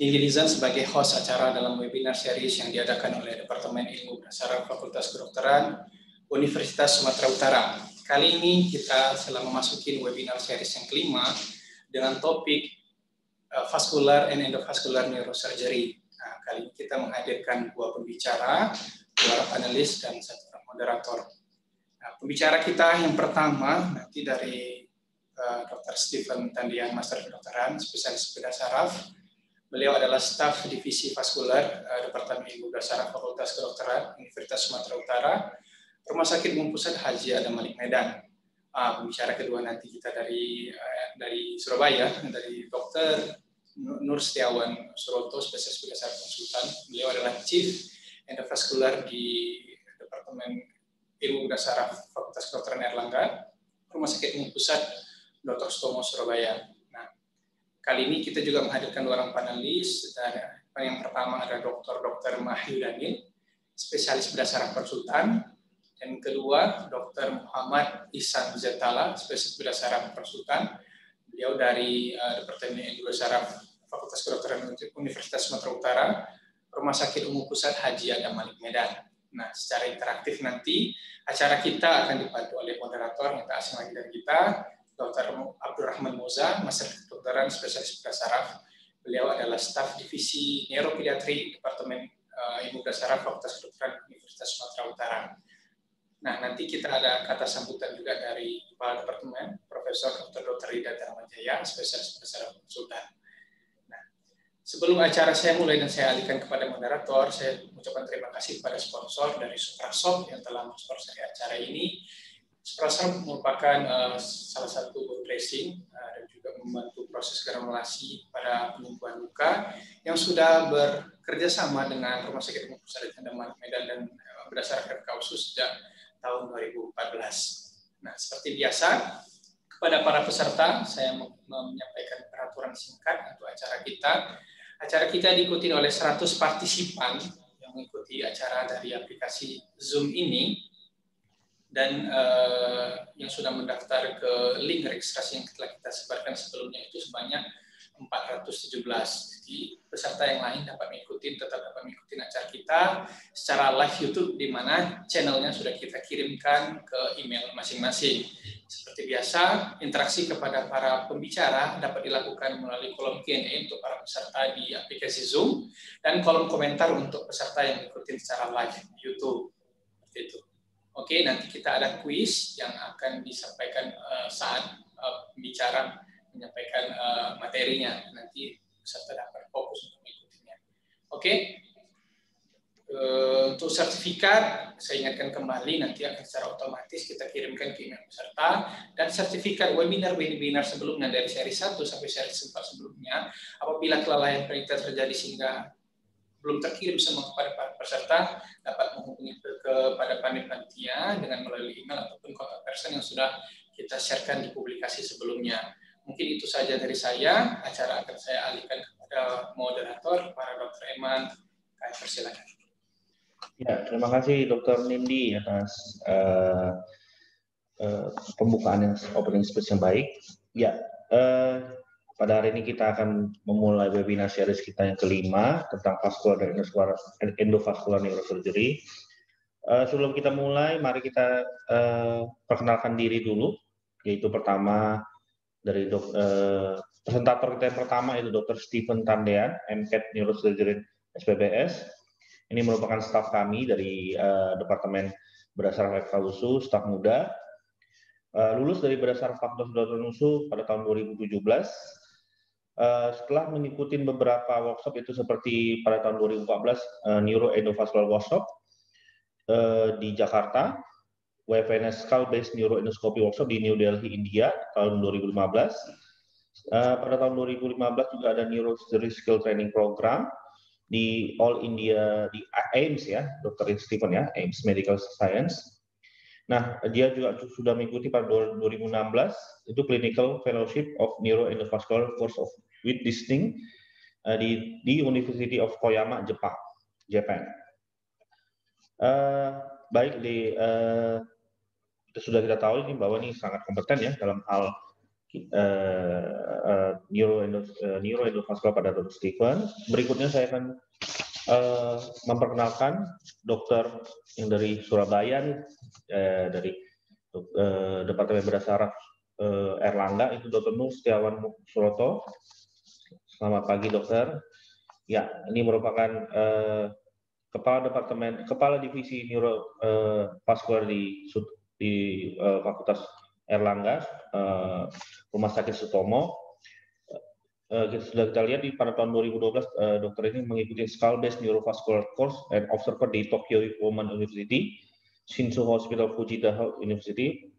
Inggilizan sebagai host acara dalam webinar series yang diadakan oleh Departemen Ilmu Dasar Fakultas Kedokteran Universitas Sumatera Utara. Kali ini kita telah memasuki webinar series yang kelima dengan topik eh, Vascular and Endovascular Neurosurgery. Nah, kali ini kita menghadirkan dua pembicara, dua panelis dan satu moderator. Nah, pembicara kita yang pertama nanti dari eh, Dr. Stephen Tandian, Master Kedokteran, spesialis bedah saraf Beliau adalah staf divisi vaskular eh, Departemen Ilmu Dasar Fakultas Kedokteran Universitas Sumatera Utara, Rumah Sakit Umum Pusat Haji Adam Malik Medan. Uh, pembicara kedua nanti kita dari eh, dari Surabaya, dari Dokter Nur Setiawan Suroto, spesialis dasar konsultan. Beliau adalah Chief Endovaskular di Departemen Ilmu Dasar Fakultas Kedokteran Erlangga, Rumah Sakit Umum Pusat Dr. Stomo Surabaya. Kali ini kita juga menghadirkan dua orang panelis. Dan yang pertama adalah Dr. Dr. Mahyu Danil, spesialis berdasarkan konsultan. Dan kedua, Dr. Muhammad Isan Zetala, spesialis berdasarkan konsultan. Beliau dari uh, Departemen Ilmu Saraf Fakultas Kedokteran Universitas Sumatera Utara, Rumah Sakit Umum Pusat Haji Adam Malik Medan. Nah, secara interaktif nanti acara kita akan dibantu oleh moderator yang tak asing lagi dari kita, Dr. Abdurrahman Moza, Master Kedokteran Spesialis Bedah Saraf. Beliau adalah staf divisi neuropediatri Departemen uh, Ilmu Bedah Saraf Fakultas Kedokteran Universitas Sumatera Utara. Nah, nanti kita ada kata sambutan juga dari Kepala Departemen, Profesor Dr. Dr. Rida Dharmajaya, spesialis saraf Sultan. Nah, sebelum acara saya mulai dan saya alihkan kepada moderator, saya mengucapkan terima kasih kepada sponsor dari Suprasoft yang telah mensponsori acara ini, Sprasa merupakan uh, salah satu tracing uh, dan juga membantu proses granulasi pada penyembuhan luka yang sudah bekerja sama dengan Rumah Sakit Umum Pusat Damai Medan dan uh, berdasarkan kausus sejak tahun 2014. Nah, seperti biasa, kepada para peserta, saya menyampaikan peraturan singkat untuk acara kita. Acara kita diikuti oleh 100 partisipan yang mengikuti acara dari aplikasi Zoom ini dan uh, yang sudah mendaftar ke link registrasi yang telah kita sebarkan sebelumnya itu sebanyak 417. Jadi peserta yang lain dapat mengikuti, tetap dapat mengikuti acara kita secara live YouTube di mana channelnya sudah kita kirimkan ke email masing-masing. Seperti biasa, interaksi kepada para pembicara dapat dilakukan melalui kolom Q&A untuk para peserta di aplikasi Zoom dan kolom komentar untuk peserta yang mengikuti secara live YouTube. Seperti itu. Oke, okay, nanti kita ada kuis yang akan disampaikan uh, saat uh, eh, bicara menyampaikan uh, materinya. Nanti peserta dapat fokus untuk mengikutinya. Oke, okay? uh, untuk sertifikat saya ingatkan kembali nanti akan secara otomatis kita kirimkan ke email peserta dan sertifikat webinar webinar sebelumnya dari seri 1 sampai seri 4 sebelumnya apabila kelalaian penelitian terjadi sehingga belum terkirim semua kepada para peserta dapat menghubungi ke, kepada panitia dengan melalui email ataupun kontak person yang sudah kita sharekan di publikasi sebelumnya. Mungkin itu saja dari saya. Acara akan saya alihkan kepada moderator, para dokter Eman. Kami persilakan. Ya, terima kasih Dokter Nindi atas uh, uh, pembukaan yang opening speech yang baik. Ya, uh, pada hari ini kita akan memulai webinar series kita yang kelima tentang vascular dan endovascular neurosurgery. Uh, sebelum kita mulai, mari kita uh, perkenalkan diri dulu, yaitu pertama dari dok, uh, presentator kita yang pertama yaitu Dr. Stephen Tandean, MCAT e Neurosurgery SPBS. Ini merupakan staf kami dari uh, Departemen Berdasar Fakultas USU, staf muda. Uh, lulus dari Berdasar Fakultas Sudarta USU pada tahun 2017 Eh, setelah mengikuti beberapa workshop itu seperti pada tahun 2014 uh, Neuro Endovascular Workshop uh, di Jakarta, WFNS Skull Based Neuroendoscopy Workshop di New Delhi, India tahun 2015. Uh, eh, pada tahun 2015 juga ada Neurosurgery Skill Training Program di All India di AIMS ya, Dr. Stephen ya, AIMS Medical Science. Nah, dia juga sudah mengikuti pada 2016 itu Clinical Fellowship of Neuroendovascular Course of with this thing uh, di di University of Koyama Jepang Japan uh, baik di uh, sudah kita tahu ini bahwa ini sangat kompeten ya dalam hal uh, uh, neuro uh, pada Dr. Steven berikutnya saya akan uh, memperkenalkan dokter yang dari Surabaya uh, dari uh, Departemen Berdasar uh, Erlangga itu Dr. Nur Setiawan Suroto Selamat pagi dokter. Ya, ini merupakan uh, kepala departemen kepala divisi neurofaskular eh, uh, di di uh, Fakultas Erlangga uh, Rumah Sakit Sutomo. Kita sudah kita lihat di pada tahun 2012 uh, dokter ini mengikuti skull based neurovascular course and observer di Tokyo Women University, Shinsu Hospital Fujita University,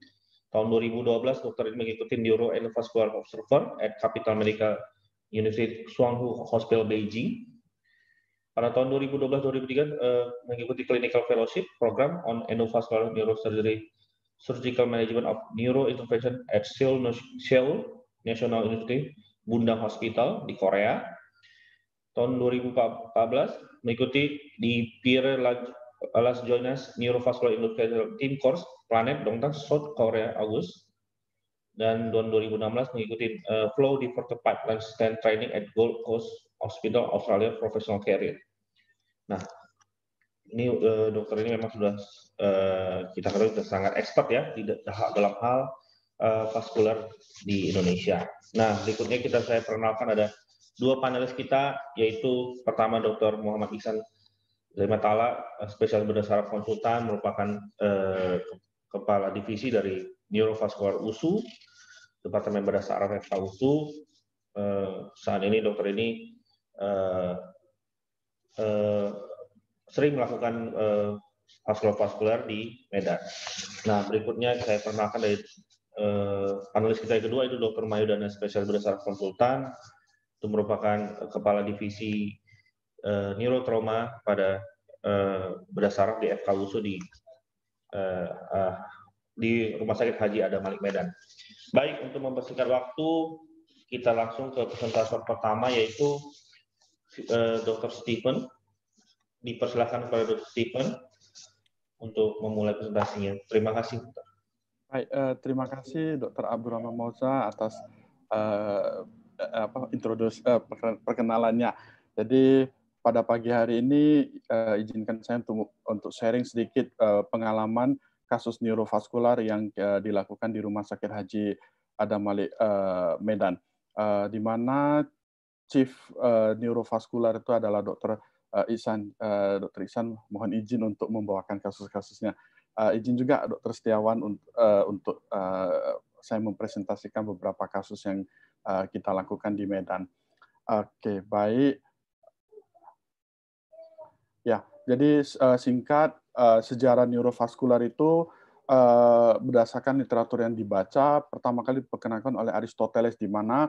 Tahun 2012, dokter ini mengikuti Neuro and Vascular Observer at Capital Medical University Swanghu Hospital Beijing. Pada tahun 2012 2013 eh, mengikuti clinical fellowship program on endovascular neurosurgery surgical management of neurointervention at Seoul, National University Bundang Hospital di Korea. Tahun 2014 mengikuti di Pierre Las Joinas Neurovascular Intervention Team Course Planet Dongtang South Korea Agus dan tahun 2016 mengikuti uh, Flow Diversified Lifestyle Training at Gold Coast Hospital Australia Professional Career. Nah, ini uh, dokter ini memang sudah uh, kita ketahui sudah sangat expert ya tidak dalam hal uh, vaskular di Indonesia. Nah, berikutnya kita saya perkenalkan ada dua panelis kita yaitu pertama Dr. Muhammad Ihsan spesialis spesialis berdasar konsultan merupakan uh, kepala divisi dari neurovaskular USU, Departemen Berdasar FK USU. Eh, saat ini dokter ini eh, eh, sering melakukan vaskular-vaskular di Medan. Nah, berikutnya saya perkenalkan dari analis kita yang kedua itu Mayu Mayudana Spesial Berdasar Konsultan. Itu merupakan Kepala Divisi Neurotrauma pada berdasar di FK USU di di Rumah Sakit Haji ada Malik Medan. Baik, untuk mempersingkat waktu, kita langsung ke presentasi pertama yaitu eh, Dr. Stephen. Dipersilakan kepada Dr. Stephen untuk memulai presentasinya. Terima kasih. Baik, eh, terima kasih Dr. Abdurrahman Mauza atas eh, eh, apa introduce eh, perkenalannya. Jadi pada pagi hari ini eh, izinkan saya untuk, untuk sharing sedikit eh, pengalaman kasus neurovaskular yang eh, dilakukan di Rumah Sakit Haji Adam Malik eh, Medan, eh, di mana Chief uh, Neurovaskular itu adalah Dr. Uh, Isan, uh, Dr. Isan mohon izin untuk membawakan kasus-kasusnya. Uh, izin juga Dr. Setiawan untuk saya mempresentasikan beberapa kasus yang kita lakukan di Medan. Oke, baik. Ya, jadi singkat Eh, sejarah neurovaskular itu uh, berdasarkan literatur yang dibaca pertama kali diperkenalkan oleh Aristoteles di mana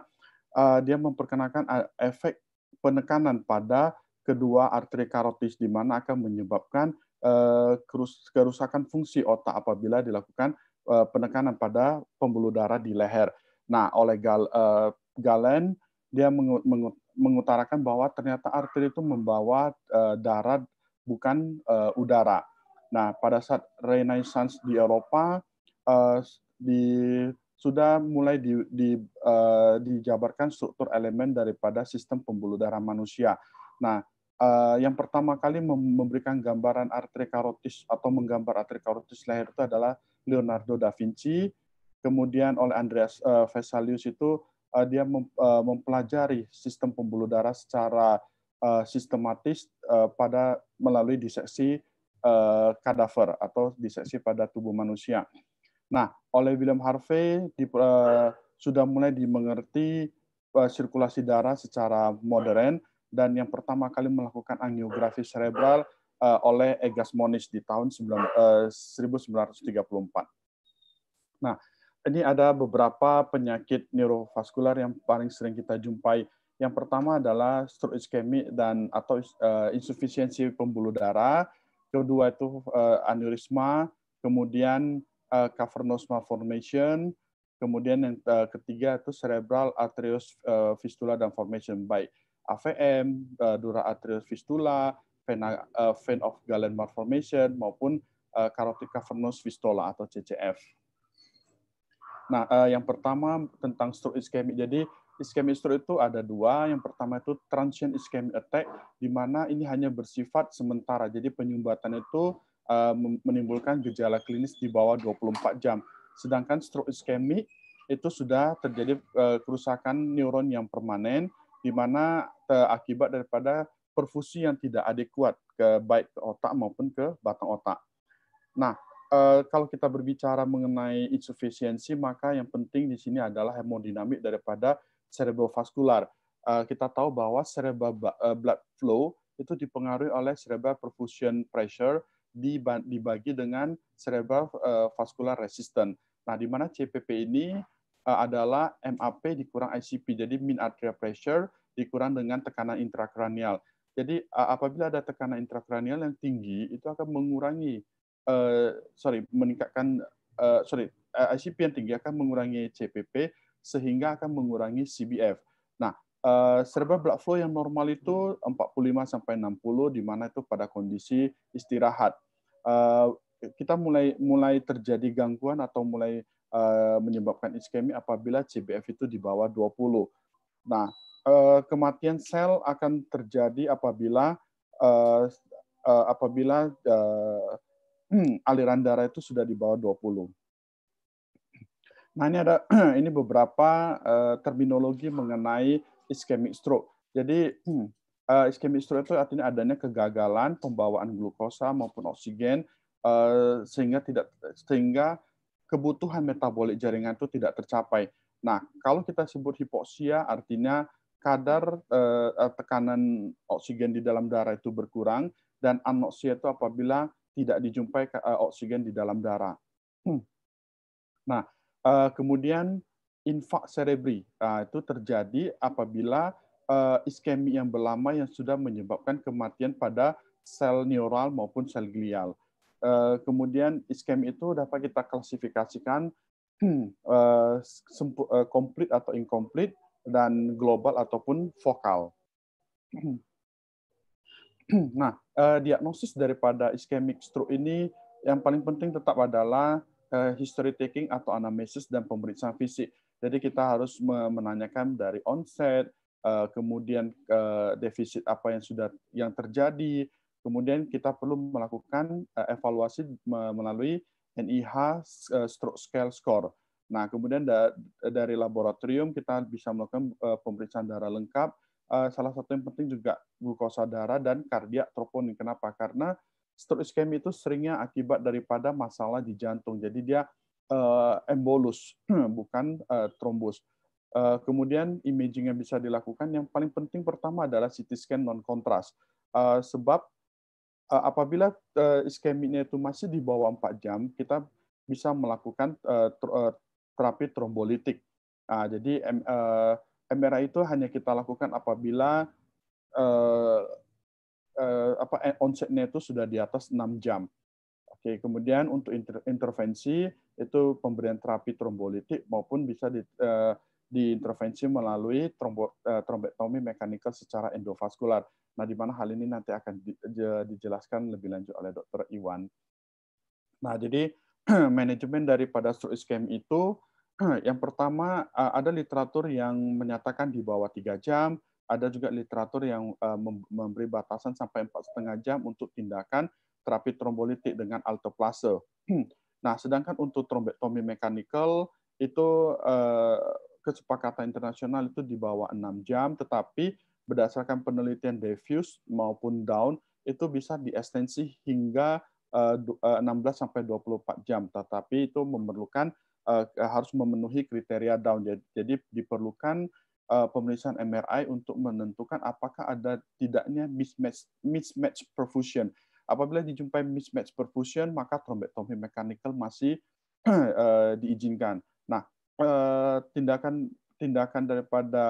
uh, dia memperkenalkan efek penekanan pada kedua arteri karotis di mana akan menyebabkan uh, kerusakan fungsi otak apabila dilakukan uh, penekanan pada pembuluh darah di leher. Nah, oleh Gal, uh, Galen dia mengut, mengutarakan bahwa ternyata arteri itu membawa uh, darah bukan uh, udara. Nah, pada saat Renaissance di Eropa uh, di sudah mulai di, di, uh, dijabarkan struktur elemen daripada sistem pembuluh darah manusia. Nah, uh, yang pertama kali memberikan gambaran arteri karotis atau menggambar arteri karotis leher itu adalah Leonardo da Vinci. Kemudian oleh Andreas uh, Vesalius itu uh, dia mem, uh, mempelajari sistem pembuluh darah secara uh, sistematis uh, pada melalui diseksi kadaver eh, atau diseksi pada tubuh manusia. Nah, oleh William Harvey di, uh, sudah mulai dimengerti uh, sirkulasi darah secara modern dan yang pertama kali melakukan angiografi cerebral uh, oleh Egas Moniz di tahun 9, uh, 1934. Nah, ini ada beberapa penyakit neurovaskular yang paling sering kita jumpai. Yang pertama adalah stroke iskemik dan atau uh, insufisiensi pembuluh darah kedua itu uh, eh, aneurisma, kemudian uh, cavernous malformation, kemudian yang uh, ketiga itu cerebral arterios uh, fistula dan formation baik AVM, uh, dura arterios fistula, vena, uh, vein of Galen malformation maupun uh, carotid cavernous fistula atau CCF. Nah, uh, yang pertama tentang stroke ischemic. Jadi ischemic stroke itu ada dua. Yang pertama itu transient ischemic attack, di mana ini hanya bersifat sementara. Jadi penyumbatan itu eh, menimbulkan gejala klinis di bawah 24 jam. Sedangkan stroke ischemic itu sudah terjadi eh, kerusakan neuron yang permanen, di mana eh, akibat daripada perfusi yang tidak adekuat ke baik ke otak maupun ke batang otak. Nah, kalau kita berbicara mengenai insufisiensi, maka yang penting di sini adalah hemodinamik daripada cerebrovaskular. Uh, kita tahu bahwa cerebral uh, eh, blood flow itu dipengaruhi oleh cerebral perfusion pressure dibagi dengan cerebral uh, vascular resistance. Nah, di mana CPP ini uh, adalah MAP dikurang ICP, jadi mean arterial pressure dikurang dengan tekanan intrakranial. Jadi uh, apabila ada tekanan intrakranial yang tinggi, itu akan mengurangi, uh, sorry, meningkatkan, uh, sorry, ICP yang tinggi akan mengurangi CPP, sehingga akan mengurangi CBF. Nah, serba eh, blood flow yang normal itu 45 sampai 60 di mana itu pada kondisi istirahat. Eh, kita mulai mulai terjadi gangguan atau mulai eh, menyebabkan iskemi apabila CBF itu di bawah 20. Nah, kematian sel akan terjadi apabila apabila aliran darah itu sudah di bawah 20. Nah ini ada ini beberapa uh, terminologi mengenai ischemic stroke. Jadi uh, ischemic stroke itu artinya adanya kegagalan pembawaan glukosa maupun oksigen uh, sehingga tidak sehingga kebutuhan metabolik jaringan itu tidak tercapai. Nah kalau kita sebut hipoksia artinya kadar uh, tekanan oksigen di dalam darah itu berkurang dan anoksia itu apabila tidak dijumpai uh, oksigen di dalam darah. Hmm. Nah, Uh, kemudian infak serebri uh, ah, itu terjadi apabila uh, iskemi yang berlama yang sudah menyebabkan kematian pada sel neural maupun sel glial. Uh, kemudian iskemi itu dapat kita klasifikasikan uh, uh, komplit atau incomplete dan global ataupun vokal. nah, uh, diagnosis daripada iskemik stroke ini yang paling penting tetap adalah Eh, history taking atau anamnesis dan pemeriksaan fisik. Jadi kita harus menanyakan dari onset, eh, kemudian eh, defisit apa yang sudah yang terjadi, kemudian kita perlu melakukan evaluasi melalui NIH stroke scale score. Nah, kemudian dari laboratorium kita bisa melakukan pemeriksaan darah lengkap. Salah satu yang penting juga glukosa darah dan kardiak troponin. Kenapa? Karena stroke iskemik itu seringnya akibat daripada masalah di jantung. Jadi dia uh, embolus, bukan uh, eh, trombus. Uh, eh, kemudian imaging yang bisa dilakukan yang paling penting pertama adalah CT scan non kontras. Uh, sebab uh, apabila uh, iskemiknya itu masih di bawah 4 jam, kita bisa melakukan uh, terapi trombolitik. Nah, jadi uh, MRI itu hanya kita lakukan apabila uh, apa eh, onsetnya itu sudah di atas 6 jam. Oke, kemudian untuk inter, intervensi itu pemberian terapi trombolitik maupun bisa di, uh, diintervensi melalui trombo, trombektomi mekanikal secara endovaskular. Nah, di mana hal ini nanti akan di, dijelaskan lebih lanjut oleh Dr. Iwan. Nah, jadi manajemen daripada stroke ischemia itu yang pertama ada literatur yang menyatakan di bawah tiga jam, ada juga literatur yang eh, memberi batasan sampai empat setengah jam untuk tindakan terapi trombolitik dengan altoplase. nah, sedangkan untuk trombektomi mekanikal itu eh, kesepakatan internasional itu di bawah enam jam, tetapi berdasarkan penelitian diffuse maupun down itu bisa diestensi hingga 16 eh, sampai 24 jam, tetapi itu memerlukan harus memenuhi kriteria down. Jadi diperlukan uh, pemeriksaan MRI untuk menentukan apakah ada tidaknya mismatch, mismatch perfusion. Apabila dijumpai mismatch perfusion, maka trombektomi mechanical masih uh, diizinkan. Nah, uh, tindakan tindakan daripada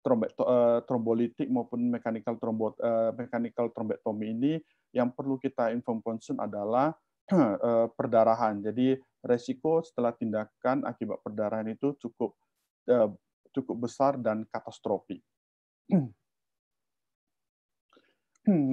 trombe, uh, trombolitik maupun mechanical trombo, uh, mechanical trombektomi ini yang perlu kita inform concern adalah uh, perdarahan. Jadi resiko setelah tindakan akibat perdarahan itu cukup uh, cukup besar dan katastrofi.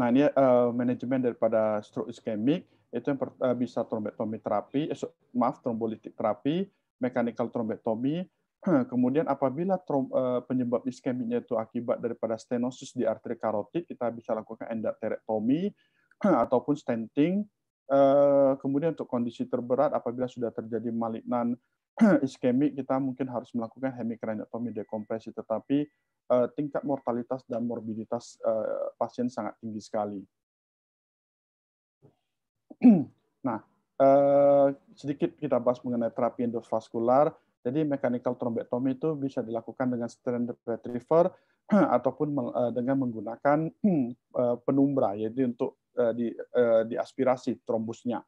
nah ini uh, manajemen daripada stroke iskemik itu yang per, uh, bisa trombektomi terapi, eh, maaf trombolitik terapi, mechanical trombektomi. Kemudian apabila trom, uh, penyebab iskemiknya itu akibat daripada stenosis di arteri karotid, kita bisa lakukan endarterektomi ataupun stenting. Uh, kemudian untuk kondisi terberat apabila sudah terjadi malignan iskemik kita mungkin harus melakukan hemikraniotomi dekompresi, tetapi uh, tingkat mortalitas dan morbiditas uh, pasien sangat tinggi sekali. nah, uh, sedikit kita bahas mengenai terapi endovaskular. Jadi mechanical thrombectomy itu bisa dilakukan dengan strand retriever ataupun dengan menggunakan penumbra, yaitu untuk di, aspirasi trombusnya.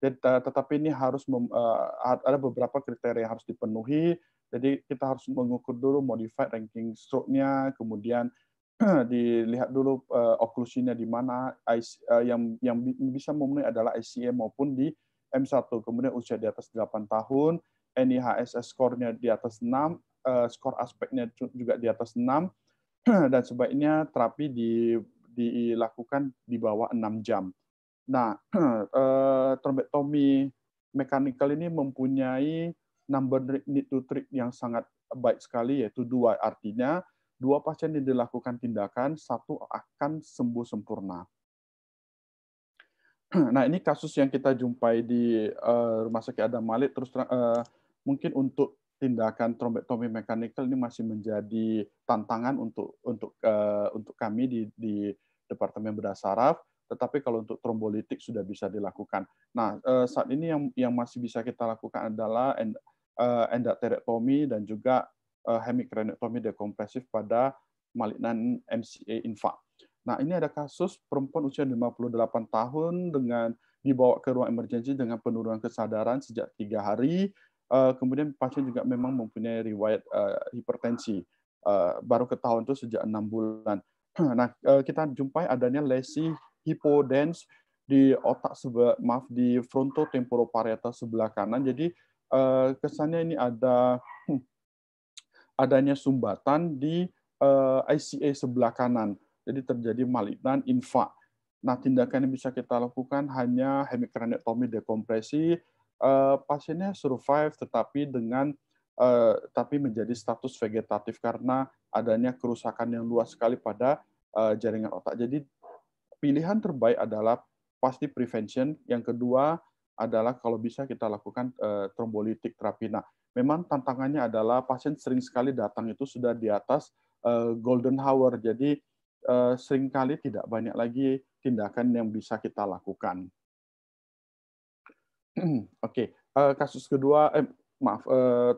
Eh, tetapi ini harus mem, eh, ada beberapa kriteria yang harus dipenuhi. Jadi kita harus mengukur dulu modified ranking stroke-nya, kemudian dilihat dulu eh, oklusinya di mana, yang yang bisa memenuhi adalah ICM maupun di M1. Kemudian usia di atas 8 tahun, NIHS skornya di atas 6, skor aspeknya juga di atas 6 dan sebaiknya terapi di dilakukan di bawah 6 jam. Nah, uh, eh, trombektomi mekanikal ini mempunyai number need to treat yang sangat baik sekali, yaitu dua. Artinya, dua pasien yang dilakukan tindakan, satu akan sembuh sempurna. Nah, ini kasus yang kita jumpai di eh, Rumah Sakit Adam Malik. Terus uh, mungkin untuk tindakan trombektomi mekanikal ini masih menjadi tantangan untuk untuk uh, untuk kami di, di Departemen Bedah Saraf tetapi kalau untuk trombolitik sudah bisa dilakukan. Nah, eh, saat ini yang yang masih bisa kita lakukan adalah eh, end, dan juga eh, hemikrenektomi dekompresif pada malignan MCA infark. Nah, ini ada kasus perempuan usia 58 tahun dengan dibawa ke ruang emergensi dengan penurunan kesadaran sejak tiga hari. Kemudian pasien juga memang mempunyai riwayat hipertensi. Baru ketahuan itu sejak enam bulan. Nah, kita jumpai adanya lesi hipodens di otak sebelah maaf di fronto-temporo-parietal sebelah kanan. Jadi eh, kesannya ini ada hmm, adanya sumbatan di eh, ICA sebelah kanan. Jadi terjadi malignan infak. Nah, tindakan yang bisa kita lakukan hanya hemikraniotomi dekompresi. Uh, pasiennya survive tetapi dengan uh, tapi menjadi status vegetatif karena adanya kerusakan yang luas sekali pada eh, jaringan otak. Jadi pilihan terbaik adalah pasti prevention. Yang kedua adalah kalau bisa kita lakukan e, eh, trombolitik terapi. Nah, memang tantangannya adalah pasien sering sekali datang itu sudah di atas e, golden hour. Jadi eh, sering kali tidak banyak lagi tindakan yang bisa kita lakukan. Oke, okay. uh, kasus kedua, eh, maaf, uh,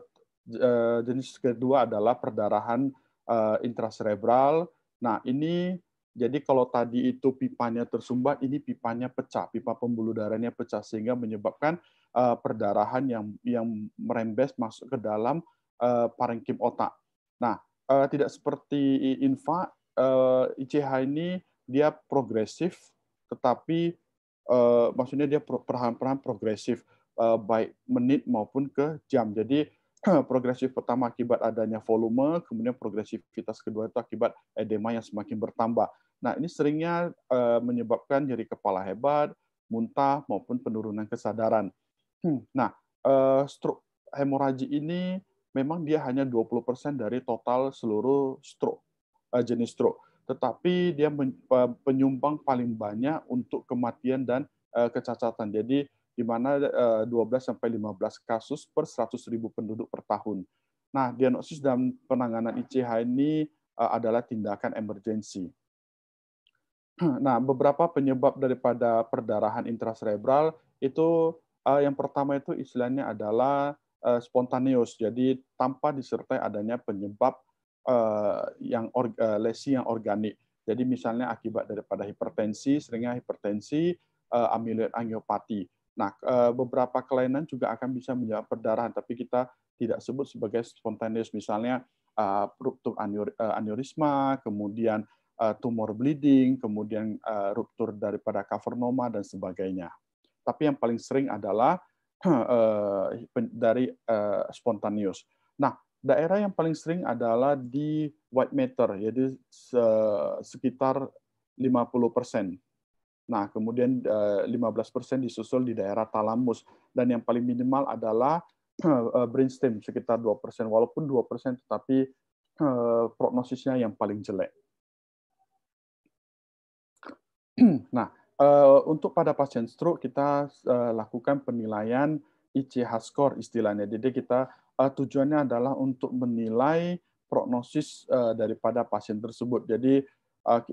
jenis kedua adalah perdarahan uh, intraserebral. Nah, ini jadi kalau tadi itu pipanya tersumbat, ini pipanya pecah, pipa pembuluh darahnya pecah sehingga menyebabkan uh, perdarahan yang yang merembes masuk ke dalam uh, eh, parenkim otak. Nah, uh, tidak seperti infa, uh, ICH ini dia progresif, tetapi uh, maksudnya dia perlahan-lahan progresif uh, baik menit maupun ke jam. Jadi progresif pertama akibat adanya volume, kemudian progresivitas kedua itu akibat edema yang semakin bertambah. Nah, ini seringnya eh, menyebabkan nyeri kepala hebat, muntah maupun penurunan kesadaran. Hmm, nah, eh, stroke hemoragi ini memang dia hanya 20% dari total seluruh stroke eh, jenis stroke, tetapi dia penyumbang paling banyak untuk kematian dan kecacatan. Jadi di mana 12 eh, sampai 15 kasus per ribu penduduk per tahun. Nah, diagnosis dan penanganan ICH ini eh, adalah tindakan emergensi. Nah, beberapa penyebab daripada perdarahan intraserebral itu eh, yang pertama itu istilahnya adalah spontaneous, jadi tanpa disertai adanya penyebab yang lesi yang organik. Jadi misalnya akibat daripada hipertensi, seringnya hipertensi, amiloid angiopati. Nah, eh, beberapa kelainan juga akan bisa menyebabkan perdarahan, tapi kita tidak sebut sebagai spontaneous. Misalnya eh, ruptur eh, aneurisma, kemudian tumor bleeding, kemudian ruptur daripada cavernoma, dan sebagainya. Tapi yang paling sering adalah dari spontaneous. Nah, daerah yang paling sering adalah di white matter, jadi sekitar 50 persen Nah, kemudian 15% eh, disusul di daerah talamus dan yang paling minimal adalah eh, eh, brainstem sekitar 2%, walaupun 2% tetapi prognosisnya yang paling jelek. Nah, untuk pada pasien stroke kita lakukan penilaian ICH score istilahnya. Jadi kita tujuannya adalah untuk menilai prognosis daripada pasien tersebut. Jadi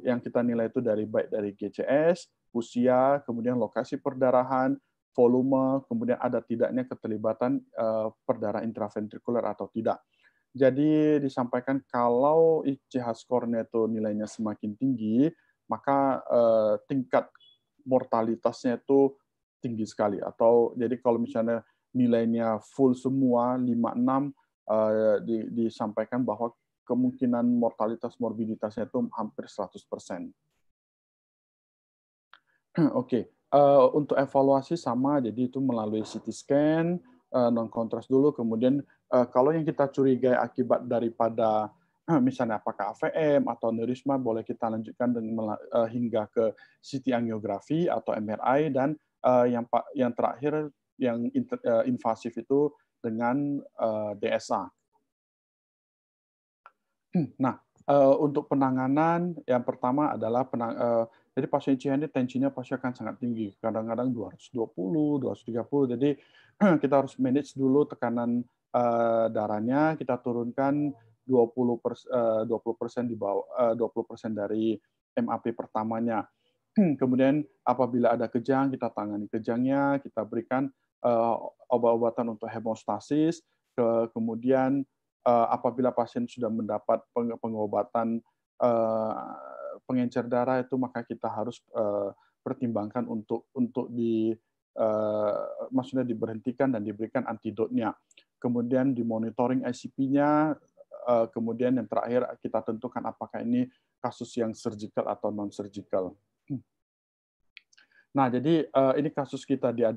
yang kita nilai itu dari baik dari GCS, usia, kemudian lokasi perdarahan, volume, kemudian ada tidaknya keterlibatan eh, perdarahan intraventrikuler atau tidak. Jadi disampaikan kalau ICH skornya itu nilainya semakin tinggi, maka eh, tingkat mortalitasnya itu tinggi sekali. Atau jadi kalau misalnya nilainya full semua 56 eh, di, disampaikan bahwa kemungkinan mortalitas morbiditasnya itu hampir 100 persen. Oke, okay. uh, eh, untuk evaluasi sama, jadi itu melalui CT scan, uh, eh, non kontras dulu, kemudian uh, kalau yang kita curigai akibat daripada uh, misalnya apakah AVM atau neurisma, boleh kita lanjutkan dengan, uh, hingga ke CT angiografi atau MRI dan uh, yang yang terakhir yang inter, uh, invasif itu dengan uh, DSA. Nah, uh, untuk penanganan yang pertama adalah penang, uh, jadi pasien ini tensinya pasti akan sangat tinggi, kadang-kadang 220, 230. Jadi kita harus manage dulu tekanan eh, darahnya, kita turunkan 20 persen, 20 persen di bawah, eh, uh, 20 persen dari MAP pertamanya. Kemudian apabila ada kejang, kita tangani kejangnya, kita berikan eh, obat-obatan untuk hemostasis. kemudian apabila pasien sudah mendapat pengobatan pengencer darah itu maka kita harus uh, pertimbangkan untuk untuk di uh, maksudnya diberhentikan dan diberikan antidotnya. Kemudian dimonitoring monitoring ICP-nya, uh, eh, kemudian yang terakhir kita tentukan apakah ini kasus yang surgical atau non surgical. Nah, jadi uh, ini kasus kita di uh,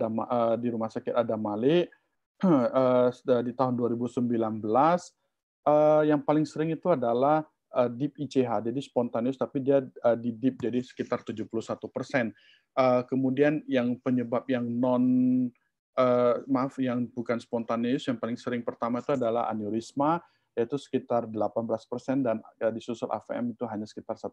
di Rumah Sakit Adamale uh, di tahun 2019 uh, yang paling sering itu adalah uh, eh, deep ICH, jadi spontanius tapi dia uh, di deep jadi sekitar 71%. Uh, eh, kemudian yang penyebab yang non uh, maaf yang bukan spontanius yang paling sering pertama itu adalah aneurisma yaitu sekitar 18% dan disusul AVM itu hanya sekitar 1%.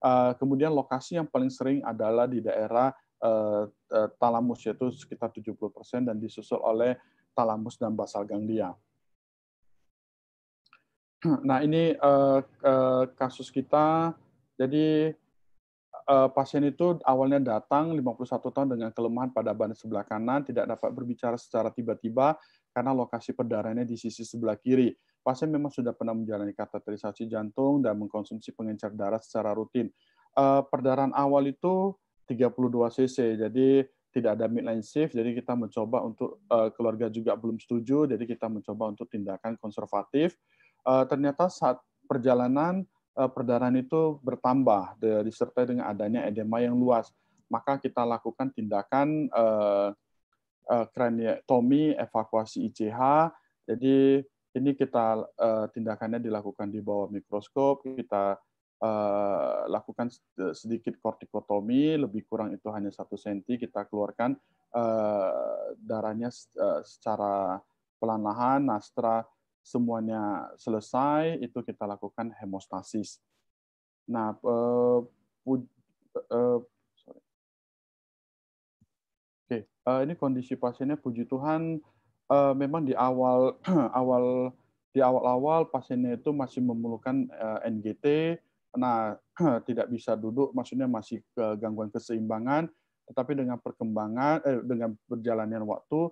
Uh, kemudian lokasi yang paling sering adalah di daerah uh, uh, talamus yaitu sekitar 70% dan disusul oleh talamus dan basal ganglia. Nah, ini uh, uh, kasus kita. Jadi uh, pasien itu awalnya datang 51 tahun dengan kelemahan pada ban sebelah kanan, tidak dapat berbicara secara tiba-tiba karena lokasi pendarahannya di sisi sebelah kiri. Pasien memang sudah pernah menjalani kateterisasi jantung dan mengkonsumsi pengencer darah secara rutin. Uh, eh, perdarahan awal itu 32 cc, jadi tidak ada midline shift, jadi kita mencoba untuk uh, keluarga juga belum setuju, jadi kita mencoba untuk tindakan konservatif uh, ternyata saat perjalanan uh, eh, perdarahan itu bertambah disertai dengan adanya edema yang luas. Maka kita lakukan tindakan uh, eh, uh, kraniotomi evakuasi ICH. Jadi ini kita uh, tindakannya dilakukan di bawah mikroskop, kita uh, lakukan sedikit kortikotomi, lebih kurang itu hanya satu senti, kita keluarkan uh, darahnya uh, secara pelan-lahan. Nah, semuanya selesai, itu kita lakukan hemostasis. Nah, uh, uh, sorry. okay. uh, e, ini kondisi pasiennya puji Tuhan uh, memang di awal awal di awal-awal pasiennya itu masih memerlukan uh, NGT. Nah, tidak bisa duduk maksudnya masih ke gangguan keseimbangan, tetapi dengan perkembangan eh, dengan berjalannya waktu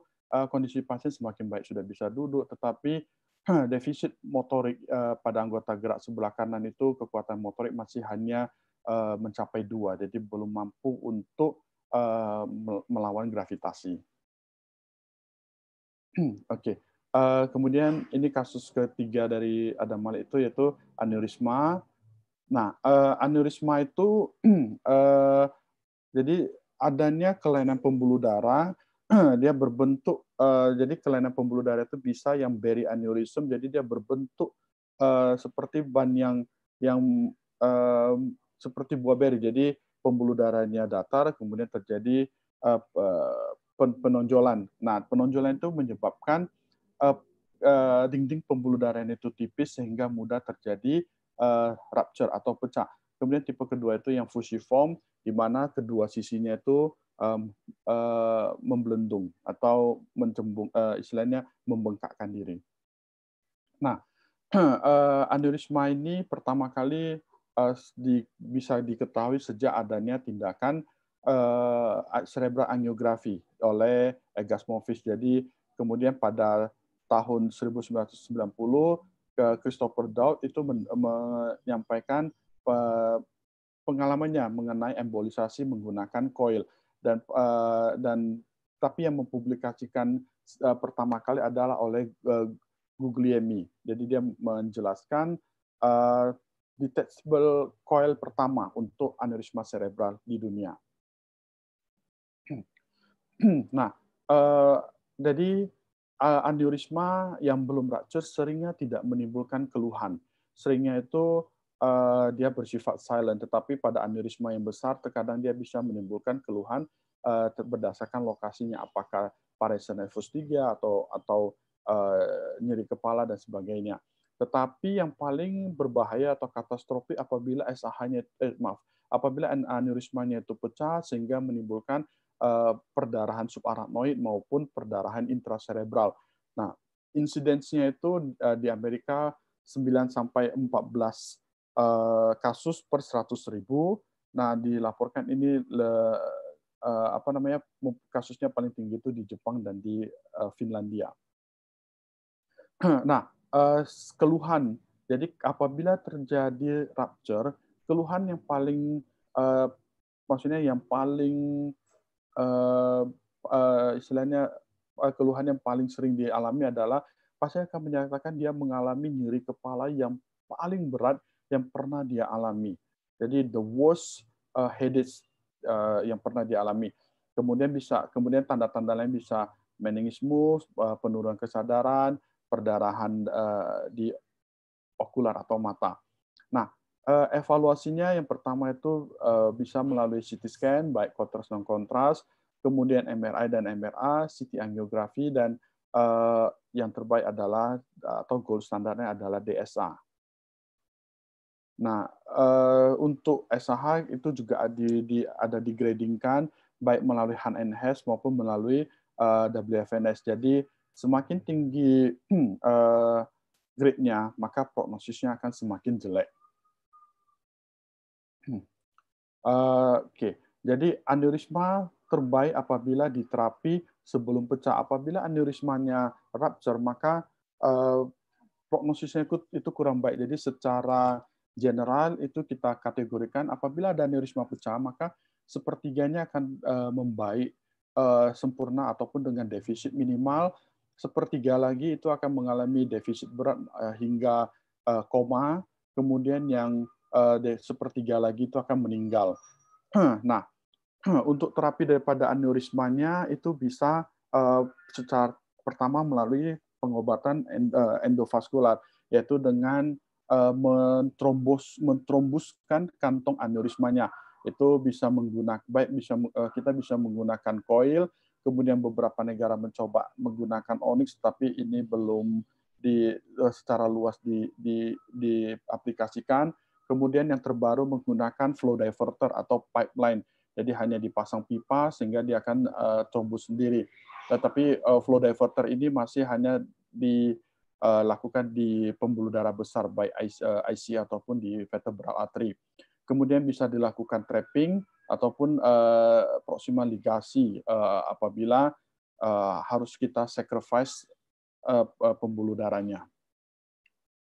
kondisi pasien semakin baik sudah bisa duduk, tetapi defisit motorik uh, pada anggota gerak sebelah kanan itu kekuatan motorik masih hanya eh, mencapai dua, jadi belum mampu untuk eh, melawan gravitasi. Oke, okay. kemudian ini kasus ketiga dari Adam Malik itu yaitu aneurisma. Nah, aneurisma itu jadi adanya kelainan pembuluh darah Eh, dia berbentuk uh, jadi kelainan pembuluh darah itu bisa yang berry aneurysm jadi dia berbentuk uh, seperti ban yang yang uh, seperti buah beri jadi pembuluh darahnya datar kemudian terjadi uh, uh, penonjolan nah penonjolan itu menyebabkan uh, uh, dinding pembuluh darah itu tipis sehingga mudah terjadi uh, rupture atau pecah kemudian tipe kedua itu yang fusiform di mana kedua sisinya itu um, uh, membelendung atau mencembung, uh, istilahnya membengkakkan diri. Nah, uh, aneurisma ini pertama kali uh, di, bisa diketahui sejak adanya tindakan uh, cerebral angiografi oleh Egasmovis. Jadi kemudian pada tahun 1990 ke Christopher Dowd itu men menyampaikan pengalamannya mengenai embolisasi menggunakan koil dan uh, dan tapi yang mempublikasikan uh, pertama kali adalah oleh uh, Guglielmi. Jadi dia menjelaskan uh, detachable coil pertama untuk aneurisma cerebral di dunia. nah, uh, jadi uh, aneurisma yang belum racun seringnya tidak menimbulkan keluhan. Seringnya itu uh, dia bersifat silent, tetapi pada aneurisma yang besar terkadang dia bisa menimbulkan keluhan uh, berdasarkan lokasinya, apakah parese nervus 3 atau atau uh, nyeri kepala dan sebagainya. Tetapi yang paling berbahaya atau katastrofi apabila SAH-nya eh, maaf, apabila aneurismanya itu pecah sehingga menimbulkan uh, perdarahan subarachnoid maupun perdarahan intraserebral. Nah, insidensinya itu uh, di Amerika 9 sampai 14 Eh, kasus per 100 ribu. Nah, dilaporkan ini le, uh, apa namanya kasusnya paling tinggi itu di Jepang dan di uh, Finlandia. Nah, uh, keluhan. Jadi apabila terjadi rupture, keluhan yang paling uh, maksudnya yang paling uh, uh, istilahnya uh, keluhan yang paling sering dialami adalah pasien akan menyatakan dia mengalami nyeri kepala yang paling berat yang pernah dia alami. Jadi the worst uh, headaches uh, yang pernah dia alami. Kemudian bisa kemudian tanda-tanda lain bisa meningismus, uh, penurunan kesadaran, perdarahan uh, di okular atau mata. Nah, uh, evaluasinya yang pertama itu uh, bisa melalui CT scan baik kontras non kontras, kemudian MRI dan MRA, CT angiografi dan uh, yang terbaik adalah uh, atau gold standarnya adalah DSA Nah, uh, untuk SH itu juga di, di, ada digradingkan baik melalui hand and maupun melalui uh, eh, WFNS. Jadi semakin tinggi uh, grade-nya, maka prognosisnya akan semakin jelek. Uh, Oke, okay. jadi aneurisma terbaik apabila diterapi sebelum pecah. Apabila aneurismanya rupture, maka uh, prognosisnya itu kurang baik. Jadi secara general itu kita kategorikan apabila ada aneurisma pecah maka sepertiganya akan eh, membaik eh, sempurna ataupun dengan defisit minimal sepertiga lagi itu akan mengalami defisit berat eh, hingga koma kemudian yang sepertiga lagi itu akan meninggal nah untuk terapi daripada aneurismanya itu bisa secara pertama melalui pengobatan endovaskular yaitu dengan Eh, mentrombos mentrombuskan kantong aneurismanya itu bisa menggunakan baik bisa eh, kita bisa menggunakan koil kemudian beberapa negara mencoba menggunakan onyx tapi ini belum di eh, secara luas di, di, diaplikasikan kemudian yang terbaru menggunakan flow diverter atau pipeline jadi hanya dipasang pipa sehingga dia akan uh, trombus sendiri tetapi uh, flow diverter ini masih hanya di Eh, lakukan di pembuluh darah besar baik IC eh, ataupun di vertebral artery. Kemudian bisa dilakukan trapping ataupun eh, proximal ligasi apabila harus kita sacrifice pembuluh darahnya.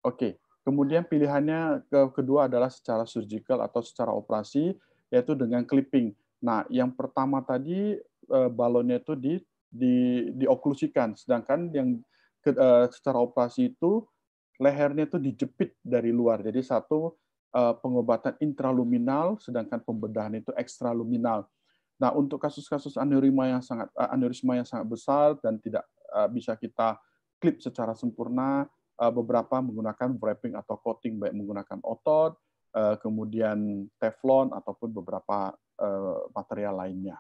Oke, kemudian pilihannya kedua adalah secara surgical atau secara operasi yaitu dengan clipping. Nah, yang pertama tadi balonnya itu di di dioklusikan, sedangkan yang Eh, secara operasi itu lehernya itu dijepit dari luar. Jadi satu eh, pengobatan intraluminal, sedangkan pembedahan itu ekstraluminal. Nah, untuk kasus-kasus aneurisma yang sangat eh, aneurisma yang sangat besar dan tidak bisa kita klip secara sempurna, beberapa menggunakan wrapping atau coating, baik menggunakan otot, kemudian teflon ataupun beberapa uh, material lainnya.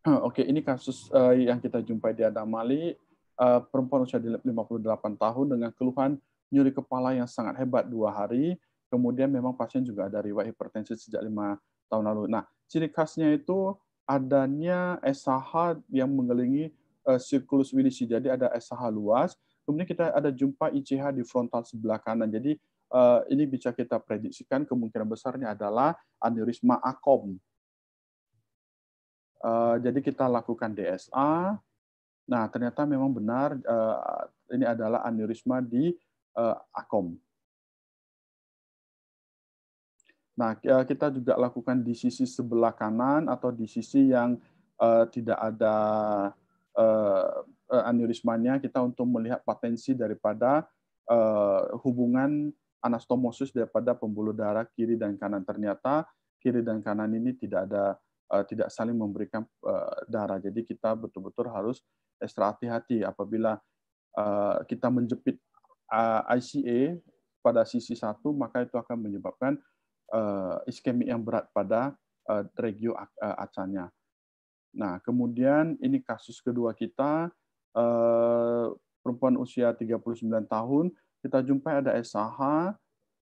Oke, ini kasus yang kita jumpai di Adamali uh, perempuan usia 58 tahun dengan keluhan nyeri kepala yang sangat hebat dua hari, kemudian memang pasien juga ada riwayat hipertensi sejak lima tahun lalu. Nah, ciri khasnya itu adanya SH yang mengelilingi uh, siklus Willis, jadi ada SH luas, kemudian kita ada jumpa ICH di frontal sebelah kanan. Jadi uh, ini bisa kita prediksikan kemungkinan besarnya adalah aneurisma akom. Uh, jadi kita lakukan DSA, Nah, ternyata memang benar eh, ini adalah aneurisma di eh, akom. Nah, eh, kita juga lakukan di sisi sebelah kanan atau di sisi yang tidak ada uh, aneurismanya, kita untuk melihat potensi daripada hubungan anastomosis daripada pembuluh darah kiri dan kanan. Ternyata kiri dan kanan ini tidak ada tidak saling memberikan darah. Jadi kita betul-betul harus ekstra hati-hati apabila uh, kita menjepit uh, eh, ICA pada sisi satu maka itu akan menyebabkan uh, iskemik yang berat pada uh, regio uh, acanya. Nah, kemudian ini kasus kedua kita uh, perempuan usia 39 tahun, kita jumpai ada SAH,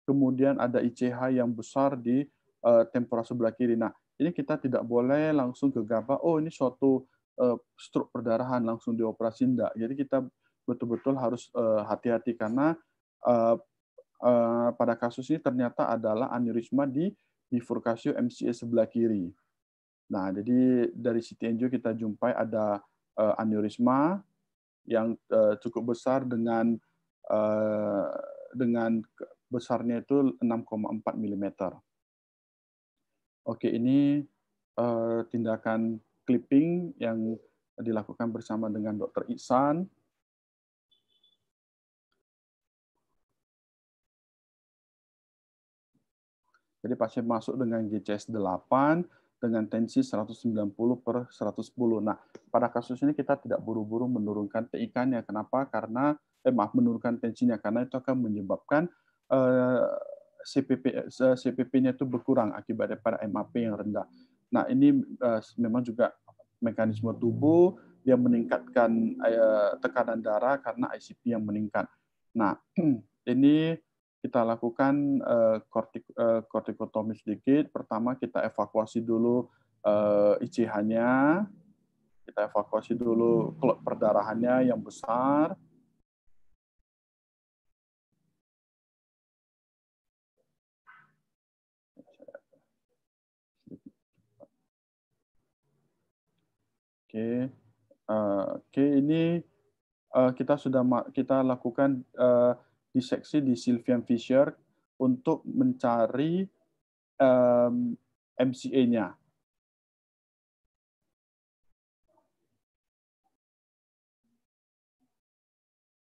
kemudian ada ICH yang besar di uh, tempora sebelah kiri. Nah, ini kita tidak boleh langsung gegabah, oh ini suatu Eh, stroke perdarahan langsung dioperasi enggak. Jadi kita betul-betul harus eh, hati-hati karena eh, pada kasus ini ternyata adalah aneurisma di bifurkasi MCA sebelah kiri. Nah, jadi dari CT angio kita jumpai ada aneurisma yang cukup besar dengan dengan besarnya itu 6,4 mm. Oke, ini tindakan clipping yang dilakukan bersama dengan Dr. Iksan. Jadi pasien masuk dengan GCS 8 dengan tensi 190 per 110. Nah, pada kasus ini kita tidak buru-buru menurunkan TIK-nya. Kenapa? Karena, eh maaf, menurunkan tensinya. Karena itu akan menyebabkan eh, CPP-nya eh, CPP itu berkurang akibat daripada MAP yang rendah. Nah, ini uh, memang juga mekanisme tubuh dia meningkatkan uh, tekanan darah karena ICP yang meningkat. Nah, ini kita lakukan uh, uh, sedikit. Pertama kita evakuasi dulu uh, ICH-nya, kita evakuasi dulu perdarahannya yang besar. Oke, uh, oke ini uh, kita sudah kita lakukan uh, diseksi di Sylvian Fisher untuk mencari um, MCA-nya.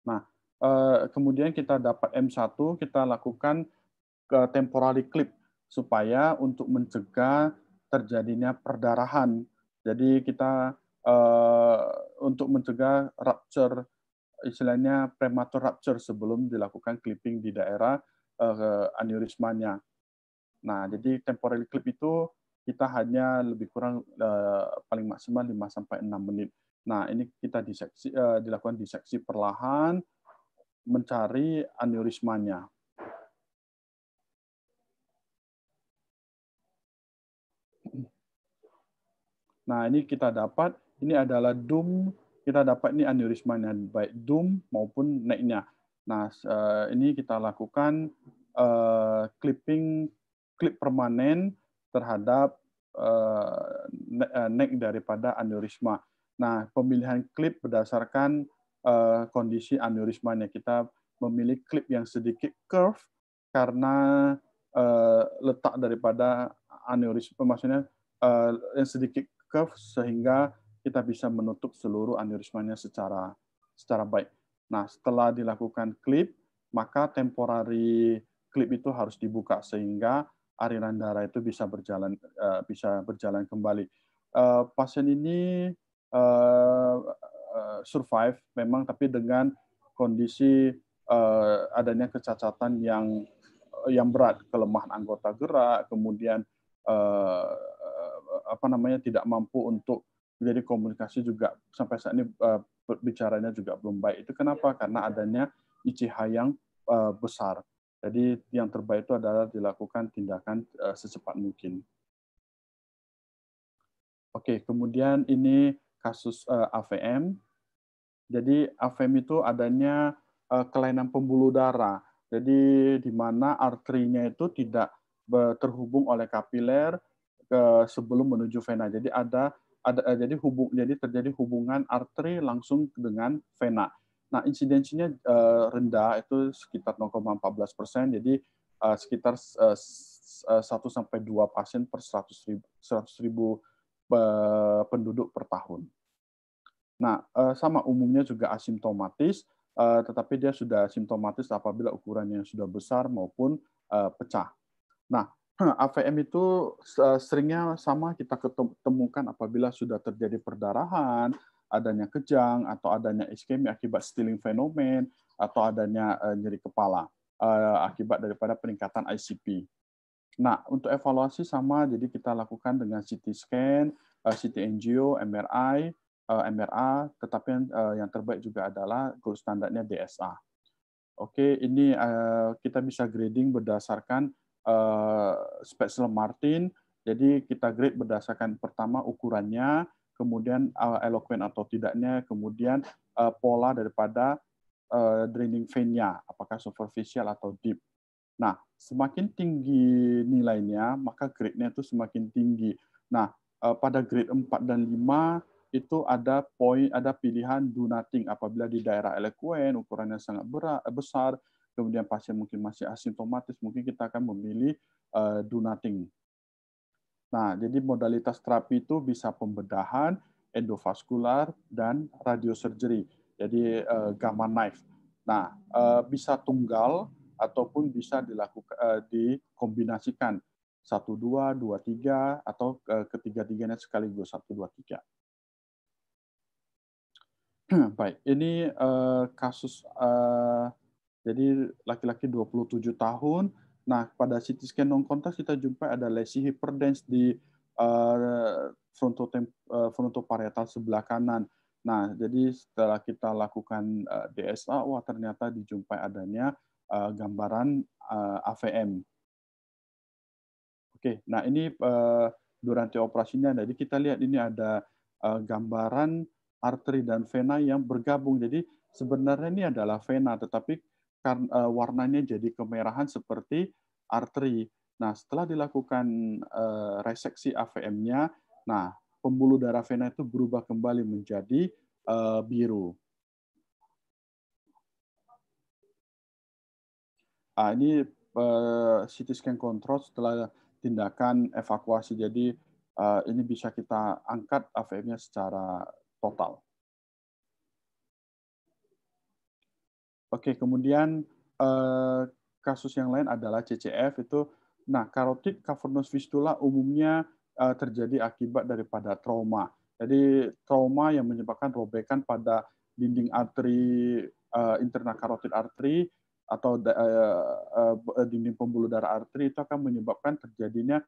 Nah, uh, kemudian kita dapat M1, kita lakukan ke temporary clip supaya untuk mencegah terjadinya perdarahan. Jadi kita Eh, untuk mencegah rupture istilahnya prematur rupture sebelum dilakukan clipping di daerah uh, eh, aneurismanya. Nah, jadi temporal clip itu kita hanya lebih kurang uh, paling maksimal 5 sampai 6 menit. Nah, ini kita diseksi uh, dilakukan diseksi perlahan mencari aneurismanya. Nah, ini kita dapat ini adalah doom kita dapat ini aneurismanya baik doom maupun necknya. Nah eh, ini kita lakukan uh, clipping clip permanen terhadap uh, eh, neck daripada aneurisma. Nah pemilihan clip berdasarkan uh, kondisi aneurismanya kita memilih clip yang sedikit curve karena uh, letak daripada aneurisma maksudnya uh, yang sedikit curve sehingga kita bisa menutup seluruh aneurismanya secara secara baik. Nah, setelah dilakukan klip, maka temporary klip itu harus dibuka sehingga aliran darah itu bisa berjalan eh, bisa berjalan kembali. Eh, pasien ini eh, survive memang tapi dengan kondisi adanya kecacatan yang yang berat, kelemahan anggota gerak, kemudian apa namanya tidak mampu untuk jadi komunikasi juga sampai saat ini uh, bicaranya juga belum baik. Itu kenapa? Iya. Karena iya. adanya ICH yang uh, besar. Jadi yang terbaik itu adalah dilakukan tindakan uh, secepat mungkin. Oke, kemudian ini kasus uh, AVM. Jadi AVM itu adanya uh, kelainan pembuluh darah. Jadi di mana arterinya itu tidak terhubung oleh kapiler ke sebelum menuju vena. Jadi ada ada eh, jadi hubung jadi terjadi hubungan arteri langsung dengan vena. Nah, insidensinya uh, rendah itu sekitar 0,14 persen, jadi uh, sekitar uh, 1 sampai 2 pasien per 100 ribu, 100 ribu uh, penduduk per tahun. Nah, uh, sama umumnya juga asimptomatis, uh, tetapi dia sudah asimptomatis apabila ukurannya sudah besar maupun uh, pecah. Nah, AVM itu eh, seringnya sama kita ketemukan apabila sudah terjadi perdarahan, adanya kejang atau adanya iskemi akibat stealing fenomen atau adanya eh, nyeri kepala eh, akibat daripada peningkatan ICP. Nah, untuk evaluasi sama jadi kita lakukan dengan CT scan, CT angio, MRI, MRA, tetapi yang terbaik juga adalah gold standarnya DSA. Oke, ini kita bisa grading berdasarkan Eh, Spetzel Martin. Jadi kita grade berdasarkan pertama ukurannya, kemudian eh, eloquent atau tidaknya, kemudian eh, pola daripada draining vein-nya, apakah superficial atau deep. Nah, semakin tinggi nilainya, maka grade-nya itu semakin tinggi. Nah, pada grade 4 dan 5 itu ada poin ada pilihan do nothing apabila di daerah eloquent ukurannya sangat berat, besar kemudian pasien mungkin masih asimptomatis, mungkin kita akan memilih uh, do nothing. Nah, jadi modalitas terapi itu bisa pembedahan, endovaskular, dan radiosurgery. Jadi uh, gamma knife. Nah, uh, bisa tunggal ataupun bisa dilakukan uh, dikombinasikan satu dua dua tiga atau uh, ketiga tiganya sekaligus satu dua tiga. Baik, ini uh, kasus uh, jadi laki-laki 27 tahun. Nah, pada CT scan non kontak kita jumpai ada lesi hiperdens di uh, frontoparietal sebelah kanan. Nah, jadi setelah kita lakukan uh, eh, DSA, wah ternyata dijumpai adanya uh, gambaran uh, AVM. Oke, nah ini uh, durante operasinya. Nah, jadi kita lihat ini ada uh, gambaran arteri dan vena yang bergabung. Jadi sebenarnya ini adalah vena, tetapi karena eh, warnanya jadi kemerahan seperti arteri. Nah, setelah dilakukan eh, reseksi AVM-nya, nah pembuluh darah vena itu berubah kembali menjadi eh, biru. Ah, ini CT scan kontrol setelah tindakan evakuasi. Jadi ini bisa kita angkat AVM-nya secara total. Oke, kemudian eh, kasus yang lain adalah CCF itu nah karotid cavernous fistula umumnya eh, terjadi akibat daripada trauma. Jadi trauma yang menyebabkan robekan pada dinding arteri eh, interna karotid arteri atau dinding pembuluh darah arteri itu akan menyebabkan terjadinya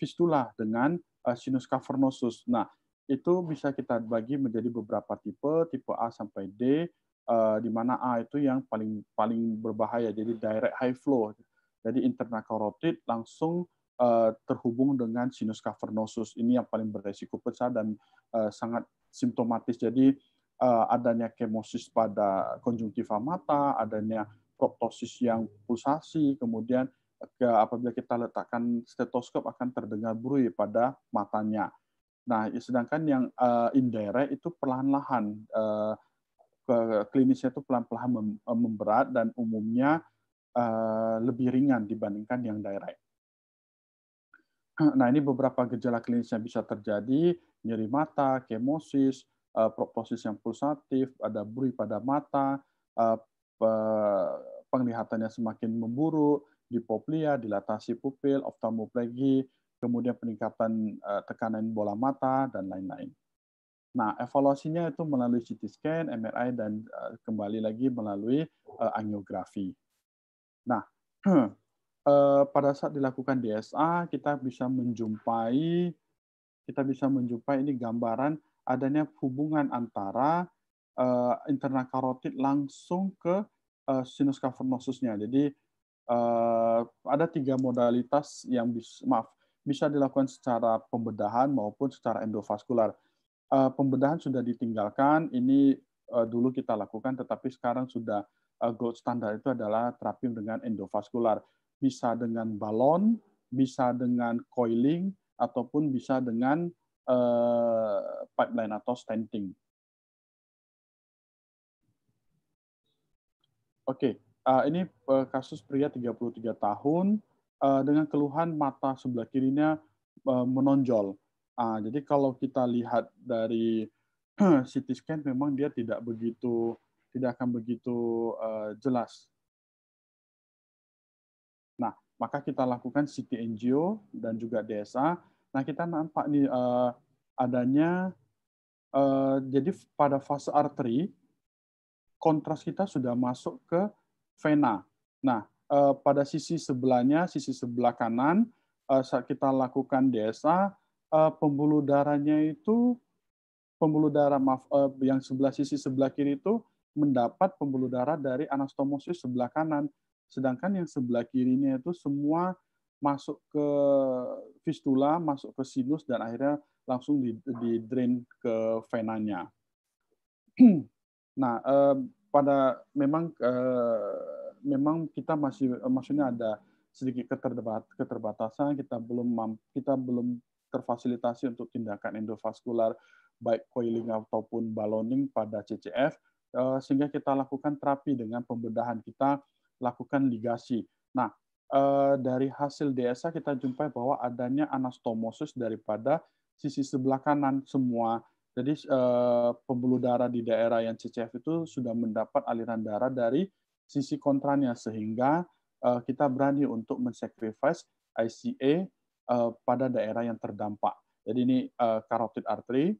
fistula dengan sinus cavernosus. Nah, itu bisa kita bagi menjadi beberapa tipe, tipe A sampai D uh, di mana A itu yang paling paling berbahaya jadi direct high flow jadi internal carotid langsung uh, terhubung dengan sinus cavernosus ini yang paling beresiko pecah dan uh, sangat simptomatis jadi uh, adanya kemosis pada konjungtiva mata adanya proptosis yang pulsasi kemudian ke, apabila kita letakkan stetoskop akan terdengar bruit pada matanya. Nah, sedangkan yang uh, indirect itu perlahan-lahan uh, Eh, klinisnya itu pelan-pelan eh, memberat dan umumnya eh, lebih ringan dibandingkan yang direct. Nah, ini beberapa gejala klinis yang bisa terjadi, nyeri mata, kemosis, proposis yang pulsatif, ada buri pada mata, penglihatannya semakin memburuk, dipoplia, dilatasi pupil, oftalmoplegi, kemudian peningkatan tekanan bola mata, dan lain-lain. Nah, evaluasinya itu melalui CT scan, MRI, dan uh, kembali lagi melalui uh, angiografi. Nah, uh, pada saat dilakukan DSA, kita bisa menjumpai kita bisa menjumpai ini gambaran adanya hubungan antara uh, interna karotid langsung ke uh, sinus cavernosusnya. Jadi uh, ada tiga modalitas yang bisa, maaf bisa dilakukan secara pembedahan maupun secara endovaskular Eh, pembedahan sudah ditinggalkan, ini uh, dulu kita lakukan, tetapi sekarang sudah uh, gold standard itu adalah terapi dengan endovaskular. Bisa dengan balon, bisa dengan coiling, ataupun bisa dengan uh, pipeline atau stenting. Oke, okay. uh, ini uh, kasus pria 33 tahun uh, dengan keluhan mata sebelah kirinya uh, menonjol ah Jadi kalau kita lihat dari CT scan memang dia tidak begitu tidak akan begitu uh, jelas. Nah, maka kita lakukan CT angio dan juga DSA. Nah, kita nampak nih uh, adanya uh, jadi pada fase arteri kontras kita sudah masuk ke vena. Nah, uh, pada sisi sebelahnya, sisi sebelah kanan uh, saat kita lakukan DSA uh, pembuluh darahnya itu pembuluh darah maaf uh, yang sebelah sisi sebelah kiri itu mendapat pembuluh darah dari anastomosis sebelah kanan, sedangkan yang sebelah kirinya itu semua masuk ke fistula, masuk ke sinus dan akhirnya langsung di, di drain ke venanya. nah, eh, pada memang eh, memang kita masih maksudnya ada sedikit keterbatasan, kita belum kita belum terfasilitasi untuk tindakan endovaskular baik coiling ataupun ballooning pada CCF eh, sehingga kita lakukan terapi dengan pembedahan kita lakukan ligasi. Nah, eh, dari hasil DSA kita jumpai bahwa adanya anastomosis daripada sisi sebelah kanan semua. Jadi eh, pembuluh darah di daerah yang CCF itu sudah mendapat aliran darah dari sisi kontranya sehingga kita berani untuk mensacrifice ICA Eh, pada daerah yang terdampak. Jadi ini eh, carotid artery,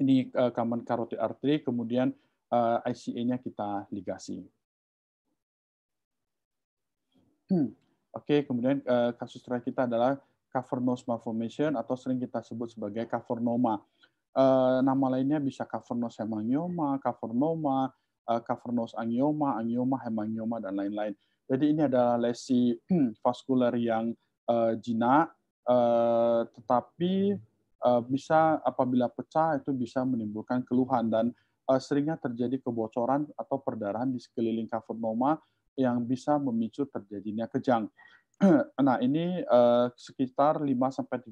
ini common eh, carotid artery, kemudian ICA-nya kita ligasi. Oke, kemudian kasus terakhir kita adalah cavernous malformation atau sering kita sebut sebagai cavernoma. Nama lainnya bisa cavernous hemangioma, cavernoma, cavernous angioma, angioma, hemangioma, dan lain-lain. Jadi ini adalah lesi vaskular yang uh, eh, jinak, uh, eh, tetapi uh, bisa apabila pecah itu bisa menimbulkan keluhan dan uh, seringnya terjadi kebocoran atau perdarahan di sekeliling cavernoma yang bisa memicu terjadinya kejang. nah ini uh, sekitar 5-13%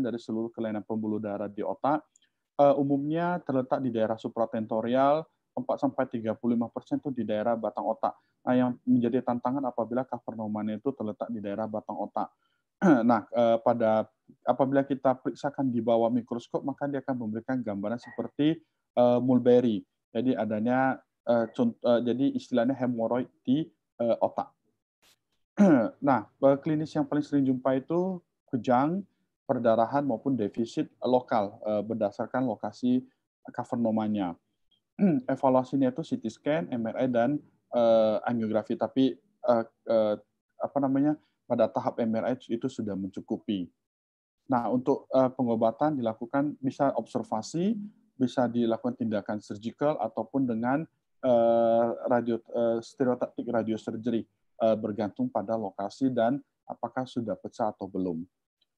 dari seluruh kelainan pembuluh darah di otak. Uh, umumnya terletak di daerah supratentorial, 4 sampai 35 persen itu di daerah batang otak. Nah, yang menjadi tantangan apabila kavernomanya itu terletak di daerah batang otak. Nah, eh, pada apabila kita periksakan di bawah mikroskop, maka dia akan memberikan gambaran seperti eh, mulberry. Jadi adanya eh, jadi istilahnya hemoroid di otak. nah, klinis yang paling sering jumpa itu kejang, perdarahan maupun defisit lokal berdasarkan lokasi kavernomanya. Hmm, evaluasinya itu CT scan, MRI dan uh, angiografi. Tapi uh, uh, apa namanya pada tahap MRI itu sudah mencukupi. Nah untuk uh, pengobatan dilakukan bisa observasi, bisa dilakukan tindakan surgical ataupun dengan uh, radio uh, stereotaktik radiosurgery uh, bergantung pada lokasi dan apakah sudah pecah atau belum.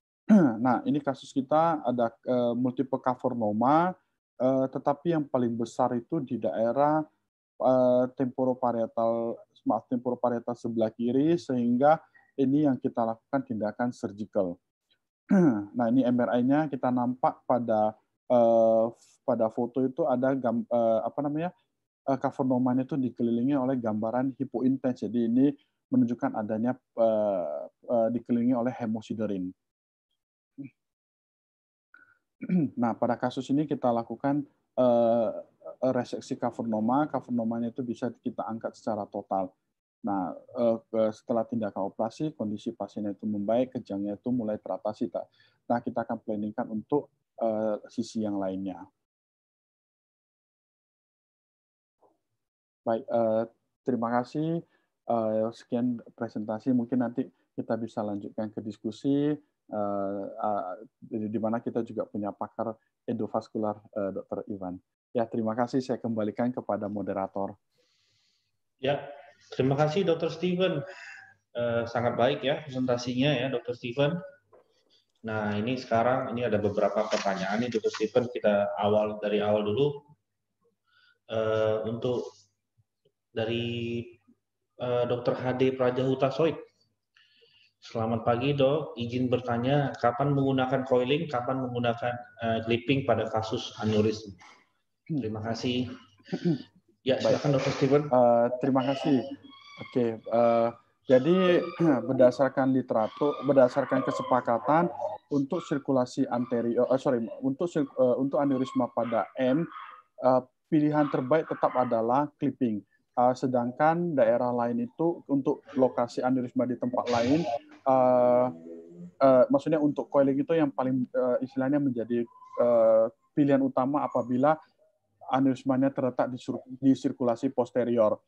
nah ini kasus kita ada multiple cavernoma Uh, tetapi yang paling besar itu di daerah uh, eh, temporoparietal maaf temporoparietal sebelah kiri sehingga ini yang kita lakukan tindakan surgical. nah, ini MRI-nya kita nampak pada uh, pada foto itu ada gam, uh, apa namanya? Uh, kavernomanya itu dikelilingi oleh gambaran hipointens. Jadi ini menunjukkan adanya uh, uh, dikelilingi oleh hemosiderin. Nah, pada kasus ini kita lakukan eh, reseksi cavernoma. Cavernomanya itu bisa kita angkat secara total. Nah, eh, setelah tindakan operasi, kondisi pasiennya itu membaik, kejangnya itu mulai teratasi. Nah, kita akan planningkan untuk eh, sisi yang lainnya. Baik, terima kasih. sekian presentasi. Mungkin nanti kita bisa lanjutkan ke diskusi. Eh, ah, di mana kita juga punya pakar endovaskular eh, Dr. Ivan. Ya, terima kasih saya kembalikan kepada moderator. Ya, terima kasih Dr. Steven. Eh, sangat baik ya presentasinya ya Dr. Steven. Nah, ini sekarang ini ada beberapa pertanyaan nih Dr. Steven kita awal dari awal dulu uh, untuk dari uh, Dr. HD Praja Hutasoik. Selamat pagi dok, izin bertanya kapan menggunakan coiling, kapan menggunakan uh, clipping pada kasus aneurisma. Terima kasih. Ya silakan dokter Steven. Uh, terima kasih. Oke, okay. uh, eh, jadi berdasarkan literatur, berdasarkan kesepakatan untuk sirkulasi anterior, uh, sorry, untuk uh, untuk aneurisma pada M, uh, pilihan terbaik tetap adalah clipping. Uh, sedangkan daerah lain itu untuk lokasi aneurisma di tempat lain, uh, uh, maksudnya untuk coiling itu yang paling uh, istilahnya menjadi uh, pilihan utama apabila aneurismanya terletak di, di sirkulasi posterior.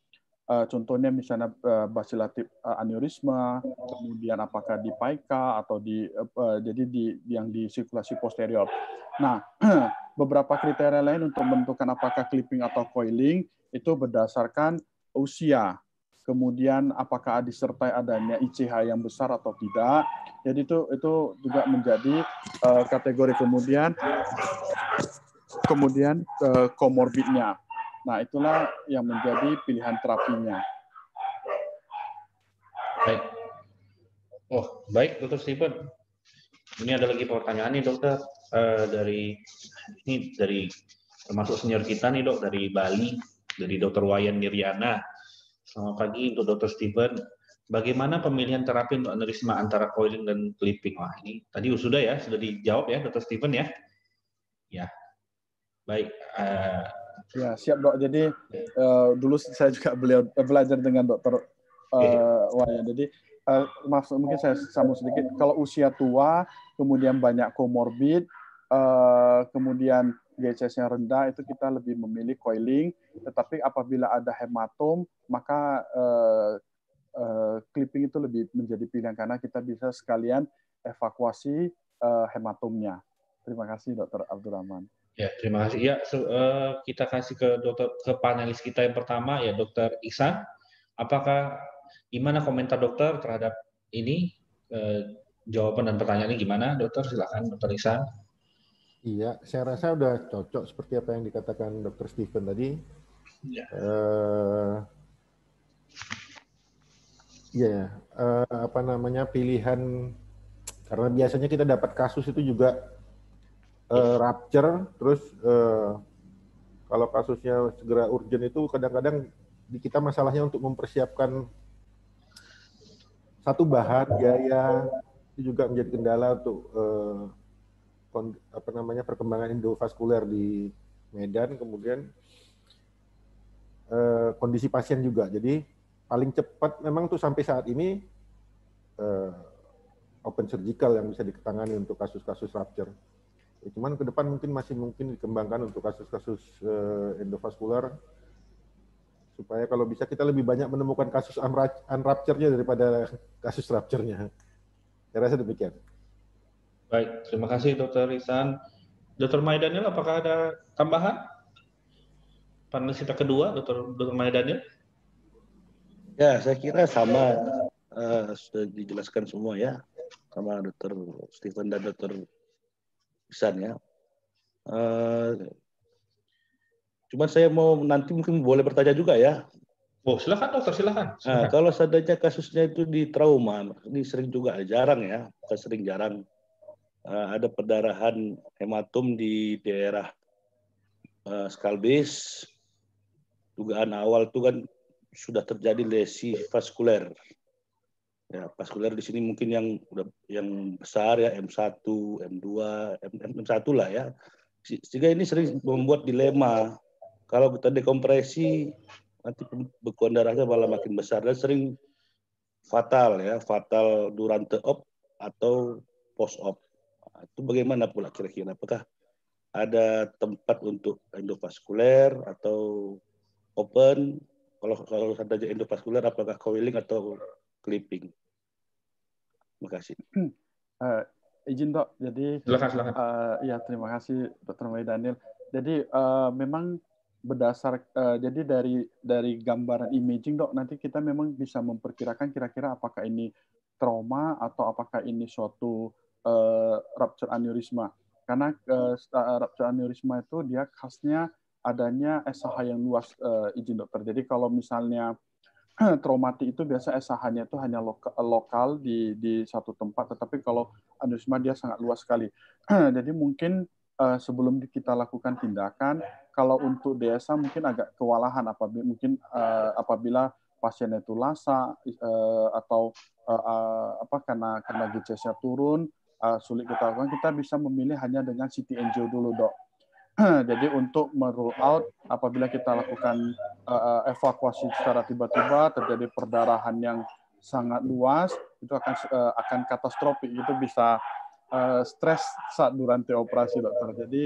Uh, contohnya misalnya uh, basilatif uh, aneurisma, kemudian apakah di paika atau di uh, jadi di yang di sirkulasi posterior. Nah, beberapa kriteria lain untuk menentukan apakah clipping atau coiling itu berdasarkan usia, kemudian apakah disertai adanya ICH yang besar atau tidak. Jadi itu itu juga menjadi uh, kategori kemudian kemudian komorbidnya. Nah, itulah yang menjadi pilihan terapinya. Baik. Oh, baik, Dokter Stephen. Ini ada lagi pertanyaan nih, Dokter. Uh, dari ini dari termasuk senior kita nih, Dok, dari Bali, dari Dokter Wayan Niriana. Selamat pagi untuk Dokter Stephen. Bagaimana pemilihan terapi untuk aneurisma antara coiling dan clipping? Wah, ini tadi sudah ya, sudah dijawab ya, Dokter Stephen ya. Ya, baik. Uh, Ya siap dok. Jadi uh, dulu saya juga beliau eh, belajar dengan dokter uh, eh, iya. Wayan. Jadi uh, maksud mungkin saya sambung sedikit. Kalau usia tua, kemudian banyak komorbid, uh, kemudian GCS yang rendah itu kita lebih memilih coiling. Tetapi apabila ada hematom, maka uh, uh, clipping itu lebih menjadi pilihan karena kita bisa sekalian evakuasi uh, hematomnya. Terima kasih Dokter Abdurrahman. Ya, terima kasih. Ya, so, uh, kita kasih ke dokter ke panelis kita yang pertama ya Dokter Iksan. Apakah gimana komentar dokter terhadap ini uh, jawaban dan pertanyaan ini gimana? Dokter silakan Dokter Iksan. Iya, saya rasa udah cocok seperti apa yang dikatakan Dokter Stephen tadi. Ya. Uh, eh, ya, yeah, uh, apa namanya pilihan karena biasanya kita dapat kasus itu juga uh, eh, rupture terus uh, kalau kasusnya segera urgent itu kadang-kadang kita masalahnya untuk mempersiapkan satu bahan biaya itu juga menjadi kendala untuk uh, apa namanya perkembangan endovaskuler di Medan kemudian uh, kondisi pasien juga jadi paling cepat memang tuh sampai saat ini uh, open surgical yang bisa diketangani untuk kasus-kasus rupture. Ya, cuman ke depan mungkin masih mungkin dikembangkan untuk kasus-kasus uh, endovaskular supaya kalau bisa kita lebih banyak menemukan kasus unrupture-nya daripada kasus rupture-nya. Saya rasa demikian. Baik, terima kasih Dr. Risan. Dr. Maidanil, apakah ada tambahan? Panelis kita kedua, Dr. Dr. Maidanil. Ya, saya kira sama uh, sudah dijelaskan semua ya sama Dr. Stephen dan Dr ya. Uh, cuman saya mau nanti mungkin boleh bertanya juga ya. Oh, silakan dokter, silakan. Nah, kalau seandainya kasusnya itu di trauma, ini sering juga jarang ya, bukan sering jarang. Uh, ada perdarahan hematom di daerah uh, skalbis. Dugaan awal itu kan sudah terjadi lesi vaskuler. Ya, vaskuler di sini mungkin yang udah yang besar ya M1, M2, M, M1 lah ya. Sehingga ini sering membuat dilema. Kalau kita dekompresi nanti bekuan darahnya malah makin besar dan sering fatal ya, fatal durante op atau post op. Nah, itu bagaimana pula kira-kira? Apakah ada tempat untuk endovaskuler atau open? Kalau kalau saja endovaskuler apakah coiling atau clipping. Terima kasih. Uh, izin dok, jadi silakan, silakan. Uh, ya terima kasih dokter Mei Daniel. Jadi uh, memang berdasar uh, jadi dari dari gambaran imaging dok nanti kita memang bisa memperkirakan kira-kira apakah ini trauma atau apakah ini suatu uh, rupture aneurisma karena uh, rupture aneurisma itu dia khasnya adanya SH yang luas uh, izin dokter jadi kalau misalnya traumatik itu biasa esahannya itu hanya loka, lokal di di satu tempat, tetapi kalau aneurisma dia sangat luas sekali. Jadi mungkin uh, sebelum kita lakukan tindakan, kalau untuk desa mungkin agak kewalahan apabila mungkin uh, apabila pasien itu lasa uh, atau uh, uh, apa karena karena gcs turun uh, sulit kita lakukan, kita bisa memilih hanya dengan CT angio dulu, Dok Jadi untuk merule out apabila kita lakukan uh, evakuasi secara tiba-tiba terjadi perdarahan yang sangat luas itu akan uh, akan katastrofik itu bisa uh, stres saat durante operasi dokter. Jadi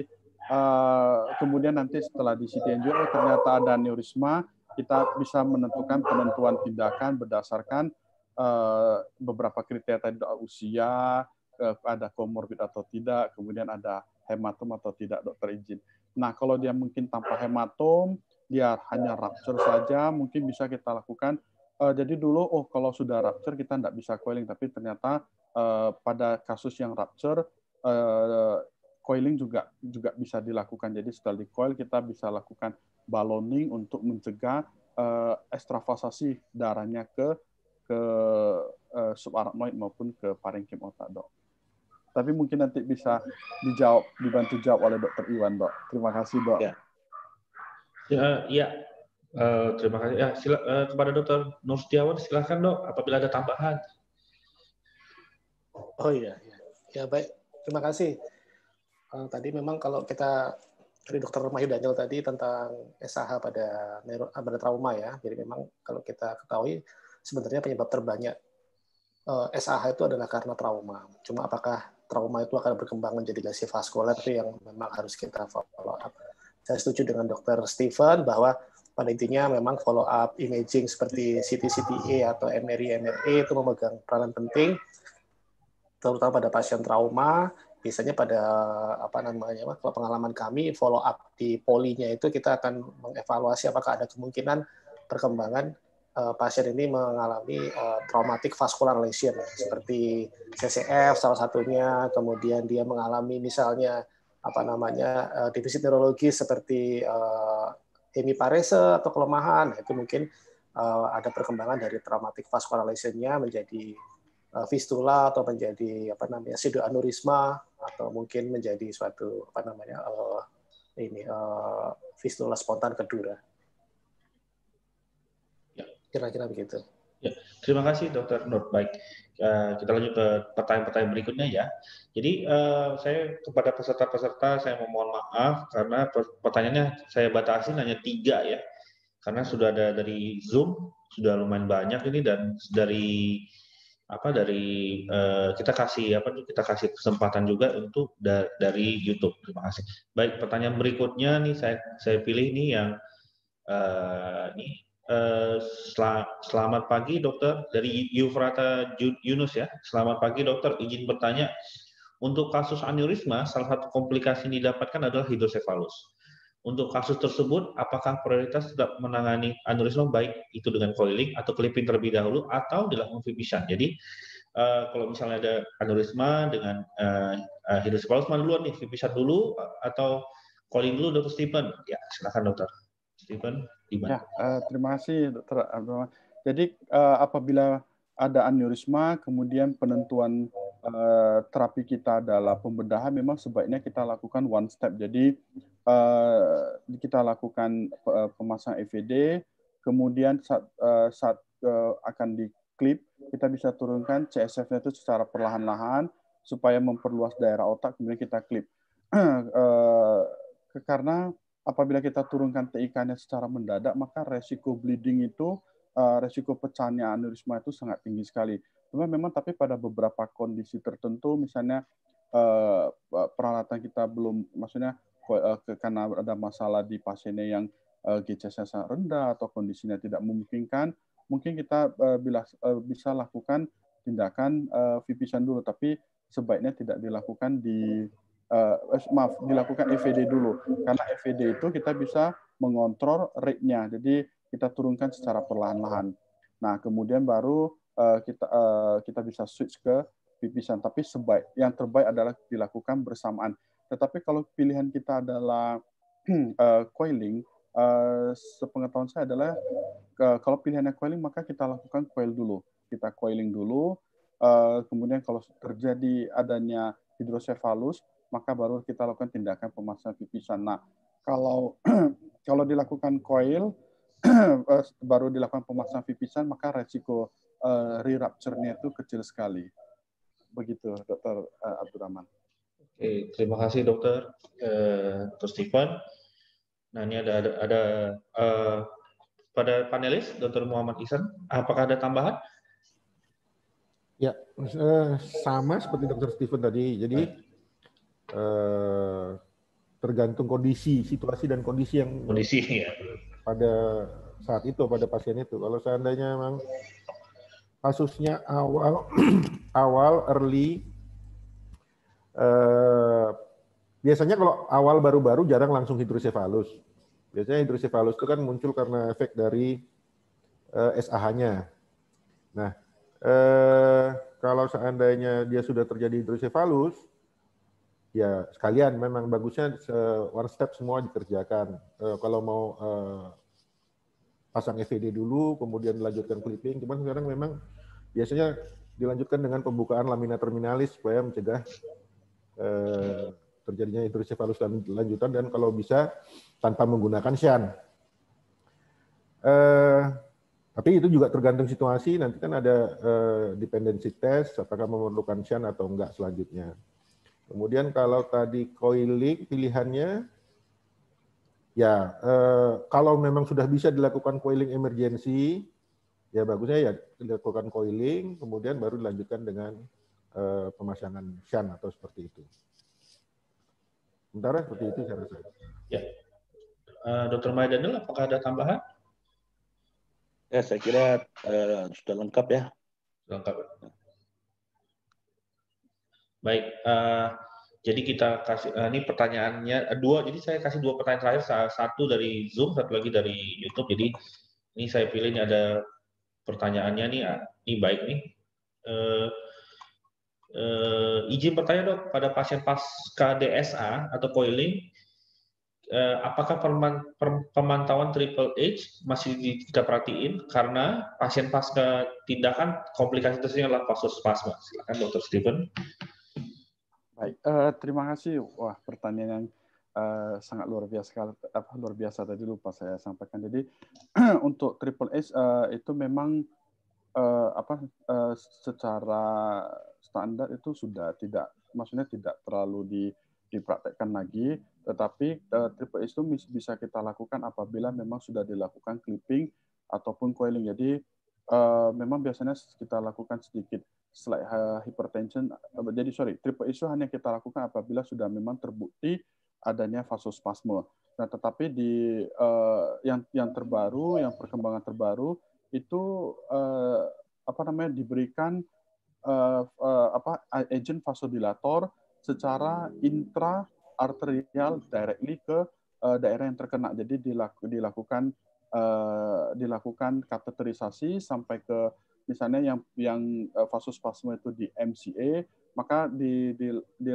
uh, kemudian nanti setelah di CT angio oh, ternyata ada neurisma kita bisa menentukan penentuan tindakan berdasarkan uh, beberapa kriteria tadi usia, uh, ada komorbid atau tidak, kemudian ada hematom atau tidak dokter izin. Nah, kalau dia mungkin tanpa hematom, dia hanya rupture saja, mungkin bisa kita lakukan. Uh, jadi dulu, oh kalau sudah rupture kita tidak bisa coiling, tapi ternyata uh, pada kasus yang rupture, uh, coiling juga juga bisa dilakukan. Jadi setelah di coil kita bisa lakukan ballooning untuk mencegah uh, ekstravasasi darahnya ke ke uh, subarachnoid maupun ke parenkim otak, dok tapi mungkin nanti bisa dijawab dibantu jawab oleh dokter Iwan dok terima kasih dok ya ya, ya. Uh, terima kasih ya sila, uh, kepada dokter Nur Setiawan silahkan dok apabila ada tambahan oh iya, iya. ya baik terima kasih uh, tadi memang kalau kita dari dokter Mayu Daniel tadi tentang SAH pada neuro, pada trauma ya jadi memang kalau kita ketahui sebenarnya penyebab terbanyak SAH itu adalah karena trauma. Cuma apakah trauma itu akan berkembang menjadi lesi vaskuler yang memang harus kita follow up. Saya setuju dengan Dr. Stephen bahwa pada intinya memang follow up imaging seperti CT-CTA e atau MRI-MRI itu memegang peranan penting terutama pada pasien trauma biasanya pada apa namanya kalau pengalaman kami follow up di polinya itu kita akan mengevaluasi apakah ada kemungkinan perkembangan Eh, pasien ini mengalami uh, eh, traumatic vascular lesion ya, seperti CCF salah satunya, kemudian dia mengalami misalnya apa namanya eh, defisit neurologis seperti uh, hemiparese atau kelemahan, nah, itu mungkin ada perkembangan dari traumatic vascular lesionnya menjadi fistula atau menjadi apa namanya pseudoaneurisma atau mungkin menjadi suatu apa namanya ini fistula spontan kedua. Kira-kira begitu. Ya, terima kasih Dokter Nur. Baik, uh, kita lanjut ke pertanyaan-pertanyaan berikutnya ya. Jadi uh, saya kepada peserta-peserta saya memohon maaf karena pertanyaannya saya batasi hanya tiga ya. Karena sudah ada dari Zoom sudah lumayan banyak ini dan dari apa dari uh, kita kasih apa kita kasih kesempatan juga untuk da dari YouTube. Terima kasih. Baik, pertanyaan berikutnya nih saya saya pilih nih yang uh, ini Eh, selamat pagi dokter dari Yufrata Yunus ya. Selamat pagi dokter, izin bertanya. Untuk kasus aneurisma, salah satu komplikasi yang didapatkan adalah hidrosefalus. Untuk kasus tersebut, apakah prioritas tetap menangani aneurisma baik itu dengan coiling atau clipping terlebih dahulu atau dilakukan pemisahan? Jadi uh, kalau misalnya ada aneurisma dengan uh, uh, hidrosefalus mana duluan nih, pemisahan dulu atau coiling dulu dokter Stephen? Ya silakan dokter Stephen. Gimana? Ya, uh, terima kasih Dokter Jadi uh, apabila ada aneurisma, kemudian penentuan uh, terapi kita adalah pembedahan, memang sebaiknya kita lakukan one step. Jadi uh, kita lakukan uh, pemasangan EVD, kemudian saat, uh, saat uh, akan di clip, kita bisa turunkan CSF-nya itu secara perlahan-lahan supaya memperluas daerah otak, kemudian kita klip. uh, karena apabila kita turunkan TIK-nya secara mendadak, maka resiko bleeding itu, eh, resiko pecahnya aneurisma itu sangat tinggi sekali. Cuma memang tapi pada beberapa kondisi tertentu, misalnya eh, eh, peralatan kita belum, maksudnya karena ada masalah di pasiennya yang GCS-nya sangat rendah atau kondisinya tidak memungkinkan, mungkin kita bisa lakukan tindakan VP dulu, tapi sebaiknya tidak dilakukan di uh, maaf dilakukan EVD dulu karena EVD itu kita bisa mengontrol rate-nya jadi kita turunkan secara perlahan-lahan nah kemudian baru uh, kita uh, kita bisa switch ke pipisan tapi sebaik yang terbaik adalah dilakukan bersamaan tetapi kalau pilihan kita adalah uh, coiling uh, sepengetahuan saya adalah uh, kalau pilihannya coiling maka kita lakukan coil dulu kita coiling dulu uh, kemudian kalau terjadi adanya hidrosefalus maka baru kita lakukan tindakan pemasangan pipisan. Nah, kalau kalau dilakukan koil eh, baru dilakukan pemasangan pipisan maka resiko uh, re-rupture-nya itu kecil sekali. Begitu, Dokter uh, Abdurrahman. Oke, terima kasih Dokter uh, Stephen. Nah, ini ada ada, ada uh, pada panelis Dokter Muhammad Ihsan, apakah ada tambahan? Ya, sama seperti Dokter Stephen tadi. Jadi Eh, tergantung kondisi, situasi dan kondisi yang kondisi ya. pada saat itu pada pasien itu. Kalau seandainya memang kasusnya awal awal early eh, biasanya kalau awal baru-baru jarang langsung hidrosefalus. Biasanya hidrosefalus itu kan muncul karena efek dari eh, SAH-nya. Nah, eh, kalau seandainya dia sudah terjadi hidrosefalus, ya sekalian memang bagusnya one step semua dikerjakan. Uh, kalau mau uh, pasang FVD e dulu, kemudian dilanjutkan clipping. Cuman sekarang memang biasanya dilanjutkan dengan pembukaan lamina terminalis supaya mencegah eh, terjadinya terjadinya dan lanjutan dan kalau bisa tanpa menggunakan sian. tapi itu juga tergantung situasi. Nanti kan ada uh, dependensi test apakah memerlukan sian atau enggak selanjutnya. Kemudian kalau tadi coiling pilihannya, ya eh, kalau memang sudah bisa dilakukan coiling emergency, ya bagusnya ya dilakukan coiling, kemudian baru dilanjutkan dengan eh, pemasangan shan atau seperti itu. Sementara seperti itu saya rasa. Ya. Uh, eh, Dr. Maidanil, apakah ada tambahan? Ya, saya kira uh, sudah lengkap ya. lengkap. Ya. Baik, uh, jadi kita kasih uh, ini pertanyaannya eh, dua. Jadi saya kasih dua pertanyaan terakhir, satu dari Zoom, satu lagi dari YouTube. Jadi ini saya pilih ini ada pertanyaannya nih, ah, ini baik nih. Uh, uh, izin bertanya dok, pada pasien pasca DSA atau coiling, uh, apakah perman, per, pemantauan triple H masih kita perhatiin karena pasien pasca tindakan komplikasi tersebut adalah vasospasma. Silakan dokter Steven. Baik, uh, terima kasih. Wah, pertanyaan yang uh, sangat luar biasa apa luar biasa tadi lupa saya sampaikan. Jadi untuk triple S uh, eh, itu memang uh, apa uh, secara standar itu sudah tidak maksudnya tidak terlalu di dipraktekkan lagi, tetapi uh, triple itu bisa kita lakukan apabila memang sudah dilakukan clipping ataupun coiling. Jadi uh, memang biasanya kita lakukan sedikit selain eh, hypertension jadi sorry triple issue hanya kita lakukan apabila sudah memang terbukti adanya vasospasme. Nah, tetapi di uh, yang yang terbaru, yang perkembangan terbaru itu uh, apa namanya diberikan uh, uh, apa agent vasodilator secara intra arterial directly ke uh, daerah yang terkena. Jadi dilaku, dilakukan uh, dilakukan kateterisasi sampai ke misalnya yang yang eh, vasus itu di MCA, maka di di, di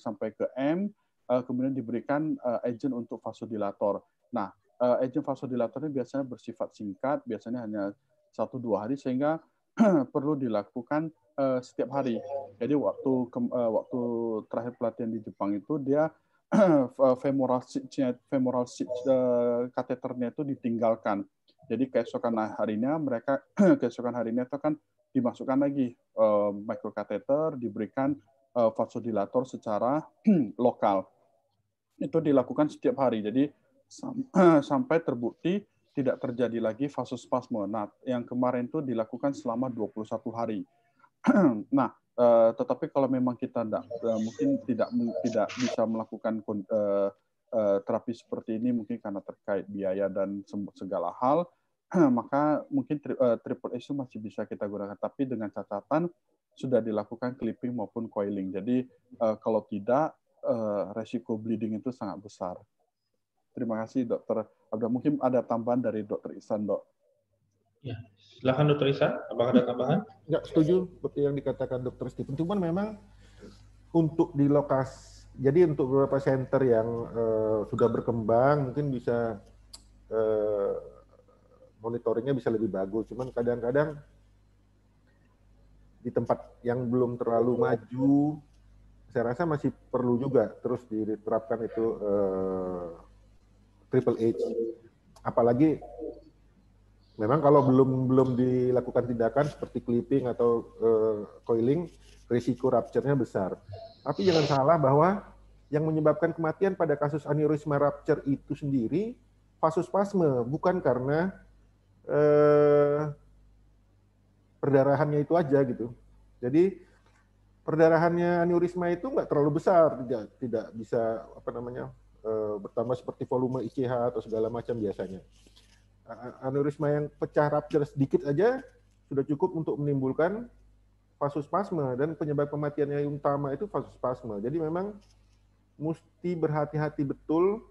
sampai ke M, eh, kemudian diberikan eh, agent untuk vasodilator. Nah, agen vasodilatornya biasanya bersifat singkat, biasanya hanya satu dua hari sehingga perlu dilakukan setiap hari. Jadi waktu waktu terakhir pelatihan di Jepang itu dia femoral femoral kateternya itu ditinggalkan jadi keesokan harinya mereka keesokan harinya itu kan dimasukkan lagi uh, eh, mikrokateter diberikan uh, vasodilator secara lokal. Itu dilakukan setiap hari. Jadi sam sampai terbukti tidak terjadi lagi vasospasme. Nah, yang kemarin itu dilakukan selama 21 hari. nah, uh, tetapi kalau memang kita tidak uh, mungkin tidak tidak bisa melakukan uh, Eh, terapi seperti ini mungkin karena terkait biaya dan segala hal maka mungkin tri, uh, triple H masih bisa kita gunakan tapi dengan catatan sudah dilakukan clipping maupun coiling jadi uh, kalau tidak uh, resiko bleeding itu sangat besar terima kasih dokter ada mungkin ada tambahan dari dokter Isan dok ya silakan dokter Isan apakah ada tambahan Enggak, setuju seperti yang dikatakan dokter Stephen cuman memang untuk di lokasi jadi untuk beberapa center yang uh, sudah berkembang mungkin bisa uh, monitoringnya bisa lebih bagus. Cuman kadang-kadang di tempat yang belum terlalu maju, saya rasa masih perlu juga terus diterapkan itu uh, triple H. Apalagi Memang kalau belum belum dilakukan tindakan seperti clipping atau uh, coiling, risiko rupture-nya besar. Tapi jangan salah bahwa yang menyebabkan kematian pada kasus aneurisma rupture itu sendiri vasospasme, bukan karena uh, perdarahannya itu aja gitu. Jadi perdarahannya aneurisma itu nggak terlalu besar, tidak tidak bisa apa namanya eh, bertambah seperti volume ICH atau segala macam biasanya aneurisma yang pecah rupture sedikit aja sudah cukup untuk menimbulkan vasospasme dan penyebab kematian yang utama itu vasospasme. Jadi memang mesti berhati-hati betul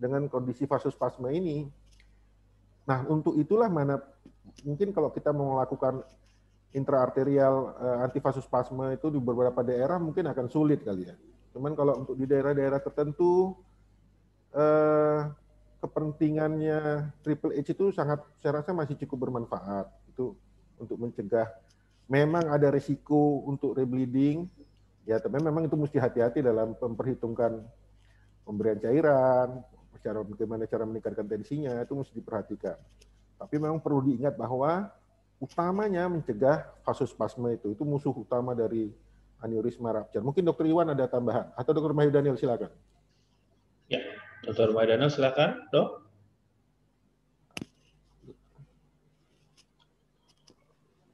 dengan kondisi vasospasme ini. Nah, untuk itulah mana mungkin kalau kita mau melakukan intraarterial eh, antivasospasme itu di beberapa daerah mungkin akan sulit kali ya. Cuman kalau untuk di daerah-daerah tertentu eh, kepentingannya Triple H itu sangat saya rasa masih cukup bermanfaat itu untuk mencegah memang ada risiko untuk rebleeding ya tapi memang itu mesti hati-hati dalam memperhitungkan pemberian cairan cara bagaimana cara meningkatkan tensinya itu mesti diperhatikan tapi memang perlu diingat bahwa utamanya mencegah vasospasme itu itu musuh utama dari aneurisma rupture mungkin dokter Iwan ada tambahan atau dokter Mahyudaniel silakan Dr. Maidana, silakan, dok.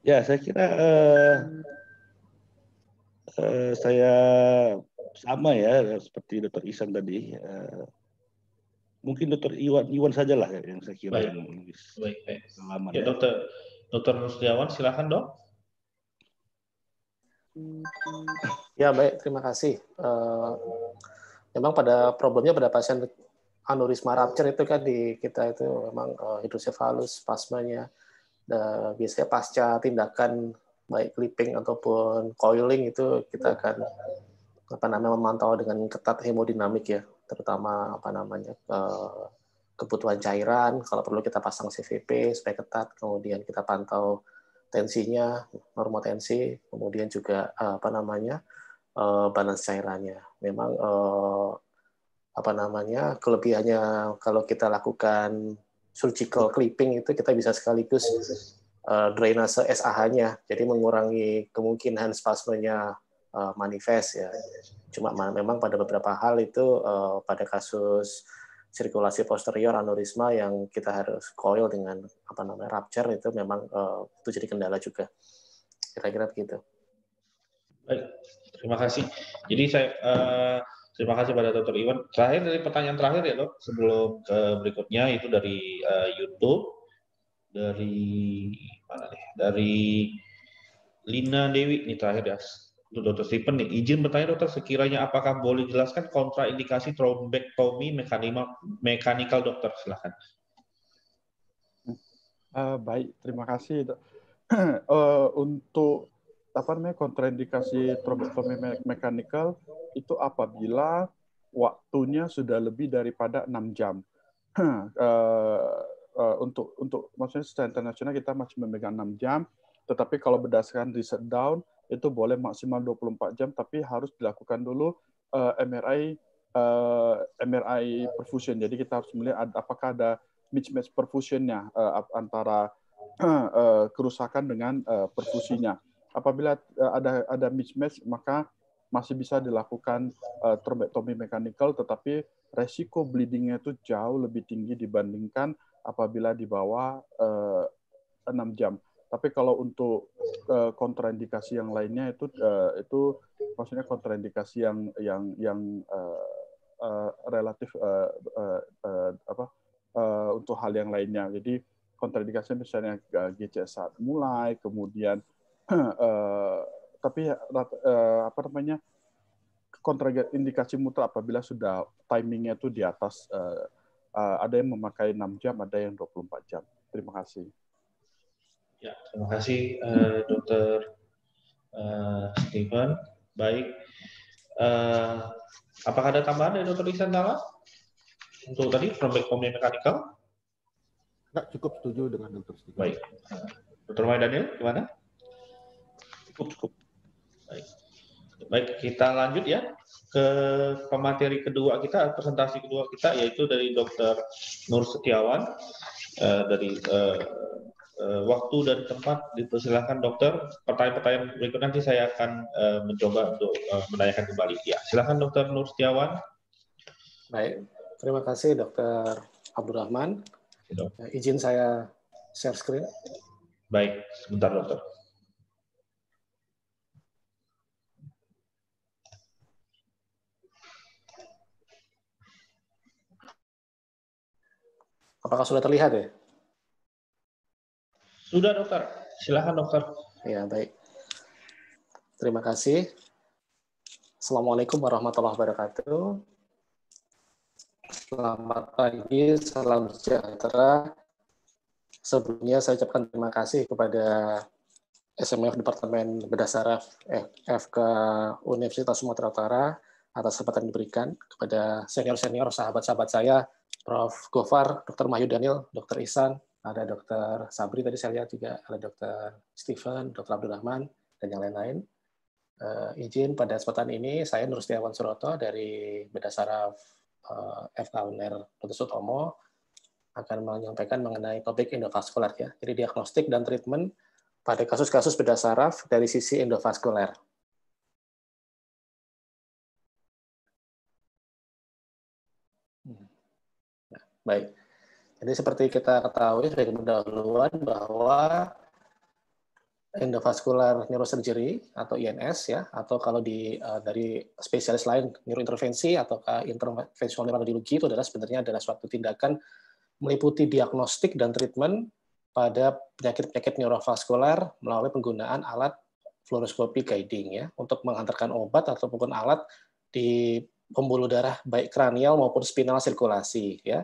Ya, saya kira uh, uh, saya sama ya seperti Dr. Isan tadi. Uh, mungkin Dr. Iwan Iwan sajalah yang saya kira baik. yang baik, baik. ya, ya. Dokter Dr. Rusdiawan, silakan dok. Ya baik, terima kasih. Uh, memang pada problemnya pada pasien aneurisma rupture itu kan di kita itu memang uh, eh, hidrosefalus spasmanya eh, biasanya pasca tindakan baik clipping ataupun coiling itu kita iya. akan apa namanya memantau dengan ketat hemodinamik ya terutama apa namanya kebutuhan cairan kalau perlu kita pasang CVP supaya ketat kemudian kita pantau tensinya normotensi kemudian juga eh, apa namanya balance cairannya memang apa namanya kelebihannya kalau kita lakukan surgical iya. clipping itu kita bisa sekaligus uh, drainase SAH-nya, jadi mengurangi kemungkinan spasmenya uh, manifest ya. Cuma memang pada beberapa hal itu uh, pada kasus sirkulasi posterior aneurisma yang kita harus coil dengan apa namanya rupture itu memang uh, itu jadi kendala juga. Kira-kira begitu. Baik, terima kasih. Jadi saya uh, Terima kasih pada Dr. Iwan. Terakhir dari pertanyaan terakhir ya dok, sebelum ke berikutnya itu dari uh, YouTube, dari mana nih? Dari Lina Dewi ini terakhir ya. Untuk Dr. Stephen nih, izin bertanya dokter, sekiranya apakah boleh jelaskan kontraindikasi trombektomi mekanima, mekanikal dokter? Silahkan. Uh, baik, terima kasih. uh, untuk apa namanya kontraindikasi trombektomi me mekanikal itu apabila waktunya sudah lebih daripada enam jam. uh, uh, untuk untuk maksudnya secara internasional kita masih memegang enam jam, tetapi kalau berdasarkan riset down itu boleh maksimal 24 jam tapi harus dilakukan dulu uh, eh, MRI uh, MRI perfusion. Jadi kita harus melihat apakah ada mismatch perfusionnya uh, antara uh, kerusakan dengan uh, perfusinya apabila eh, ada ada mismatch maka masih bisa dilakukan uh, eh, thrombectomy mechanical tetapi resiko bleedingnya itu jauh lebih tinggi dibandingkan apabila di bawah uh, eh, 6 jam. Tapi kalau untuk uh, kontraindikasi yang lainnya itu uh, itu maksudnya kontraindikasi yang yang yang uh, uh, relatif uh, uh, uh, apa uh, untuk hal yang lainnya. Jadi kontraindikasi misalnya uh, GCS saat mulai, kemudian uh, tapi uh, apa namanya kontraindikasi mutlak apabila sudah timingnya itu di atas uh, uh, ada yang memakai 6 jam, ada yang 24 jam. Terima kasih. Ya, terima kasih uh, dokter Uh, Steven. Baik. Uh, apakah ada tambahan dari Dokter Isantala? Untuk tadi from back home mechanical? Enggak, cukup setuju dengan Dokter Stephen Baik. Dokter Maidanil Daniel, gimana? cukup cukup. Baik. Baik, kita lanjut ya ke pemateri kedua kita, presentasi kedua kita yaitu dari Dokter Nur Setiawan uh, dari uh, uh, waktu dan tempat dipersilahkan dokter. Pertanyaan-pertanyaan berikut nanti saya akan uh, mencoba untuk uh, menanyakan kembali. Ya, silahkan Dokter Nur Setiawan. Baik, terima kasih Dokter Abdurrahman. izin saya share screen. Baik, sebentar dokter. Apakah sudah terlihat ya? Sudah dokter. Silahkan dokter. Ya baik. Terima kasih. Assalamualaikum warahmatullahi wabarakatuh. Selamat pagi, salam sejahtera. Sebelumnya saya ucapkan terima kasih kepada SMF Departemen Bedah Saraf eh, FK Universitas Sumatera Utara atas kesempatan diberikan kepada senior-senior sahabat-sahabat saya Prof. Gofar, Dr. Mahyu Daniel, Dr. Isan, ada Dr. Sabri tadi saya lihat juga, ada Dr. Stephen, Dr. Abdurrahman, dan yang lain-lain. Uh, izin pada kesempatan ini, saya Nur Setiawan Suroto dari Bedasara uh, eh, FK Uner Dr. Sutomo akan menyampaikan mengenai topik endovaskular ya, jadi diagnostik dan treatment pada kasus-kasus beda saraf dari sisi endovaskuler. Baik. Jadi seperti kita ketahui sebagai pendahuluan bahwa endovascular neurosurgery atau INS ya atau kalau di uh, dari spesialis lain neurointervensi atau uh, intervensional neurologi itu adalah sebenarnya adalah suatu tindakan meliputi diagnostik dan treatment pada penyakit-penyakit neurovaskular melalui penggunaan alat fluoroscopy guiding ya untuk mengantarkan obat atau ataupun alat di pembuluh darah baik kranial maupun spinal sirkulasi ya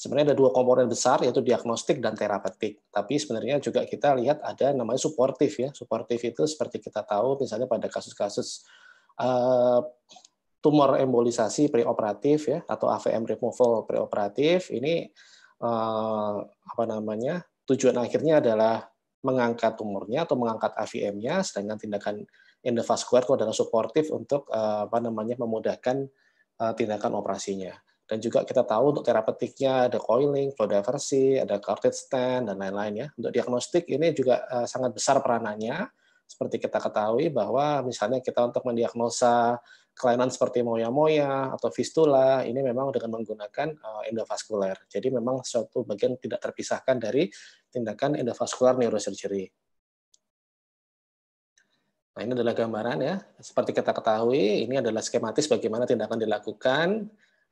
sebenarnya ada dua komponen besar yaitu diagnostik dan terapeutik. Tapi sebenarnya juga kita lihat ada namanya suportif ya. Suportif itu seperti kita tahu misalnya pada kasus-kasus eh, tumor embolisasi preoperatif ya atau AVM removal preoperatif ini eh, apa namanya? tujuan akhirnya adalah mengangkat tumornya atau mengangkat AVM-nya sedangkan tindakan endovaskular adalah suportif untuk eh, apa namanya memudahkan tindakan operasinya. Dan juga kita tahu untuk terapeutiknya ada coiling, flow diversi, ada carotid stand dan lain-lain ya. Untuk diagnostik ini juga eh, sangat besar peranannya. Seperti kita ketahui bahwa misalnya kita untuk mendiagnosa kelainan seperti moya-moya atau fistula ini memang dengan menggunakan eh, endovaskuler. Jadi memang suatu bagian tidak terpisahkan dari tindakan endovaskular neurosurgery. Nah, ini adalah gambaran ya. Seperti kita ketahui, ini adalah skematis bagaimana tindakan dilakukan.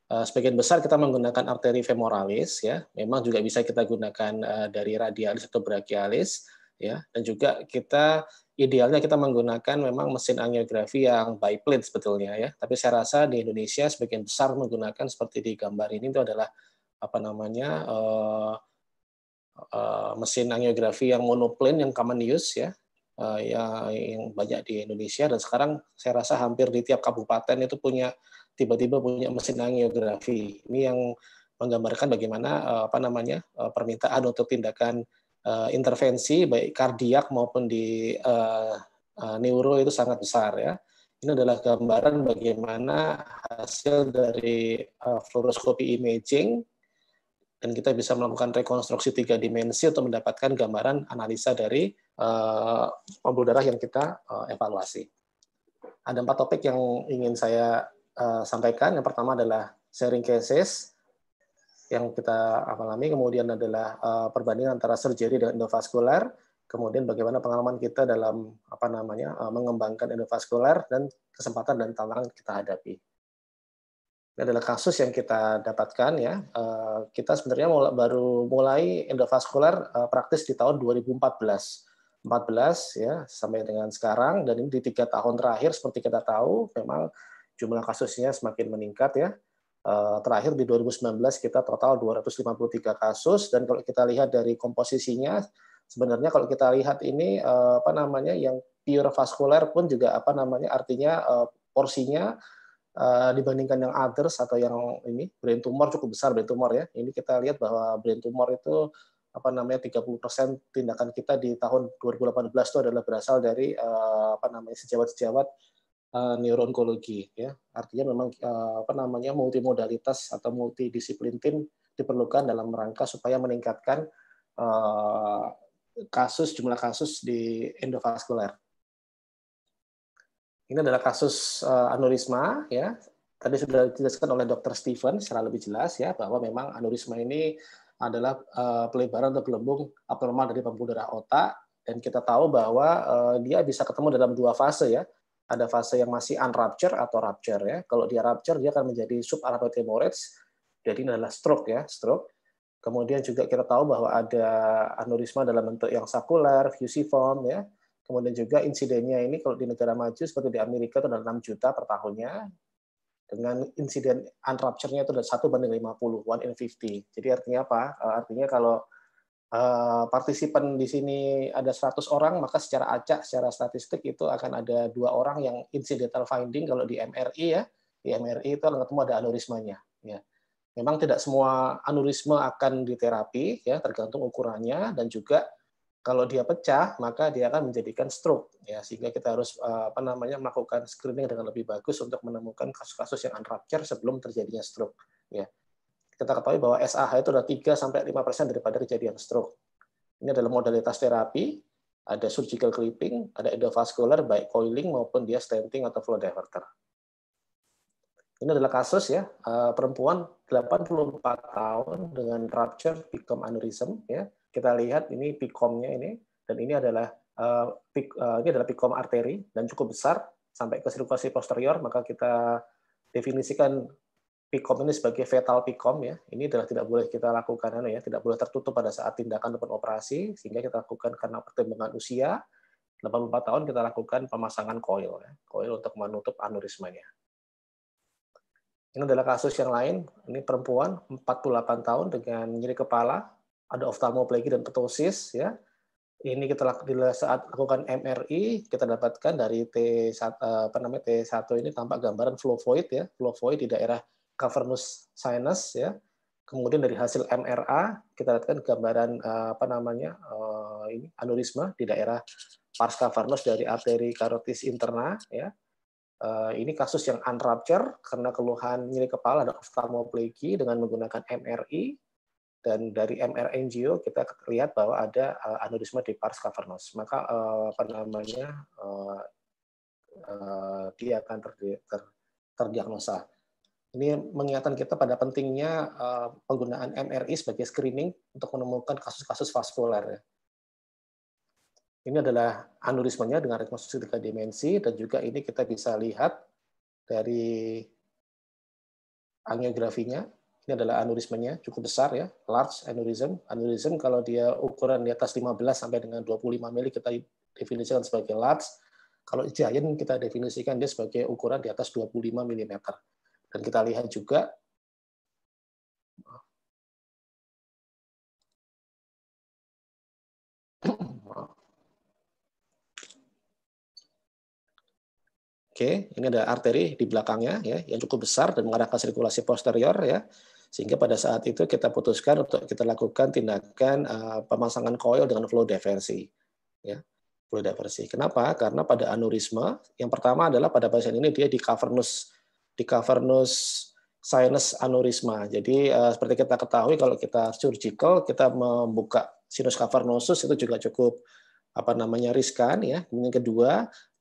Eh, sebagian besar kita menggunakan arteri femoralis ya memang juga bisa kita gunakan eh, dari radialis atau brachialis ya dan juga kita idealnya kita menggunakan memang mesin angiografi yang biplane sebetulnya ya tapi saya rasa di Indonesia sebagian besar menggunakan seperti di gambar ini itu adalah apa namanya uh, uh, mesin angiografi yang monoplane yang common use ya uh, yang banyak di Indonesia dan sekarang saya rasa hampir di tiap kabupaten itu punya tiba-tiba punya mesin angiografi. Ini yang menggambarkan bagaimana eh, apa namanya eh, permintaan untuk tindakan eh, intervensi baik kardiak maupun di neuro itu sangat besar ya. Ini adalah gambaran bagaimana hasil dari fluoroskopi imaging dan kita bisa melakukan rekonstruksi tiga dimensi untuk mendapatkan gambaran analisa dari pembuluh darah yang kita evaluasi. Ada empat topik yang ingin saya Eh, sampaikan. Yang pertama adalah sharing cases yang kita alami, kemudian adalah eh, perbandingan antara surgery dan endovaskular, kemudian bagaimana pengalaman kita dalam apa namanya eh, mengembangkan endovaskular dan kesempatan dan tantangan kita hadapi. Ini adalah kasus yang kita dapatkan ya. kita sebenarnya baru mulai endovaskular praktis di tahun 2014. 14 ya sampai dengan sekarang dan ini di tiga tahun terakhir seperti kita tahu memang jumlah kasusnya semakin meningkat ya. Eh, terakhir di 2019 kita total 253 kasus dan kalau kita lihat dari komposisinya sebenarnya kalau kita lihat ini eh, apa namanya yang pure vaskuler pun juga apa namanya artinya eh, porsinya dibandingkan yang others atau yang ini brain tumor cukup besar brain tumor ya. Ini kita lihat bahwa brain tumor itu apa namanya 30% tindakan kita di tahun 2018 itu adalah berasal dari apa namanya sejawat-sejawat Eh, neuroonkologi ya artinya memang eh, apa namanya multimodalitas atau multidisiplin tim diperlukan dalam rangka supaya meningkatkan eh, kasus jumlah kasus di endovaskuler ini adalah kasus aneurisma ya tadi sudah dijelaskan oleh Dr. Steven secara lebih jelas ya bahwa memang aneurisma ini adalah pelebaran atau gelembung abnormal dari pembuluh darah otak dan kita tahu bahwa dia bisa ketemu dalam dua fase ya ada fase yang masih unrupture atau rupture ya. Kalau dia rupture dia akan menjadi subarachnoid hemorrhage. Jadi ini adalah stroke ya, stroke. Kemudian juga kita tahu bahwa ada aneurisma dalam bentuk yang sakular, fusiform ya. Kemudian juga insidennya ini kalau di negara maju seperti di Amerika itu ada 6 juta per tahunnya. Dengan insiden unrupture-nya itu ada 1 banding 50, 1 in 50. Jadi artinya apa? Eh, artinya kalau Eh, partisipan di sini ada 100 orang, maka secara acak, secara statistik itu akan ada dua orang yang incidental finding kalau di MRI ya. Di MRI itu akan ketemu ada aneurismanya. Ya. Memang tidak semua aneurisma akan diterapi, ya, tergantung ukurannya dan juga kalau dia pecah maka dia akan menjadikan stroke, ya, sehingga kita harus eh, apa namanya melakukan screening dengan lebih bagus untuk menemukan kasus-kasus yang unrupture sebelum terjadinya stroke. Ya kita ketahui bahwa SAH itu adalah 3 sampai 5% daripada kejadian stroke. Ini adalah modalitas terapi, ada surgical clipping, ada endovascular baik coiling maupun dia stenting atau flow diverter. Ini adalah kasus ya, eh, perempuan 84 tahun dengan rupture PCOM aneurysm ya. Kita lihat ini PCOM-nya ini dan ini adalah eh, eh, ini adalah PCOM arteri dan cukup besar sampai ke sirkulasi posterior, maka kita definisikan PIKOM ini sebagai fetal PIKOM ya. Ini adalah tidak boleh kita lakukan anu ya, tidak boleh tertutup pada saat tindakan depan operasi sehingga kita lakukan karena pertimbangan usia 84 tahun kita lakukan pemasangan koil ya. Koil untuk menutup aneurismanya. Ini adalah kasus yang lain. Ini perempuan 48 tahun dengan nyeri kepala, ada oftalmoplegi dan ptosis ya. Ini kita lakukan saat lakukan MRI kita dapatkan dari T eh, apa 1 ini tampak gambaran flow void ya, flow void di daerah cavernous sinus ya. Kemudian dari hasil MRA kita lihatkan gambaran eh, apa namanya eh, ini aneurisma di daerah pars cavernous dari arteri karotis interna ya. Eh, ini kasus yang unrupture karena keluhan nyeri kepala ada oftalmoplegi dengan menggunakan MRI dan dari MRNGO kita lihat bahwa ada aneurisma di pars cavernous. Maka apa namanya dia akan terdiagnosa. Ini mengingatkan kita pada pentingnya eh, penggunaan MRI sebagai screening untuk menemukan kasus-kasus vaskuler. Ya. Ini adalah aneurismanya dengan rekonstruksi tiga dimensi, dan juga ini kita bisa lihat dari angiografinya. Ini adalah aneurismanya cukup besar ya, large aneurism. Aneurism kalau dia ukuran di atas 15 sampai dengan 25 mili kita definisikan sebagai large. Kalau giant kita definisikan dia sebagai ukuran di atas 25 mm. Dan kita lihat juga Oke, ini ada arteri di belakangnya ya yang cukup besar dan mengarah ke sirkulasi posterior ya. Sehingga pada saat itu kita putuskan untuk kita lakukan tindakan uh, pemasangan koil dengan flow diversi ya. Flow diversi. Kenapa? Karena pada aneurisma yang pertama adalah pada pasien ini dia di cavernous di cavernous sinus aneurisma. Jadi eh, seperti kita ketahui kalau kita surgical kita membuka sinus cavernosus itu juga cukup apa namanya riskan ya. Kemudian kedua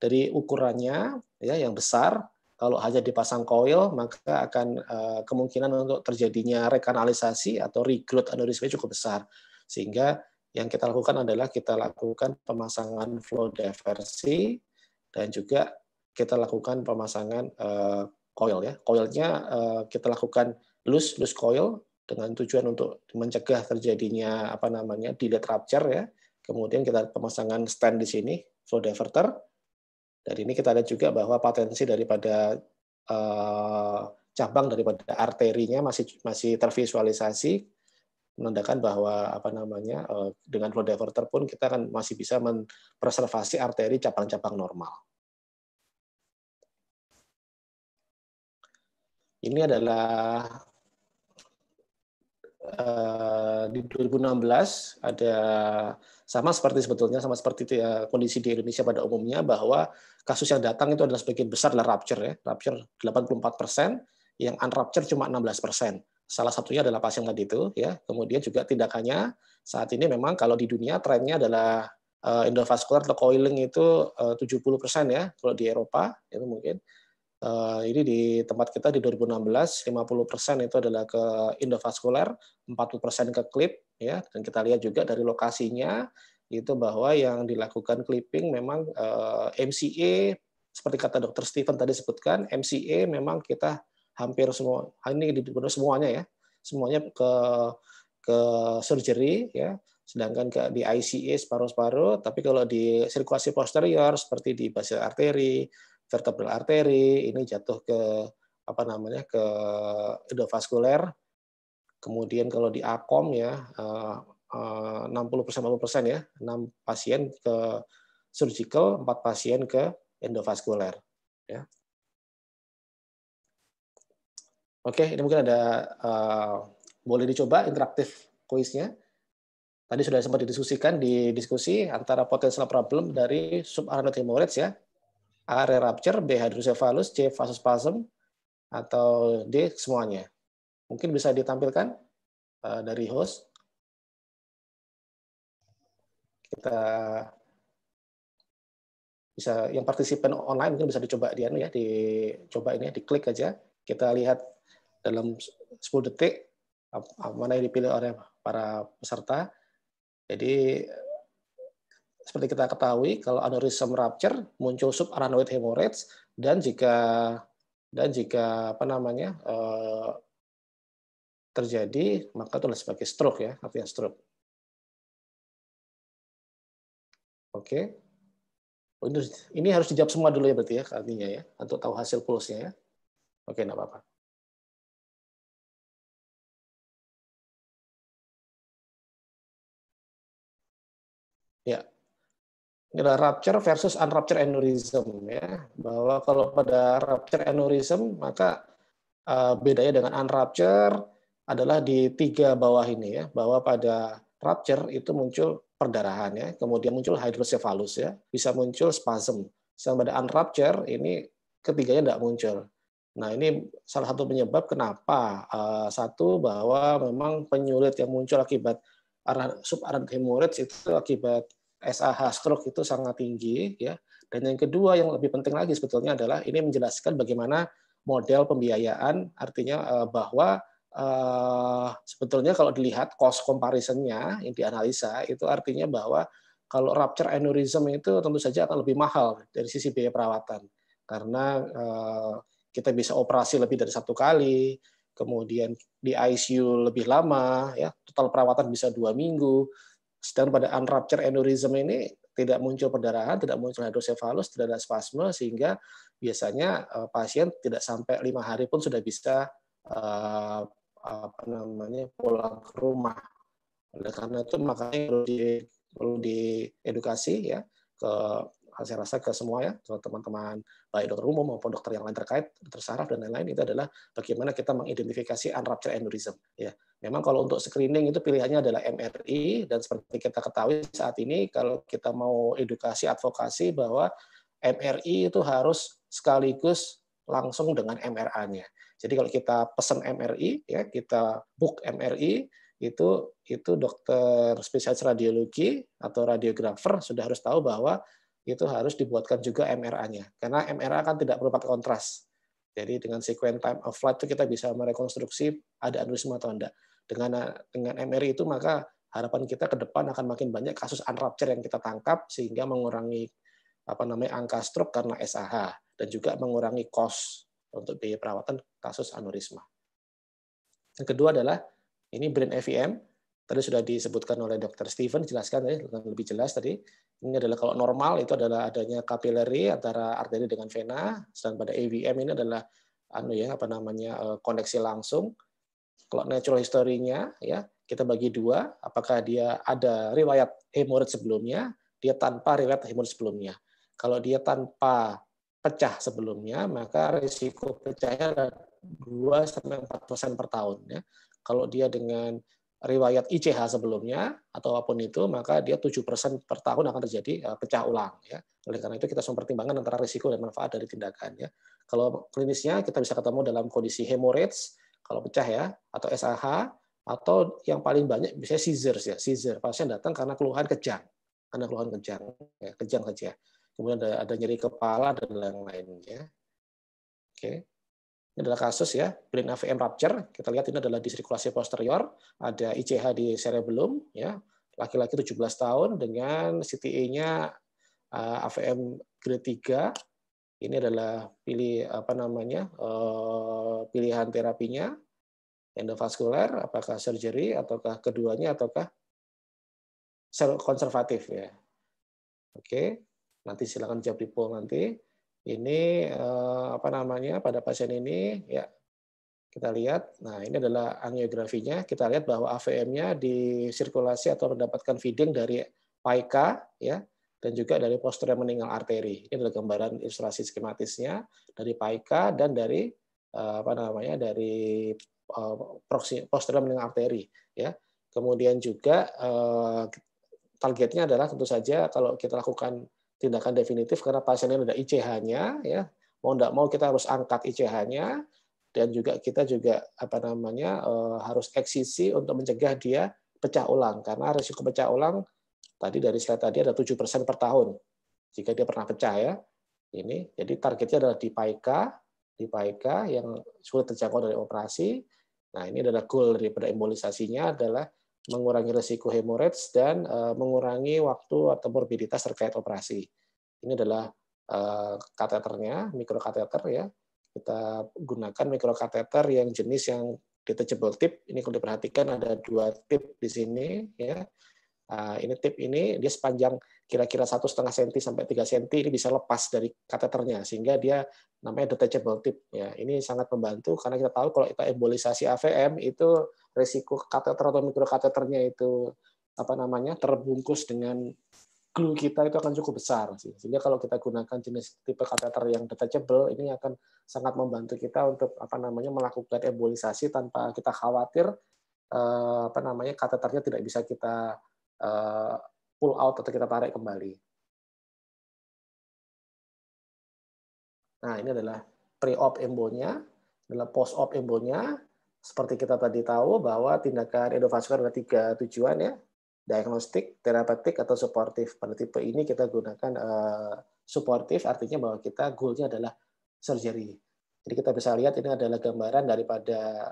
dari ukurannya ya yang besar kalau hanya dipasang koil maka akan eh, kemungkinan untuk terjadinya rekanalisasi atau regrowth aneurisma cukup besar. Sehingga yang kita lakukan adalah kita lakukan pemasangan flow diversi dan juga kita lakukan pemasangan eh, coil ya. Coilnya eh, kita lakukan loose loose coil dengan tujuan untuk mencegah terjadinya apa namanya delay rupture ya. Kemudian kita pemasangan stand di sini flow diverter. dari ini kita lihat juga bahwa potensi daripada eh, cabang daripada arterinya masih masih tervisualisasi menandakan bahwa apa namanya eh, dengan flow diverter pun kita akan masih bisa mempreservasi arteri cabang-cabang normal. ini adalah Uh, di 2016 ada sama seperti sebetulnya sama seperti uh, kondisi di Indonesia pada umumnya bahwa kasus yang datang itu adalah sebagian besar adalah rupture ya rupture 84 persen yang unrupture cuma 16 persen salah satunya adalah pasien tadi itu ya kemudian juga tindakannya saat ini memang kalau di dunia trennya adalah uh, atau coiling itu eh, uh, 70 persen ya kalau di Eropa itu ya mungkin Eh, ini di tempat kita di 2016 50% itu adalah ke endovaskuler, 40% ke klip ya dan kita lihat juga dari lokasinya itu bahwa yang dilakukan clipping memang eh, MCA seperti kata Dokter Steven tadi sebutkan MCA memang kita hampir semua ah, ini di semuanya ya semuanya ke ke surgery ya sedangkan ke, di ICA separuh-separuh tapi kalau di sirkulasi posterior seperti di basil arteri vertebral arteri, ini jatuh ke apa namanya ke endovaskuler. Kemudian kalau di AKOM ya 60% eh, eh, persen ya, 6 pasien ke surgical, 4 pasien ke endovaskuler ya. Oke, ini mungkin ada eh, boleh dicoba interaktif kuisnya. Tadi sudah sempat didiskusikan di diskusi antara potensial problem dari subarachnoid hemorrhage ya, A. Rerupture, B. Hydrocephalus, C. Vasospasm, atau D. Semuanya. Mungkin bisa ditampilkan eh, dari host. Kita bisa yang partisipan online mungkin bisa dicoba di anu ya, dicoba ini ya, diklik aja. Kita lihat dalam 10 detik mana yang dipilih oleh para peserta. Jadi seperti kita ketahui kalau aneurisma rupture muncul subarachnoid hemorrhage dan jika dan jika apa namanya eh, terjadi maka itu sebagai stroke ya artinya stroke. Oke. Okay. Oh, ini harus dijawab semua dulu ya berarti ya artinya ya untuk tahu hasil pulsnya ya. Oke, okay, apa-apa. Ya, adalah rupture versus unrupture aneurysm ya bahwa kalau pada rupture aneurysm maka uh, bedanya dengan unrupture adalah di tiga bawah ini ya bahwa pada rupture itu muncul perdarahan ya kemudian muncul hydrocephalus ya bisa muncul spasm sedangkan pada unrupture ini ketiganya tidak muncul Nah, ini salah satu penyebab kenapa uh, satu bahwa memang penyulit yang muncul akibat subaranak hemorrhage itu akibat SAH stroke itu sangat tinggi ya. Dan yang kedua yang lebih penting lagi sebetulnya adalah ini menjelaskan bagaimana model pembiayaan artinya eh, bahwa Uh, sebetulnya kalau dilihat cost comparison-nya yang dianalisa itu artinya bahwa kalau rupture aneurysm itu tentu saja akan lebih mahal dari sisi biaya perawatan karena uh, kita bisa operasi lebih dari satu kali, kemudian di ICU lebih lama, ya total perawatan bisa dua minggu, Sedangkan pada unruptured aneurysm ini tidak muncul perdarahan, tidak muncul hidrosefalus, tidak ada spasme, sehingga biasanya eh, pasien tidak sampai lima hari pun sudah bisa eh, apa namanya pulang ke rumah. Oleh karena itu makanya perlu di perlu diedukasi ya ke saya rasa ke semua ya teman-teman baik dokter umum maupun dokter yang lain terkait dokter saraf dan lain-lain itu adalah bagaimana kita mengidentifikasi unruptured aneurysm ya memang kalau untuk screening itu pilihannya adalah MRI dan seperti kita ketahui saat ini kalau kita mau edukasi advokasi bahwa MRI itu harus sekaligus langsung dengan MRA-nya. Jadi kalau kita pesan MRI, ya kita book MRI, itu itu dokter spesialis radiologi atau radiografer sudah harus tahu bahwa itu harus dibuatkan juga MRA-nya. Karena MRA kan tidak perlu pakai kontras. Jadi dengan sequence time of flight itu kita bisa merekonstruksi ada aneurisma atau tidak Dengan dengan MRI itu maka harapan kita ke depan akan makin banyak kasus unrupture yang kita tangkap sehingga mengurangi apa namanya angka stroke karena SAH dan juga mengurangi cost untuk biaya perawatan kasus aneurisma. Yang kedua adalah ini brain FEM Tadi sudah disebutkan oleh Dr. Steven, jelaskan tadi lebih jelas tadi. Ini adalah kalau normal itu adalah adanya kapileri antara arteri dengan vena, sedangkan pada AVM ini adalah anu ya apa namanya eh, koneksi langsung. Kalau natural history-nya ya kita bagi dua, apakah dia ada riwayat hemorrhoid sebelumnya, dia tanpa riwayat hemorrhoid sebelumnya. Kalau dia tanpa pecah sebelumnya, maka risiko pecahnya 2 sampai 4 per tahun. Ya. Kalau dia dengan riwayat ICH sebelumnya atau apapun itu, maka dia tujuh persen per tahun akan terjadi eh, pecah ulang. Ya. Oleh karena itu kita harus mempertimbangkan antara risiko dan manfaat dari tindakan. Ya. Kalau klinisnya kita bisa ketemu dalam kondisi hemorrhage, kalau pecah ya, atau SAH, atau yang paling banyak bisa seizures ya, scissors Pasien datang karena keluhan kejang, karena keluhan kejang, ya, kejang saja. Kemudian ada, ada nyeri kepala dan lain-lainnya. Oke. Okay. Ini adalah kasus ya, brain AVM rupture. Kita lihat ini adalah di posterior, ada ICH di cerebellum ya. Laki-laki 17 tahun dengan CTE-nya eh, AVM grade 3. Ini adalah pilih apa namanya? Eh, pilihan terapinya endovaskular apakah surgery ataukah keduanya ataukah konservatif ya. Oke, nanti silakan jawab di poll nanti ini eh, apa namanya pada pasien ini ya kita lihat. Nah, ini adalah angiografinya. Kita lihat bahwa AVM-nya disirkulasi atau mendapatkan feeding dari PAIKA ya dan juga dari posterior meninggal arteri. Ini adalah gambaran ilustrasi skematisnya dari PAIKA dan dari eh, apa namanya dari eh, posterior meninggal arteri ya. Kemudian juga targetnya adalah tentu saja kalau kita lakukan tindakan definitif karena pasiennya ada ICH-nya ya mau tidak mau kita harus angkat ICH-nya dan juga kita juga apa namanya eh, harus eksisi untuk mencegah dia pecah ulang karena risiko pecah ulang tadi dari slide tadi ada tujuh persen per tahun jika dia pernah pecah ya ini jadi targetnya adalah di PAIKA di PAIKA yang sulit terjangkau dari operasi nah ini adalah goal daripada embolisasinya adalah mengurangi resiko hemorrhage dan eh, mengurangi waktu atau morbiditas terkait operasi. Ini adalah eh, kateternya, mikrokateter ya. Kita gunakan mikrokateter yang jenis yang detachable tip. Ini kalau diperhatikan ada dua tip di sini ya. Eh, ini tip ini dia sepanjang kira-kira satu setengah senti sampai 3 senti ini bisa lepas dari kateternya sehingga dia namanya detachable tip ya. Ini sangat membantu karena kita tahu kalau kita embolisasi AVM itu Resiko kateter atau mikrokateternya itu apa namanya terbungkus dengan glue kita itu akan cukup besar sih. Sehingga kalau kita gunakan jenis tipe kateter yang detachable ini akan sangat membantu kita untuk apa namanya melakukan embolisasi tanpa kita khawatir eh, apa namanya kateternya tidak bisa kita eh, pull out atau kita tarik kembali. Nah, ini adalah pre-op embolnya, adalah post-op embolnya. Seperti kita tadi tahu bahwa tindakan endovaskular ada tiga tujuan ya, diagnostik, terapeutik atau suportif. Pada tipe ini kita gunakan uh, suportif, artinya bahwa kita goalnya adalah surgery. Jadi kita bisa lihat ini adalah gambaran daripada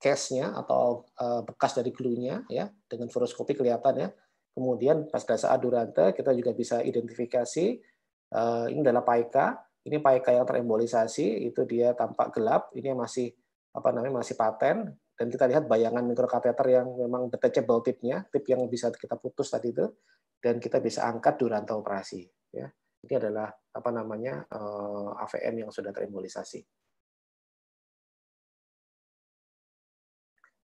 case-nya atau uh, bekas dari glue-nya ya dengan fluoroskopi kelihatan ya. Kemudian pas dasar adurante kita juga bisa identifikasi uh, ini adalah paika. Ini paika yang terembolisasi itu dia tampak gelap, ini masih apa namanya masih paten dan kita lihat bayangan mikrokateter yang memang detachable tipnya, tip yang bisa kita putus tadi itu dan kita bisa angkat durante operasi ya. Ini adalah apa namanya eh, AVM yang sudah terembolisasi.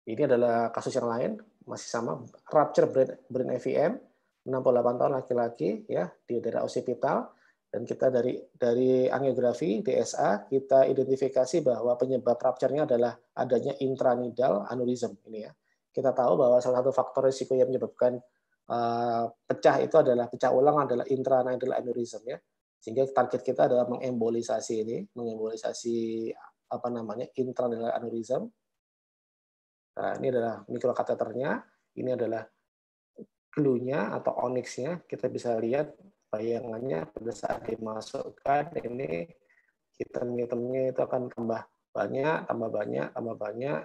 Ini adalah kasus yang lain, masih sama rupture brain, brain AVM, 68 tahun laki-laki ya di daerah occipital dan kita dari dari angiografi DSA kita identifikasi bahwa penyebab rupture adalah adanya intranidal aneurism ini ya. Kita tahu bahwa salah satu faktor risiko yang menyebabkan uh, pecah itu adalah pecah ulang adalah intranidal aneurism ya. Sehingga target kita adalah mengembolisasi ini, mengembolisasi apa namanya intranidal aneurism. Nah, ini adalah mikrokateternya, ini adalah glue-nya atau onyxnya. Kita bisa lihat bayangannya pada saat dimasukkan ini hitam-hitamnya itu akan tambah banyak, tambah banyak, tambah banyak,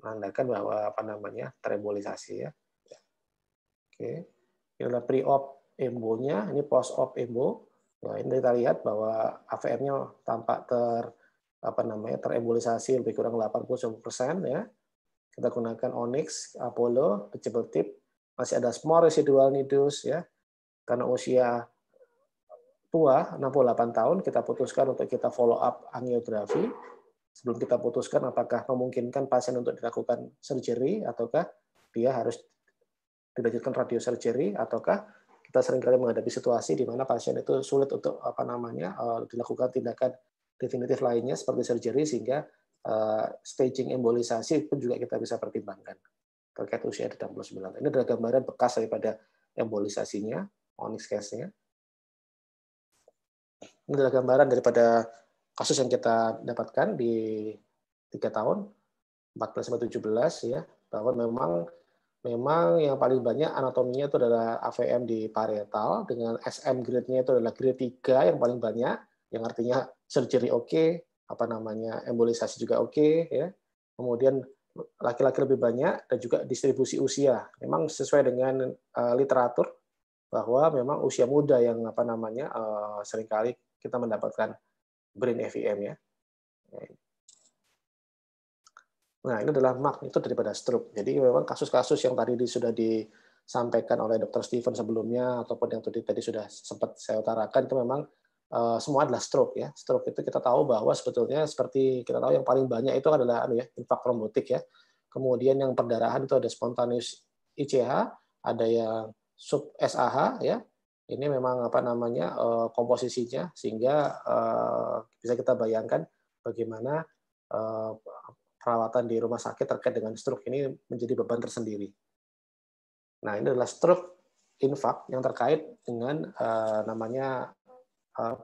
menandakan bahwa apa namanya terembolisasi ya. Oke, ini adalah pre-op embonya, ini post-op embo. Nah, ini kita lihat bahwa AVM-nya tampak ter apa namanya terembolisasi lebih kurang 80 persen ya. Kita gunakan Onyx, Apollo, pecibel tip, masih ada small residual nidus ya. Karena usia tua 68 tahun kita putuskan untuk kita follow up angiografi sebelum kita putuskan apakah memungkinkan pasien untuk dilakukan surgery ataukah dia harus dilanjutkan surgery ataukah kita seringkali menghadapi situasi di mana pasien itu sulit untuk apa namanya eh, dilakukan tindakan definitif lainnya seperti surgery sehingga eh, staging embolisasi pun juga kita bisa pertimbangkan terkait usia 69. Ini adalah gambaran bekas daripada embolisasinya, onyx case-nya. Ini adalah gambaran daripada kasus yang kita dapatkan di tiga tahun 14 sampai 17 ya bahwa memang memang yang paling banyak anatominya itu adalah AVM di parietal dengan SM grade-nya itu adalah grade 3 yang paling banyak yang artinya surgery oke okay, apa namanya embolisasi juga oke okay, ya kemudian laki-laki lebih banyak dan juga distribusi usia memang sesuai dengan eh, literatur bahwa memang usia muda yang apa namanya eh, seringkali kita mendapatkan brain FEM ya. Nah, ini adalah magnitude daripada stroke. Jadi memang kasus-kasus yang tadi sudah disampaikan oleh Dr. Steven sebelumnya ataupun yang tadi sudah sempat saya utarakan itu memang eh, semua adalah stroke ya. Stroke itu kita tahu bahwa sebetulnya seperti kita tahu yang paling banyak itu adalah anu ya, infak trombotik ya. Kemudian yang perdarahan itu ada spontaneous ICH, ada yang sub SAH ya, ini memang apa namanya eh, komposisinya sehingga eh, bisa kita bayangkan bagaimana eh, perawatan di rumah sakit terkait dengan stroke ini menjadi beban tersendiri. Nah, ini adalah stroke infak yang terkait dengan namanya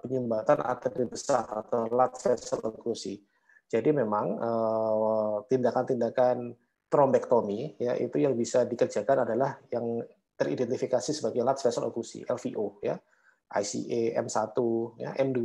penyumbatan arteri besar atau large vessel occlusion. Jadi memang tindakan-tindakan trombektomi ya itu yang bisa dikerjakan adalah yang teridentifikasi sebagai large vessel occlusi LVO ya. ICA M1 ya, M2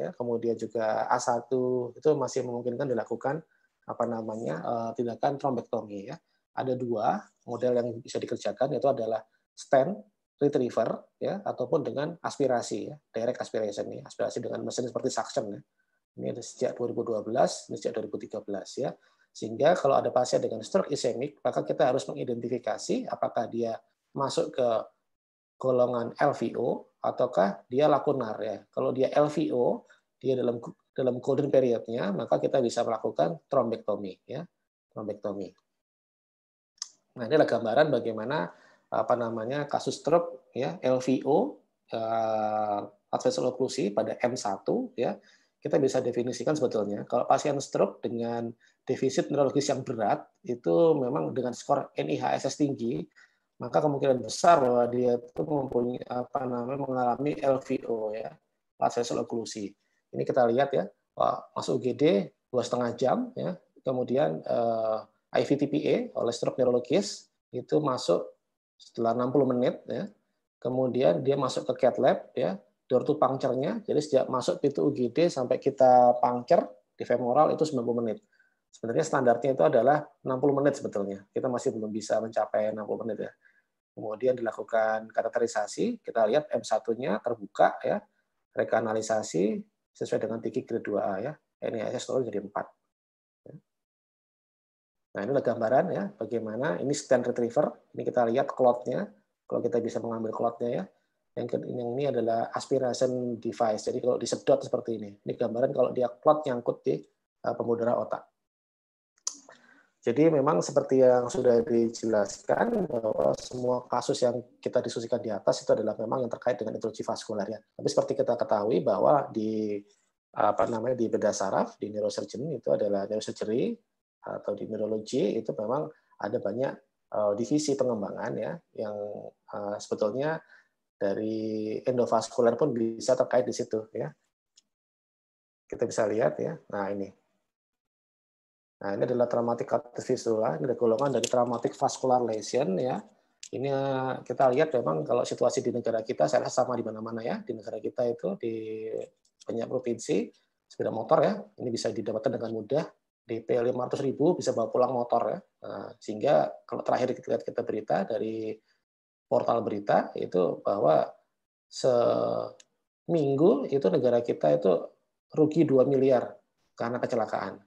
ya, kemudian juga A1 itu masih memungkinkan dilakukan apa namanya eh, tindakan trombektomi ya. Ada dua model yang bisa dikerjakan yaitu adalah stent retriever ya ataupun dengan aspirasi ya, direct aspiration ya, aspirasi dengan mesin seperti suction ya. Ini sejak 2012, ini sejak 2013 ya. Sehingga kalau ada pasien dengan stroke isemik maka kita harus mengidentifikasi apakah dia masuk ke golongan LVO ataukah dia lakunar ya. Kalau dia LVO, dia dalam dalam golden periodnya, maka kita bisa melakukan trombektomi ya, trombektomi. Nah, ini adalah gambaran bagaimana apa namanya kasus stroke ya LVO eh, atresial pada M1 ya. Kita bisa definisikan sebetulnya kalau pasien stroke dengan defisit neurologis yang berat itu memang dengan skor NIHSS tinggi maka kemungkinan besar bahwa dia itu mempunyai apa namanya mengalami LVO ya flat vessel occlusi. Ini kita lihat ya, masuk UGD dua setengah jam ya, kemudian eh, IVTPA oleh stroke neurologis itu masuk setelah 60 menit ya, kemudian dia masuk ke cat lab ya, door to puncture-nya, jadi sejak masuk pintu UGD sampai kita puncture di femoral itu 90 menit. Sebenarnya standarnya itu adalah 60 menit sebetulnya. Kita masih belum bisa mencapai 60 menit ya. Kemudian dilakukan karakterisasi. kita lihat M1-nya terbuka ya, rekanalisasi sesuai dengan tinggi grade 2A ya. Ini aja turun jadi 4. Nah, ini gambaran ya bagaimana ini stand retriever. Ini kita lihat clot Kalau kita bisa mengambil clot ya. Yang ini adalah aspiration device. Jadi kalau disedot seperti ini. Ini gambaran kalau dia clot nyangkut di eh, pembuluh darah otak. Jadi memang seperti yang sudah dijelaskan bahwa semua kasus yang kita diskusikan di atas itu adalah memang yang terkait dengan intrusi vaskular ya. Tapi seperti kita ketahui bahwa di apa namanya di bedah saraf di neurosurgeon itu adalah neurosurgery atau di neurologi itu memang ada banyak eh, divisi pengembangan ya yang eh, sebetulnya dari endovaskular pun bisa terkait di situ ya. Kita bisa lihat ya. Nah, ini Nah, ini adalah traumatic cutis fistula, ini adalah golongan dari traumatic vascular lesion ya. Ini eh, kita lihat memang kalau situasi di negara kita saya rasa sama di mana-mana ya, di negara kita itu di banyak provinsi sepeda motor ya, ini bisa didapatkan dengan mudah. DP 500 ribu bisa bawa pulang motor ya. Nah, sehingga kalau terakhir kita lihat kita berita dari portal berita itu bahwa seminggu itu negara kita itu rugi 2 miliar karena kecelakaan.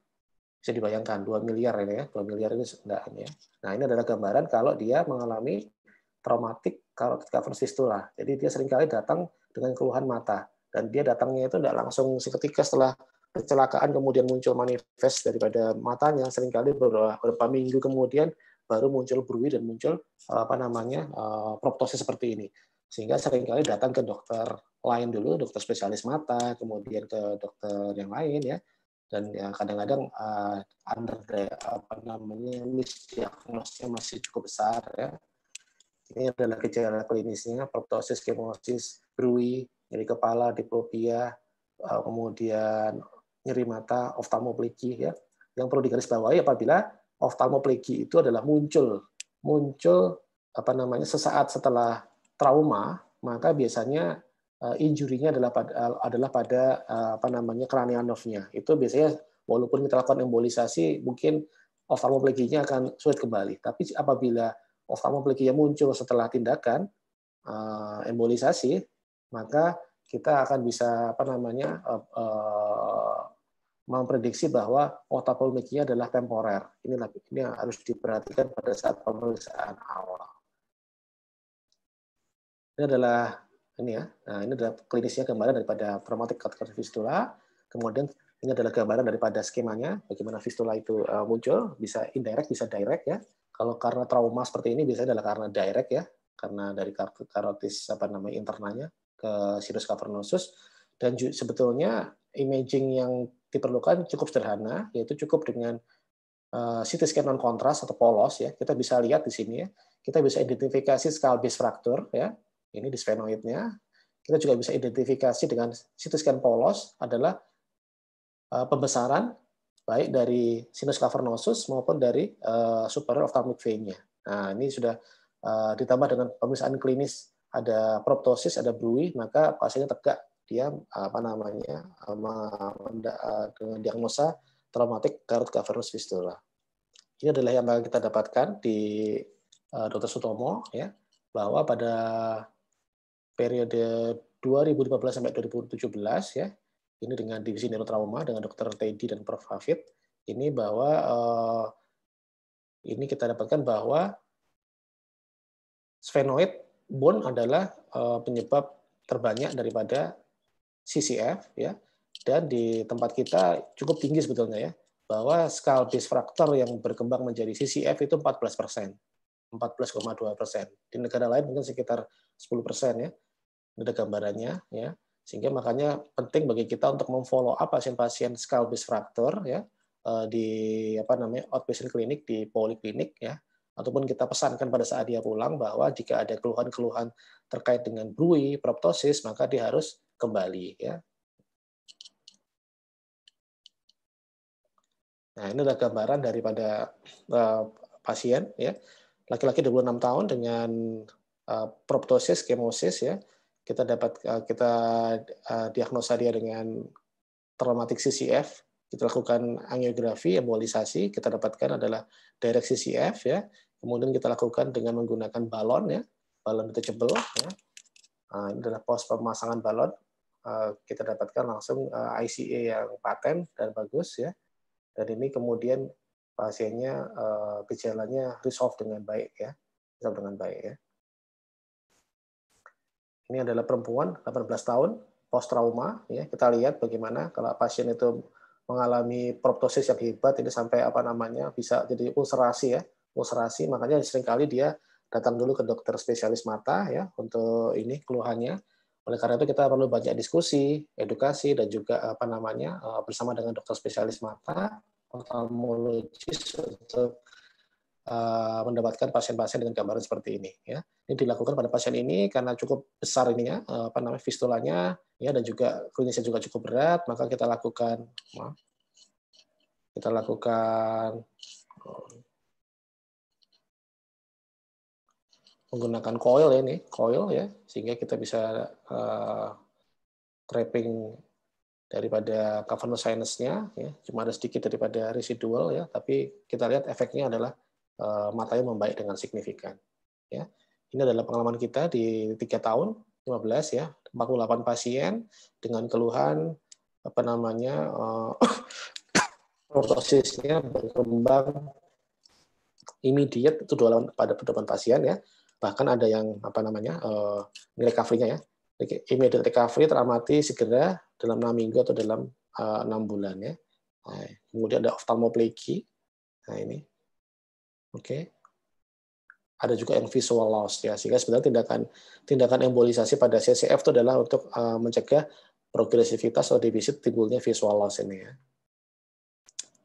Bisa dibayangkan 2 miliar ini ya, 2 miliar ini ini ya. Nah, ini adalah gambaran kalau dia mengalami traumatik kalau cavernous fistula. Jadi dia seringkali datang dengan keluhan mata dan dia datangnya itu tidak langsung seketika setelah kecelakaan kemudian muncul manifest daripada matanya seringkali beberapa minggu kemudian baru muncul bruwi dan muncul eh, apa namanya eh, proptosis seperti ini sehingga seringkali datang ke dokter lain dulu dokter spesialis mata kemudian ke dokter yang lain ya dan ya kadang-kadang uh, under apa namanya misdiagnosisnya masih cukup besar ya. Ini adalah gejala klinisnya proptosis, kemosis, brui, nyeri kepala, diplopia, uh, kemudian nyeri mata, oftalmoplegi ya. Yang perlu digarisbawahi apabila oftalmoplegi itu adalah muncul muncul apa namanya sesaat setelah trauma, maka biasanya Eh, injurinya adalah pada eh, adalah pada eh, apa namanya kranial nerve-nya. Itu biasanya walaupun kita lakukan embolisasi mungkin oftalmoplegia-nya akan sulit kembali. Tapi apabila oftalmopleginya muncul setelah tindakan embolisasi, maka kita akan bisa apa namanya memprediksi bahwa oftalmopleginya adalah temporer. Ini ini harus diperhatikan pada saat pemeriksaan awal. Ini adalah ini ya. Nah, ini adalah klinisnya gambaran daripada traumatic catheter fistula. Kemudian ini adalah gambaran daripada skemanya, bagaimana fistula itu eh, muncul, bisa indirect, bisa direct ya. Kalau karena trauma seperti ini biasanya adalah karena direct ya, karena dari karotis apa namanya internanya ke sirus cavernosus dan sebetulnya imaging yang diperlukan cukup sederhana yaitu cukup dengan uh, eh, CT scan non kontras atau polos ya kita bisa lihat di sini ya kita bisa identifikasi skull base ya ini di disfenoidnya. Kita juga bisa identifikasi dengan situs scan polos adalah eh, pembesaran baik dari sinus cavernosus maupun dari eh, superior ophthalmic vein Nah, ini sudah eh, ditambah dengan pemeriksaan klinis ada proptosis, ada brui, maka pasiennya tegak dia apa namanya dengan diagnosa traumatik garut cavernous fistula. Ini adalah yang kita dapatkan di Dr. Sutomo ya bahwa pada periode 2015 sampai 2017 ya. Ini dengan divisi neurotrauma dengan dokter Teddy dan Prof. Hafid. Ini bahwa eh, ini kita dapatkan bahwa sphenoid bone adalah eh, penyebab terbanyak daripada CCF ya. Dan di tempat kita cukup tinggi sebetulnya ya bahwa skull base fracture yang berkembang menjadi CCF itu 14 persen, 14,2 persen. Di negara lain mungkin sekitar 10 persen ya ini ada gambarannya ya sehingga makanya penting bagi kita untuk memfollow up pasien-pasien scalpis fraktur, ya eh, di apa namanya outpatient klinik di poliklinik ya ataupun kita pesankan pada saat dia pulang bahwa jika ada keluhan-keluhan terkait dengan brui proptosis maka dia harus kembali ya Nah, ini adalah gambaran daripada uh, pasien ya. Laki-laki 26 tahun dengan uh, proptosis, kemosis ya kita dapat eh, kita eh, diagnosa dia dengan traumatik CCF, kita lakukan angiografi, embolisasi, kita dapatkan adalah direct CCF ya. Kemudian kita lakukan dengan menggunakan balon ya, balon detachable ya. Ah, ini adalah pos pemasangan balon. Ah, kita dapatkan langsung eh, ICA yang paten dan bagus ya. Dan ini kemudian pasiennya gejalanya resolve dengan baik ya, resolve dengan baik ya ini adalah perempuan 18 tahun post trauma ya kita lihat bagaimana kalau pasien itu mengalami proptosis yang hebat ini sampai apa namanya bisa jadi ulcerasi ya ulcerasi makanya seringkali dia datang dulu ke dokter spesialis mata ya untuk ini keluhannya oleh karena itu kita perlu banyak diskusi edukasi dan juga apa namanya eh, bersama dengan dokter spesialis mata oftalmologis untuk Eh, mendapatkan pasien-pasien dengan gambaran seperti ini ya. Ini dilakukan pada pasien ini karena cukup besar ininya eh, apa namanya fistulanya ya dan juga klinisnya juga cukup berat maka kita lakukan kita lakukan eh, menggunakan coil ya ini coil ya sehingga kita bisa uh, trapping daripada cavernous sinusnya ya cuma ada sedikit daripada residual ya tapi kita lihat efeknya adalah Eh, matanya membaik dengan signifikan. Ya. Ini adalah pengalaman kita di tiga tahun 15 ya 48 pasien dengan keluhan apa namanya eh, protosisnya berkembang immediate itu dua pada pedoman pasien ya bahkan ada yang apa namanya eh, nilai recovery-nya ya immediate recovery teramati segera dalam enam minggu atau dalam enam bulan ya nah, kemudian ada oftalmoplegi nah ini Oke. Okay? Ada juga yang visual loss ya, sehingga sebenarnya tindakan tindakan embolisasi pada CCF itu adalah untuk uh, mencegah progresivitas atau defisit timbulnya visual loss ini ya.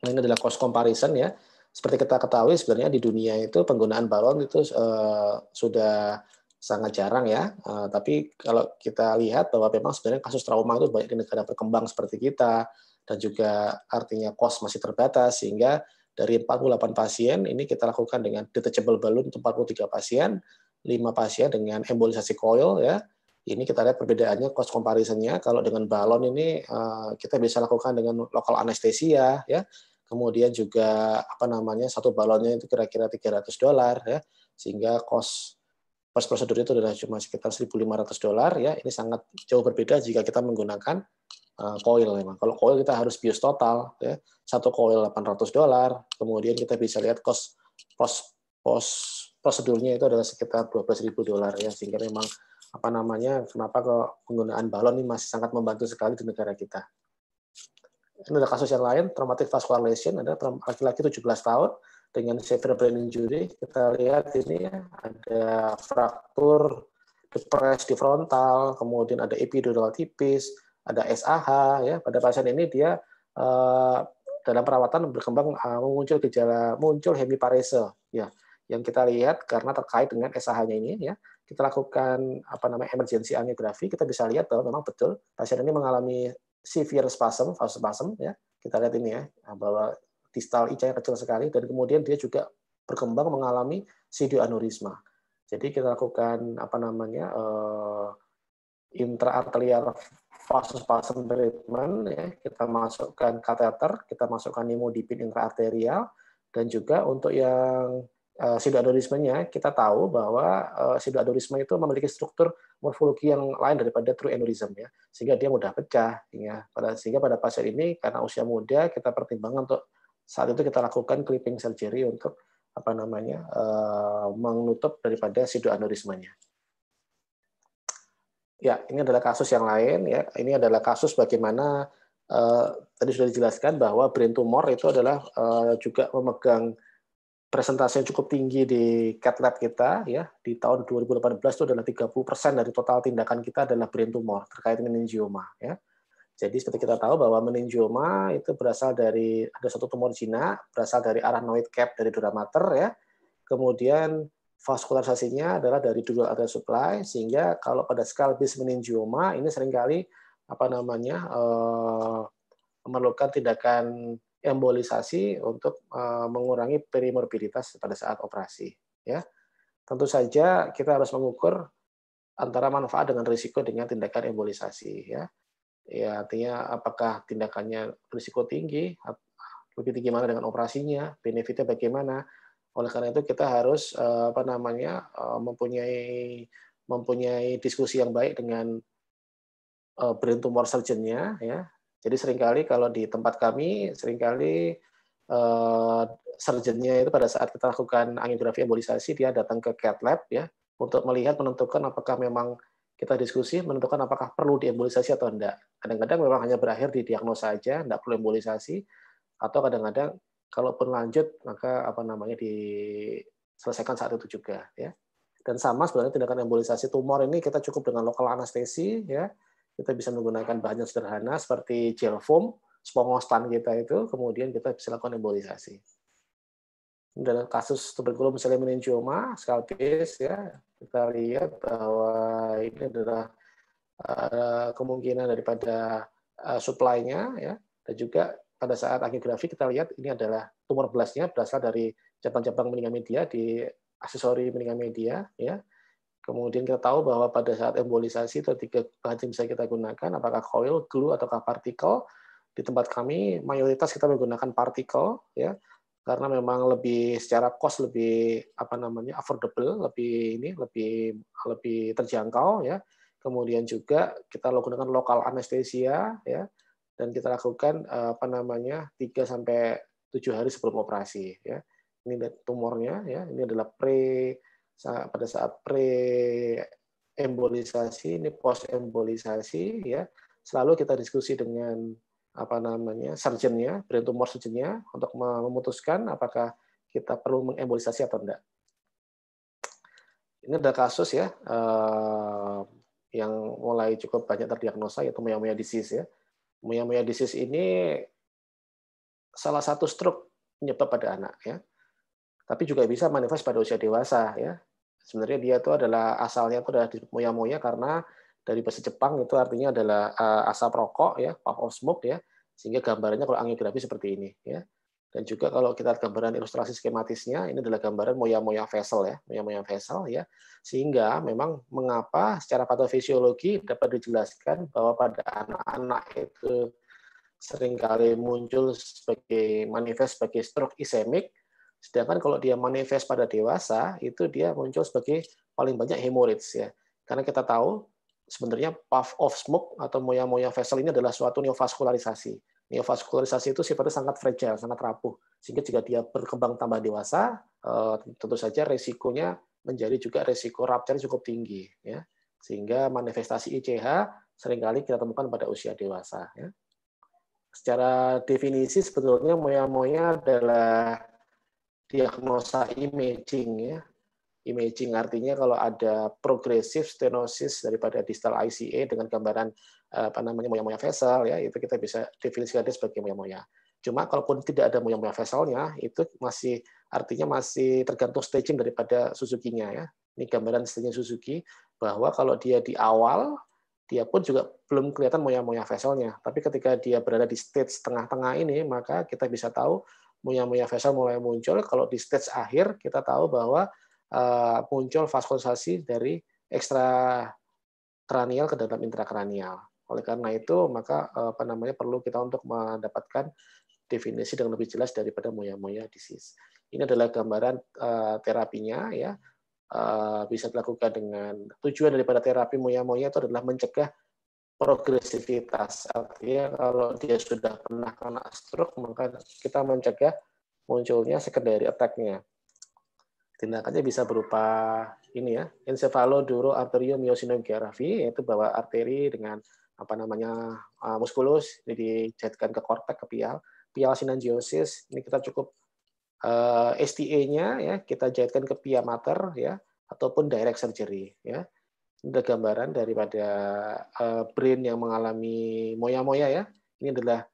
Nah, ini adalah cost comparison ya. Seperti kita ketahui sebenarnya di dunia itu penggunaan balon itu uh, sudah sangat jarang ya. Uh, tapi kalau kita lihat bahwa memang sebenarnya kasus trauma itu banyak di negara berkembang seperti kita dan juga artinya cost masih terbatas sehingga dari 48 pasien ini kita lakukan dengan detachable balloon untuk 43 pasien, 5 pasien dengan embolisasi coil ya. Ini kita lihat perbedaannya cost comparison-nya. Kalau dengan balon ini eh, kita bisa lakukan dengan lokal anestesia ya. Kemudian juga apa namanya satu balonnya itu kira-kira 300 dolar ya. Sehingga cost pas prosedur itu adalah cuma sekitar 1.500 dolar ya. Ini sangat jauh berbeda jika kita menggunakan Eh, koil memang. Kalau koil kita harus bius total, ya. satu koil 800 dolar, kemudian kita bisa lihat cost pos pos prosedurnya itu adalah sekitar 12.000 dolar ya sehingga memang apa namanya kenapa ke penggunaan balon ini masih sangat membantu sekali di negara kita. Ini ada kasus yang lain, traumatic vascular lesion ada laki-laki 17 tahun dengan severe brain injury. Kita lihat ini ada fraktur depres di frontal, kemudian ada epidural tipis, ada SAH ya pada pasien ini dia eh, dalam perawatan berkembang eh, muncul gejala muncul hemiparese ya yang kita lihat karena terkait dengan SAH-nya ini ya kita lakukan apa namanya emergency angiografi kita bisa lihat bahwa memang betul pasien ini mengalami severe spasm false spasm ya kita lihat ini ya bahwa distal ICA kecil sekali dan kemudian dia juga berkembang mengalami aneurisma. Jadi kita lakukan apa namanya uh, fase pasen treatment ya kita masukkan kateter kita masukkan nimodipin intraarterial dan juga untuk yang uh, eh, sidoadorismenya kita tahu bahwa uh, eh, sidoadorisme itu memiliki struktur morfologi yang lain daripada true aneurysm ya sehingga dia mudah pecah ya pada sehingga pada pasien ini karena usia muda kita pertimbangkan untuk saat itu kita lakukan clipping surgery untuk apa namanya uh, menutup daripada pseudoaneurysmanya. Ya, ini adalah kasus yang lain. Ya, ini adalah kasus bagaimana eh, tadi sudah dijelaskan bahwa brain tumor itu adalah eh, juga memegang presentasi yang cukup tinggi di cat lab kita ya di tahun 2018 itu adalah 30% dari total tindakan kita adalah brain tumor terkait meningioma ya. Jadi seperti kita tahu bahwa meningioma itu berasal dari ada satu tumor jinak berasal dari arah noid cap dari mater. ya. Kemudian vaskularisasinya adalah dari dual artery supply sehingga kalau pada skalpis meningioma ini seringkali apa namanya eh, memerlukan tindakan embolisasi untuk eh, mengurangi perimorbiditas pada saat operasi ya. Tentu saja kita harus mengukur antara manfaat dengan risiko dengan tindakan embolisasi ya. Ya artinya apakah tindakannya risiko tinggi lebih tinggi mana dengan operasinya, benefitnya bagaimana, oleh karena itu kita harus eh, apa namanya eh, mempunyai mempunyai diskusi yang baik dengan eh, brain tumor surgeon-nya ya. Jadi seringkali kalau di tempat kami seringkali surgeon-nya itu pada saat kita lakukan angiografi embolisasi dia datang ke cath lab ya untuk melihat menentukan apakah memang kita diskusi menentukan apakah perlu diembolisasi atau tidak Kadang-kadang memang hanya berakhir di diagnosa saja, tidak perlu embolisasi atau kadang-kadang Kalaupun lanjut, maka apa namanya diselesaikan saat itu juga. Ya. Dan sama sebenarnya tindakan embolisasi tumor ini kita cukup dengan lokal anestesi, ya. kita bisa menggunakan bahan yang sederhana seperti gel foam, spongostan kita itu, kemudian kita bisa lakukan embolisasi. dan kasus tuberkulum misalnya meningioma, scalpis, ya, kita lihat bahwa ini adalah eh, kemungkinan daripada eh, supply-nya ya dan juga pada saat angiografi kita lihat ini adalah tumor blastnya berasal dari cabang-cabang meninggal media di aksesori meninggal media ya. Kemudian kita tahu bahwa pada saat embolisasi itu tiga bahan yang bisa kita gunakan apakah coil, glue ataukah partikel. Di tempat kami mayoritas kita menggunakan partikel ya karena memang lebih secara cost lebih apa namanya affordable lebih ini lebih lebih terjangkau ya kemudian juga kita menggunakan lokal anestesia ya dan kita lakukan eh, apa namanya 3 sampai 7 hari sebelum operasi ya. Ini tumornya ya, ini adalah pre pada saat pre embolisasi, ini post embolisasi ya. Selalu kita diskusi dengan apa namanya surgeonnya, brain tumor surgeonnya untuk memutuskan apakah kita perlu mengembolisasi atau enggak. Ini ada kasus ya eh, yang mulai cukup banyak terdiagnosa yaitu myomia disease ya Muya-muya disease ini salah satu stroke penyebab pada anak ya. Tapi juga bisa manifest pada usia dewasa ya. Sebenarnya dia itu adalah asalnya itu adalah muya-muya karena dari bahasa Jepang itu artinya adalah eh, asap rokok ya, puff of smoke ya, sehingga gambarnya kalau angiografi seperti ini ya. Dan juga kalau kita lihat gambaran ilustrasi skematisnya, ini adalah gambaran moya-moya vessel ya, moya-moya vessel ya. Sehingga memang mengapa secara patofisiologi dapat dijelaskan bahwa pada anak-anak itu seringkali muncul sebagai manifest sebagai stroke isemik, sedangkan kalau dia manifest pada dewasa itu dia muncul sebagai paling banyak hemorrhage ya. Karena kita tahu sebenarnya puff of smoke atau moya-moya vessel ini adalah suatu neovaskularisasi Neovaskularisasi itu sifatnya sangat fragile, sangat rapuh. Sehingga jika dia berkembang tambah dewasa, eh, tentu saja resikonya menjadi juga resiko rupture cukup tinggi. Ya. Sehingga manifestasi ICH seringkali kita temukan pada usia dewasa. Ya. Secara definisi sebetulnya moya-moya adalah diagnosa imaging ya. Imaging artinya kalau ada progresif stenosis daripada distal ICA dengan gambaran Eh, apa namanya moya-moya vessel ya itu kita bisa definisikan sebagai moya-moya. Cuma kalaupun tidak ada moya-moya vesselnya itu masih artinya masih tergantung staging daripada Suzuki-nya ya. Ini gambaran staging Suzuki bahwa kalau dia di awal dia pun juga belum kelihatan moya-moya vesselnya. Tapi ketika dia berada di stage tengah-tengah ini maka kita bisa tahu moya-moya vessel mulai muncul. Kalau di stage akhir kita tahu bahwa eh, muncul vaskulasi dari ekstra kranial ke dalam intrakranial. Oleh karena itu, maka eh, apa namanya perlu kita untuk mendapatkan definisi dengan lebih jelas daripada moya-moya disease. Ini adalah gambaran eh, terapinya ya. Eh, bisa dilakukan dengan tujuan daripada terapi moya-moya itu adalah mencegah progresivitas. Artinya kalau dia sudah pernah kena stroke, maka kita mencegah munculnya secondary attack-nya. Tindakannya bisa berupa ini ya, encephaloduro arteriomyosinography yaitu bawa arteri dengan apa namanya uh, muskulus, jadi dijahitkan ke kortek ke pial. Pial sinangiosis ini kita cukup uh, STA-nya ya kita jahitkan ke pia mater ya ataupun direct surgery ya. Ini ada gambaran daripada uh, brain yang mengalami moya-moya ya. Ini adalah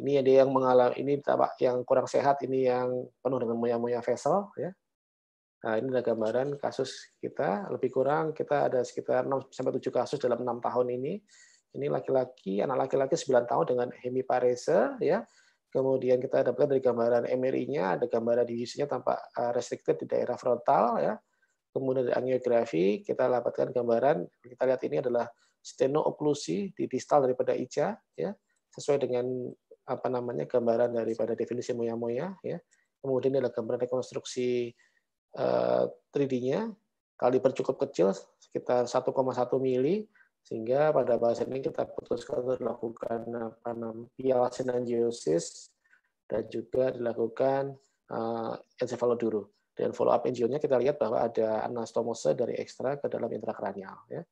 ini ada yang mengalami ini yang kurang sehat, ini yang penuh dengan moya-moya vessel ya. Nah, ini adalah gambaran kasus kita. Lebih kurang kita ada sekitar 6 sampai 7 kasus dalam enam tahun ini. Ini laki-laki, anak laki-laki 9 tahun dengan hemiparese ya. Kemudian kita dapatkan dari gambaran MRI-nya, ada gambaran divisinya tampak eh, restricted di daerah frontal ya. Kemudian dari angiografi kita dapatkan gambaran kita lihat ini adalah steno oklusi di distal daripada ICa, ya sesuai dengan apa namanya gambaran daripada definisi moya-moya ya. Kemudian ini adalah gambaran rekonstruksi 3D-nya eh, kali cukup kecil sekitar 1,1 mili sehingga pada bahasa ini kita putuskan untuk dilakukan pialasinangiosis dan juga dilakukan uh, eh, encephaloduru. Dan follow up angionya kita lihat bahwa ada anastomose dari ekstra ke dalam intrakranial. Ya.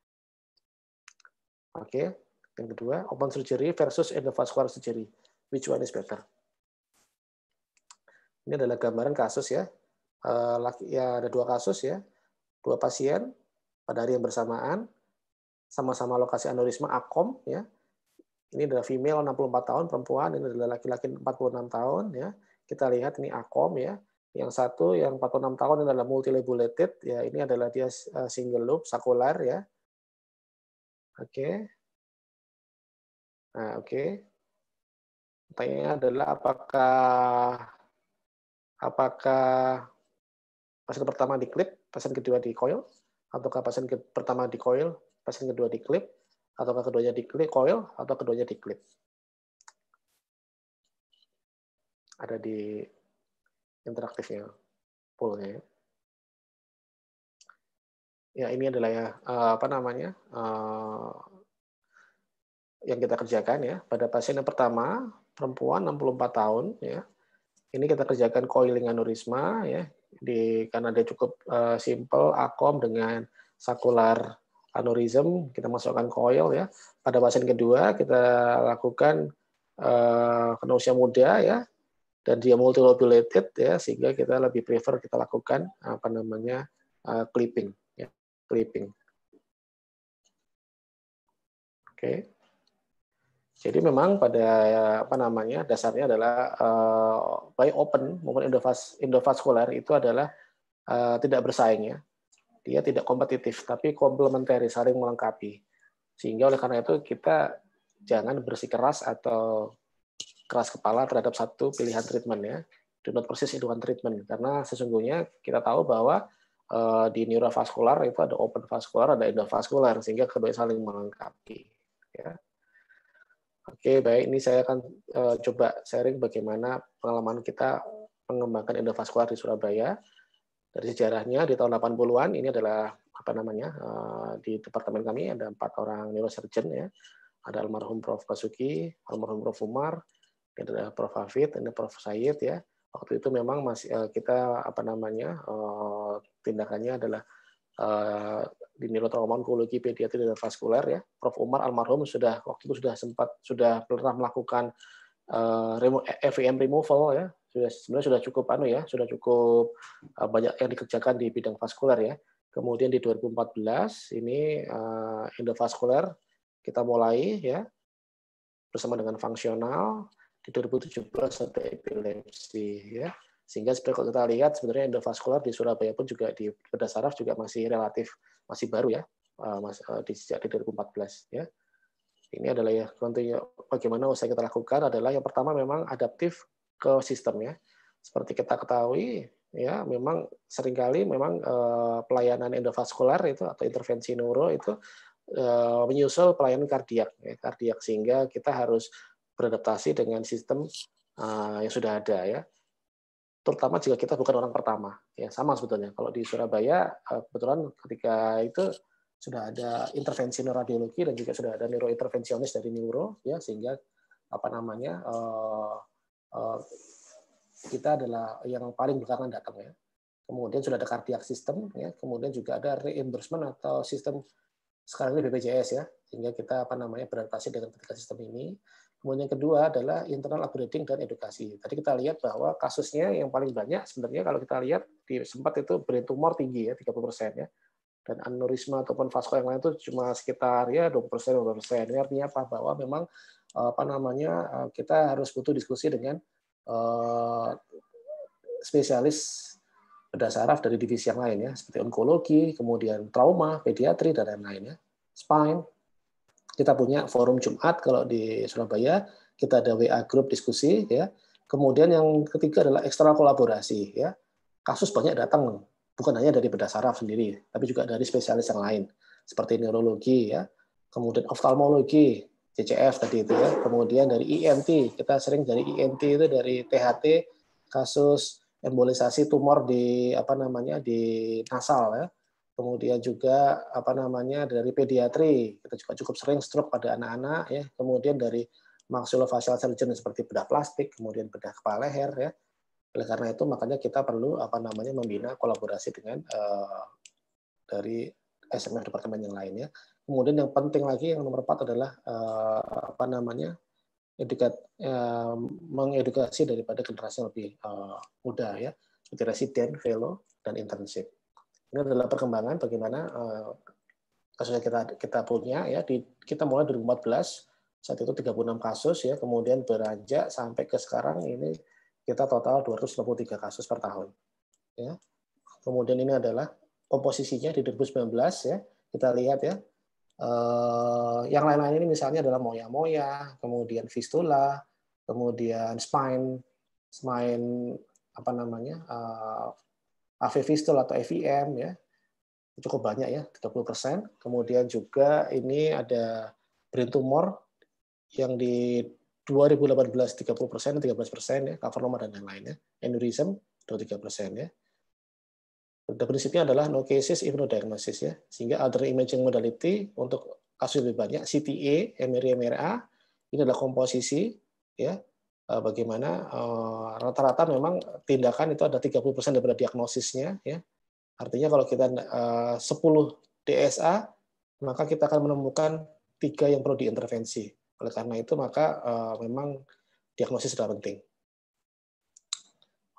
Oke, okay. yang kedua open surgery versus endovascular surgery, which one is better? Ini adalah gambaran kasus ya. Uh, laki, ya ada dua kasus ya, dua pasien pada hari yang bersamaan sama-sama lokasi aneurisma akom ya. Ini adalah female 64 tahun perempuan, ini adalah laki-laki 46 tahun ya. Kita lihat ini akom ya. Yang satu yang 46 tahun ini adalah multilobulated ya. Ini adalah dia eh, single loop sakular ya. Oke. Okay. Nah, oke. Okay. Pertanyaannya adalah apakah apakah pasien pertama di klip, pasien kedua di coil, ataukah pasien pertama di coil Pasien kedua di clip, ataukah keduanya di clip coil, atau keduanya di clip. Ada di interaktifnya, poolnya. Ya, ini adalah ya eh, apa namanya eh, yang kita kerjakan ya pada pasien yang pertama perempuan 64 tahun ya ini kita kerjakan coiling aneurisma ya di karena dia cukup eh, simple akom dengan sakular aneurism, kita masukkan coil ya. Pada pasien kedua kita lakukan uh, kena usia muda ya dan dia multilobulated ya sehingga kita lebih prefer kita lakukan apa namanya uh, clipping ya, clipping. Oke. Okay. Jadi memang pada apa namanya dasarnya adalah uh, by open maupun endovas, endovaskular itu adalah uh, tidak bersaing ya dia tidak kompetitif tapi komplementari saling melengkapi sehingga oleh karena itu kita jangan bersikeras atau keras kepala terhadap satu pilihan treatment ya do not persist treatment karena sesungguhnya kita tahu bahwa eh, di neurovaskular itu ada open vascular ada endovaskular sehingga keduanya saling melengkapi ya Oke, baik. Ini saya akan eh, coba sharing bagaimana pengalaman kita mengembangkan endovaskular di Surabaya dari sejarahnya di tahun 80-an ini adalah apa namanya eh, di departemen kami ada empat orang neurosurgeon ya ada almarhum Prof Basuki almarhum Prof Umar ini ada Prof Hafid ini Prof Said ya waktu itu memang masih eh, kita apa namanya eh, tindakannya adalah di neurotrauma onkologi pediatri dan vaskuler ya Prof Umar almarhum sudah waktu itu sudah sempat sudah pernah melakukan FEM e removal ya sebenarnya sudah cukup anu ya, sudah cukup eh, banyak yang dikerjakan di bidang vaskuler ya. Kemudian di 2014 ini uh, eh, endovaskuler kita mulai ya bersama dengan fungsional di 2017 ada epilepsi ya sehingga sebenarnya kalau kita lihat sebenarnya endovaskuler di Surabaya pun juga di bedah saraf juga masih relatif masih baru ya eh, di sejak di 2014 ya ini adalah ya bagaimana usaha kita lakukan adalah yang pertama memang adaptif ke sistemnya. Seperti kita ketahui, ya memang seringkali memang eh, pelayanan endovaskular itu atau intervensi neuro itu eh, menyusul pelayanan kardiak, ya, kardiak sehingga kita harus beradaptasi dengan sistem eh, yang sudah ada ya. Terutama jika kita bukan orang pertama, ya sama sebetulnya. Kalau di Surabaya kebetulan ketika itu sudah ada intervensi neuroradiologi dan juga sudah ada neurointervensionis dari neuro ya sehingga apa namanya Eh, kita adalah yang paling belakangan datang ya. Kemudian sudah ada cardiac system ya, kemudian juga ada reimbursement atau sistem sekarang ini BPJS ya, sehingga kita apa namanya beradaptasi dengan ketiga sistem ini. Kemudian yang kedua adalah internal upgrading dan edukasi. Tadi kita lihat bahwa kasusnya yang paling banyak sebenarnya kalau kita lihat di sempat itu brain tumor tinggi ya 30 persen ya, dan aneurisma ataupun vasco yang lain itu cuma sekitar ya 20 persen 20 persen. Ini artinya apa bahwa memang Eh, apa namanya eh, kita harus butuh diskusi dengan eh, spesialis bedah saraf dari divisi yang lain ya seperti onkologi kemudian trauma pediatri dan lain-lainnya spine kita punya forum Jumat kalau di Surabaya kita ada WA grup diskusi ya kemudian yang ketiga adalah ekstra kolaborasi ya kasus banyak datang bukan hanya dari bedah saraf sendiri tapi juga dari spesialis yang lain seperti neurologi ya kemudian oftalmologi CCF tadi itu ya. Kemudian dari INT, e kita sering dari INT e itu dari THT kasus embolisasi tumor di apa namanya di nasal ya. Kemudian juga apa namanya dari pediatri, kita juga cukup sering stroke pada anak-anak ya. Kemudian dari maxillofacial surgeon seperti bedah plastik, kemudian bedah kepala leher ya. Oleh karena itu makanya kita perlu apa namanya membina kolaborasi dengan uh, dari SMF departemen yang lainnya Kemudian yang penting lagi yang nomor empat adalah uh, apa namanya edukat uh, mengedukasi daripada generasi yang lebih uh, muda ya generasi resident, fellow, dan internship. Ini adalah perkembangan bagaimana uh, kasus kita kita punya ya di kita mulai dari 2014 saat itu 36 kasus ya kemudian beranjak sampai ke sekarang ini kita total 253 kasus per tahun ya kemudian ini adalah komposisinya di 2019 ya kita lihat ya Eh, yang lain-lain ini misalnya adalah moya-moya, kemudian fistula, kemudian spine, spine apa namanya uh, eh, AV fistula atau AVM ya cukup banyak ya 30 Kemudian juga ini ada brain tumor yang di 2018 30 13 persen ya cover dan lain-lainnya, aneurism 23 persen ya prinsipnya adalah no cases even no diagnosis ya. Sehingga other imaging modality untuk kasus lebih banyak CTA, MRI, MRA ini adalah komposisi ya. Eh, bagaimana eh, rata-rata memang tindakan itu ada 30% daripada diagnosisnya ya. Artinya kalau kita 10 eh, DSA maka kita akan menemukan tiga yang perlu diintervensi. Oleh karena itu maka memang diagnosis sudah penting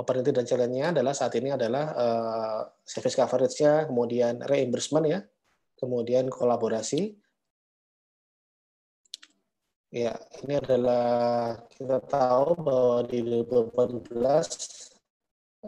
opportunity dan challenge-nya adalah saat ini adalah uh, service coverage-nya, kemudian reimbursement ya, kemudian kolaborasi. Ya, ini adalah kita tahu bahwa di 2018 uh,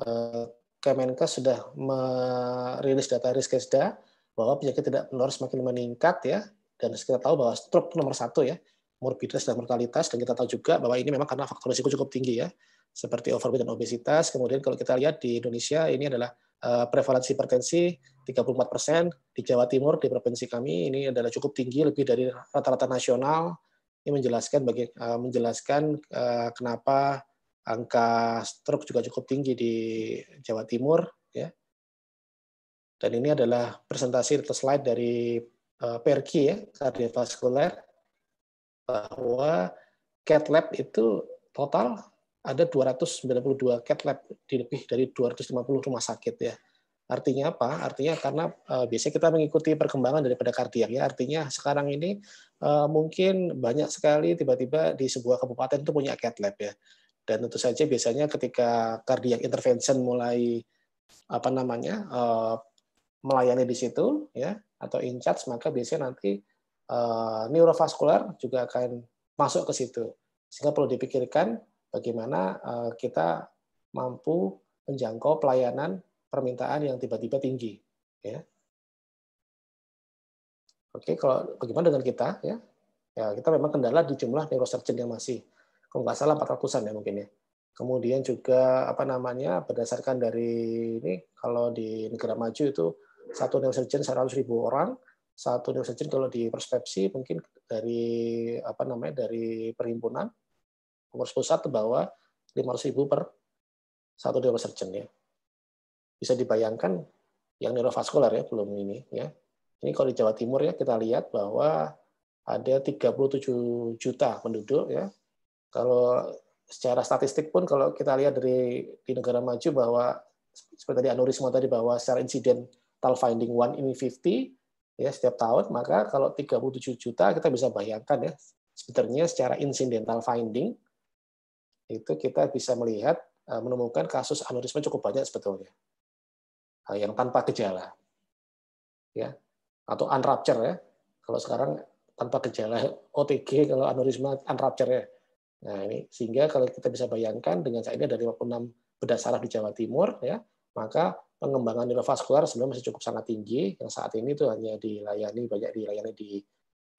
eh, Kemenkes sudah merilis data Riskesda bahwa penyakit tidak menular semakin meningkat ya dan kita tahu bahwa stroke nomor satu ya morbiditas dan mortalitas dan kita tahu juga bahwa ini memang karena faktor risiko cukup tinggi ya seperti overweight dan obesitas. Kemudian kalau kita lihat di Indonesia ini adalah eh, prevalensi hipertensi 34 persen di Jawa Timur di provinsi kami ini adalah cukup tinggi lebih dari rata-rata nasional. Ini menjelaskan bagi eh, menjelaskan eh, kenapa angka stroke juga cukup tinggi di Jawa Timur ya. Dan ini adalah presentasi atau slide dari Perki ya, kardiovaskuler bahwa CAT lab itu total ada 292 cat lab di lebih dari 250 rumah sakit ya. Artinya apa? Artinya karena uh, biasanya kita mengikuti perkembangan daripada kardiak ya. Artinya sekarang ini uh, mungkin banyak sekali tiba-tiba di sebuah kabupaten itu punya cat lab ya. Dan tentu saja biasanya ketika kardiak intervention mulai apa namanya uh, melayani di situ ya atau in charge maka biasanya nanti uh, neurovaskular juga akan masuk ke situ. Sehingga perlu dipikirkan bagaimana eh, kita mampu menjangkau pelayanan permintaan yang tiba-tiba tinggi. Ya. Oke, kalau bagaimana dengan kita ya? Ya, kita memang kendala di jumlah neurosurgeon yang masih kalau nggak salah 400-an ya mungkin ya. Kemudian juga apa namanya berdasarkan dari ini kalau di negara maju itu satu neurosurgeon 100 ribu orang, satu neurosurgeon kalau di persepsi mungkin dari apa namanya dari perhimpunan pengurus pusat ke bawah 500 ribu per satu surgeon ya. Bisa dibayangkan yang neurovaskular ya belum ini ya. Ini kalau di Jawa Timur ya kita lihat bahwa ada 37 juta penduduk ya. Kalau secara statistik pun kalau kita lihat dari di negara maju bahwa seperti tadi semua tadi bahwa secara incidental finding one in 50 ya setiap tahun maka kalau 37 juta kita bisa bayangkan ya sebenarnya secara incidental finding itu kita bisa melihat eh, menemukan kasus aneurisma cukup banyak sebetulnya eh, yang tanpa gejala ya atau unrupture ya kalau sekarang tanpa gejala OTG kalau aneurisma unrupture ya nah ini sehingga kalau kita bisa bayangkan dengan saat ini ada 56 bedah saraf di Jawa Timur ya maka pengembangan neurovaskular sebenarnya masih cukup sangat tinggi yang saat ini itu hanya dilayani banyak dilayani di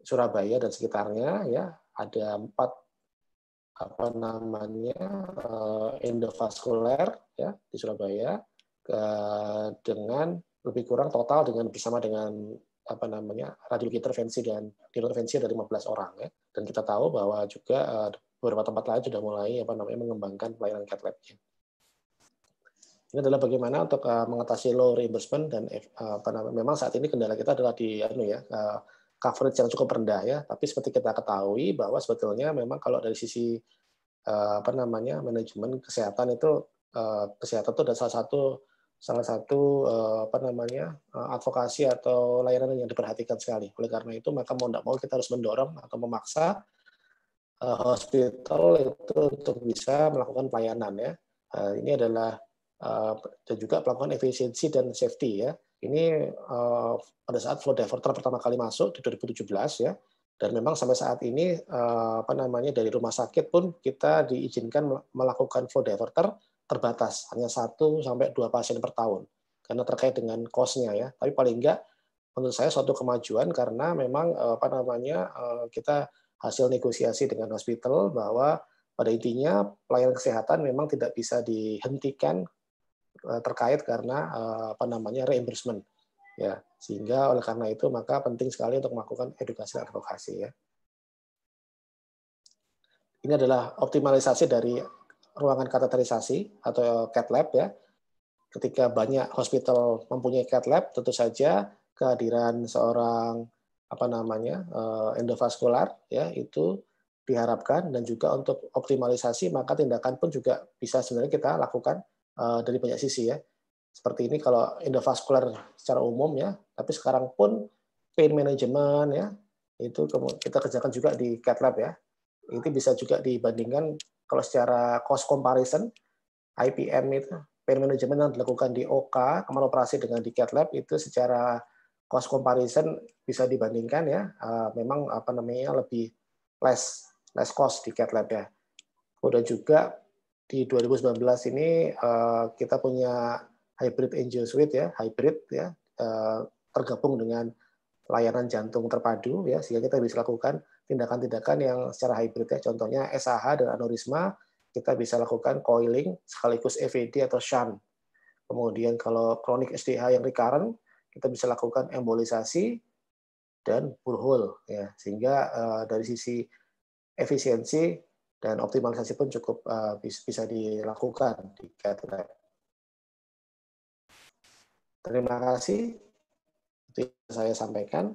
Surabaya dan sekitarnya ya ada empat apa namanya eh, endovaskuler ya di Surabaya dengan lebih kurang total dengan bersama dengan apa namanya radiologi intervensi dan intervensi ada 15 orang ya dan kita tahu bahwa juga eh, beberapa tempat lain sudah mulai apa namanya mengembangkan pelayanan cath lab -nya. Ini adalah bagaimana untuk eh, mengatasi low reimbursement dan apa namanya memang saat ini kendala kita adalah di anu ya coverage yang cukup rendah ya. Tapi seperti kita ketahui bahwa sebetulnya memang kalau dari sisi eh, apa namanya manajemen kesehatan itu eh, kesehatan itu adalah salah satu salah satu eh, apa namanya advokasi atau layanan yang diperhatikan sekali. Oleh karena itu maka mau tidak mau kita harus mendorong atau memaksa hospital itu untuk bisa melakukan pelayanan ya. Ini adalah dan juga melakukan efisiensi dan safety ya ini eh, pada saat flow diverter pertama kali masuk di 2017 ya dan memang sampai saat ini uh, apa namanya dari rumah sakit pun kita diizinkan melakukan flow diverter terbatas hanya satu sampai dua pasien per tahun karena terkait dengan kosnya ya tapi paling enggak menurut saya suatu kemajuan karena memang uh, apa namanya kita hasil negosiasi dengan hospital bahwa pada intinya pelayanan kesehatan memang tidak bisa dihentikan Eh, terkait karena eh, apa namanya reimbursement ya sehingga oleh karena itu maka penting sekali untuk melakukan edukasi dan advokasi ya ini adalah optimalisasi dari ruangan kateterisasi atau eh, cat lab ya ketika banyak hospital mempunyai cat lab tentu saja kehadiran seorang apa namanya endovaskular ya itu diharapkan dan juga untuk optimalisasi maka tindakan pun juga bisa sebenarnya kita lakukan Eh, dari banyak sisi ya. Seperti ini kalau endovaskular secara umum ya, tapi sekarang pun pain management ya, itu kita kerjakan juga di cat lab ya. Itu bisa juga dibandingkan kalau secara cost comparison IPM itu pain management yang dilakukan di OK kemarin operasi dengan di cat lab itu secara cost comparison bisa dibandingkan ya eh, memang apa namanya lebih less less cost di cat lab ya. Kemudian juga di 2019 ini eh, kita punya hybrid angel suite ya, hybrid ya, eh, tergabung dengan layanan jantung terpadu ya, sehingga kita bisa lakukan tindakan-tindakan yang secara hybrid ya, contohnya SAH dan aneurisma kita bisa lakukan coiling sekaligus EVD atau shunt. Kemudian kalau kronik SDH yang recurrent kita bisa lakukan embolisasi dan hole ya, sehingga eh, dari sisi efisiensi dan optimalisasi pun cukup uh, bisa dilakukan di Cat Terima kasih. Itu yang saya sampaikan.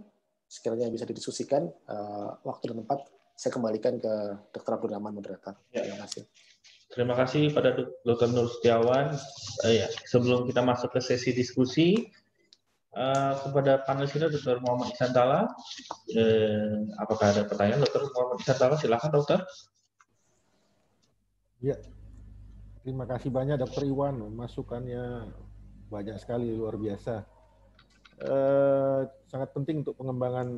Sekiranya bisa didiskusikan uh, waktu dan tempat, saya kembalikan ke Dr. Abdul Rahman moderator. Ya. Terima kasih. Terima kasih pada Dr. Nur Setiawan. Uh, ya, sebelum kita masuk ke sesi diskusi, Uh, kepada panelis ini Dr. Muhammad Isantala. Uh, apakah ada pertanyaan Dr. Muhammad Isantala? Silakan Dokter. Ya, terima kasih banyak Dokter Iwan, masukannya banyak sekali luar biasa. Eh, sangat penting untuk pengembangan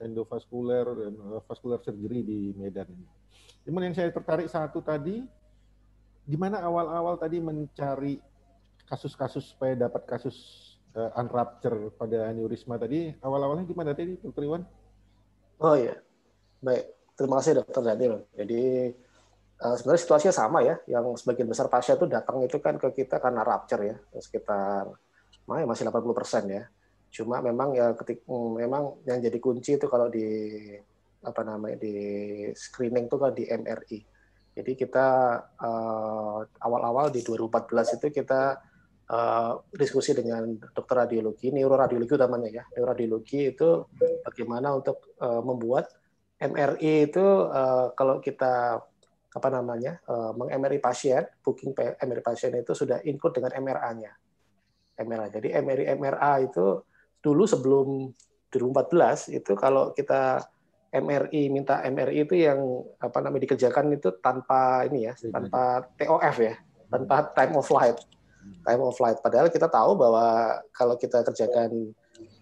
endovaskuler dan vaskular surgery di Medan ini. Cuman yang saya tertarik satu tadi, di mana awal-awal tadi mencari kasus-kasus supaya dapat kasus uh, unrupture pada aneurisma tadi, awal-awalnya gimana tadi, Dokter Iwan? Oh iya, baik. Terima kasih Dokter Zadil. Jadi Eh, sebenarnya situasinya sama ya. Yang sebagian besar pasien itu datang itu kan ke kita karena rupture ya, sekitar ya masih 80 persen ya. Cuma memang ya ketik memang yang jadi kunci itu kalau di apa namanya di screening itu kan di MRI. Jadi kita uh, awal-awal di 2014 itu kita uh, diskusi dengan dokter radiologi, neuroradiologi utamanya ya. Neuroradiologi itu bagaimana untuk uh, membuat MRI itu uh, kalau kita apa namanya uh, eh, meng-MRI pasien, booking MRI pasien itu sudah include dengan MRA-nya. MRA. Jadi MRI MRA itu dulu sebelum 2014 itu kalau kita MRI minta MRI itu yang apa namanya dikerjakan itu tanpa ini ya, tanpa TOF ya, hmm. tanpa time of flight. Time of flight. Padahal kita tahu bahwa kalau kita kerjakan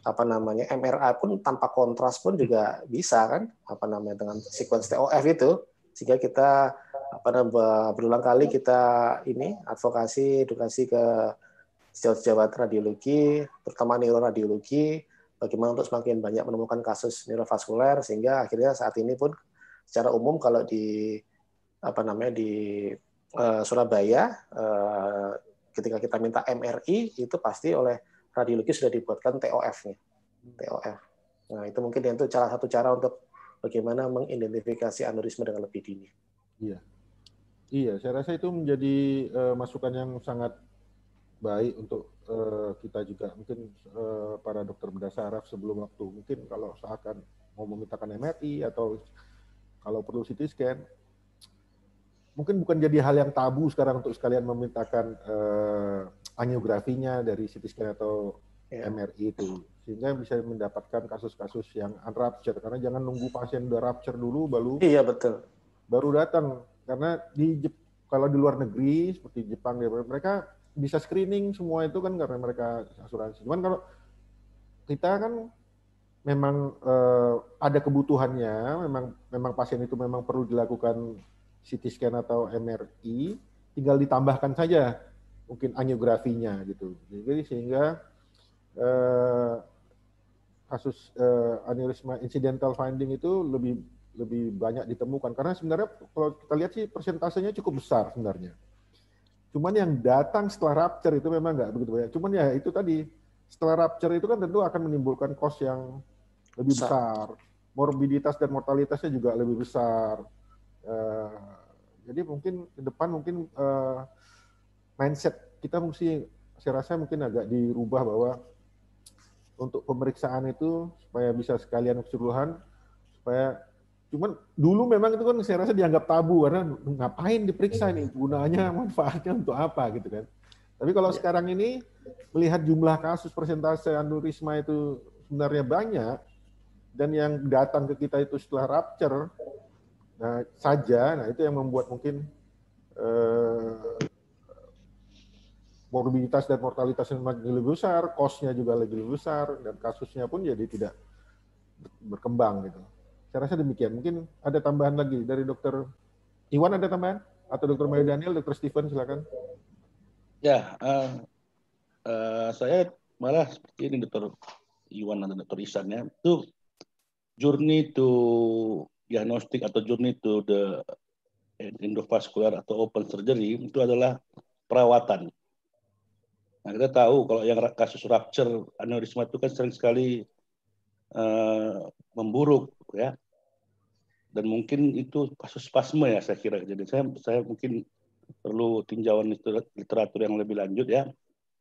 apa namanya MRA pun tanpa kontras pun juga bisa kan apa namanya dengan sequence TOF itu sehingga kita apa berulang kali kita ini advokasi edukasi ke sejawat-sejawat radiologi, terutama radiologi, bagaimana untuk semakin banyak menemukan kasus neurovaskuler sehingga akhirnya saat ini pun secara umum kalau di apa namanya di uh, Surabaya uh, ketika kita minta MRI itu pasti oleh radiologi sudah dibuatkan TOF-nya. TOF. Nah, itu mungkin itu salah satu cara untuk bagaimana mengidentifikasi aneurisma dengan lebih dini. Iya. Iya, saya rasa itu menjadi uh, masukan yang sangat baik untuk uh, kita juga mungkin uh, para dokter bedah saraf sebelum waktu mungkin kalau seakan mau memintakan MRI atau kalau perlu CT scan mungkin bukan jadi hal yang tabu sekarang untuk sekalian memintakan uh, angiografinya dari CT scan atau yeah. MRI itu sehingga bisa mendapatkan kasus-kasus yang unrupture karena jangan nunggu pasien udah rupture dulu baru iya betul baru datang karena di kalau di luar negeri seperti Jepang mereka bisa screening semua itu kan karena mereka asuransi. Cuman kalau kita kan memang eh, ada kebutuhannya, memang memang pasien itu memang perlu dilakukan CT scan atau MRI, tinggal ditambahkan saja mungkin angiografinya gitu. Jadi sehingga eh, kasus eh, aneurisma incidental finding itu lebih lebih banyak ditemukan karena sebenarnya kalau kita lihat sih persentasenya cukup besar sebenarnya. Cuman yang datang setelah rapture itu memang nggak begitu banyak. Cuman ya itu tadi setelah rapture itu kan tentu akan menimbulkan cost yang lebih besar, morbiditas dan mortalitasnya juga lebih besar. Uh, jadi mungkin ke depan mungkin uh, mindset kita mesti saya rasa mungkin agak dirubah bahwa untuk pemeriksaan itu supaya bisa sekalian keseluruhan supaya Cuman dulu memang itu kan saya rasa dianggap tabu karena ngapain diperiksa ini gunanya manfaatnya untuk apa gitu kan. Tapi kalau ya. sekarang ini melihat jumlah kasus persentase aneurisma itu sebenarnya banyak dan yang datang ke kita itu setelah rapture nah, saja, nah itu yang membuat mungkin eh, morbiditas dan mortalitas yang lebih besar, kosnya juga lebih besar, dan kasusnya pun jadi tidak berkembang gitu. Saya rasa demikian. Mungkin ada tambahan lagi dari dokter Iwan ada tambahan? Atau dokter Mayu Daniel, dokter Steven silakan. Ya, uh, uh, saya malah seperti ini dokter Iwan dan dokter Isan ya. Itu journey to diagnostic atau journey to the endovascular atau open surgery itu adalah perawatan. Nah, kita tahu kalau yang kasus rupture aneurisma itu kan sering sekali uh, memburuk ya dan mungkin itu kasus spasme ya saya kira jadi saya saya mungkin perlu tinjauan literatur yang lebih lanjut ya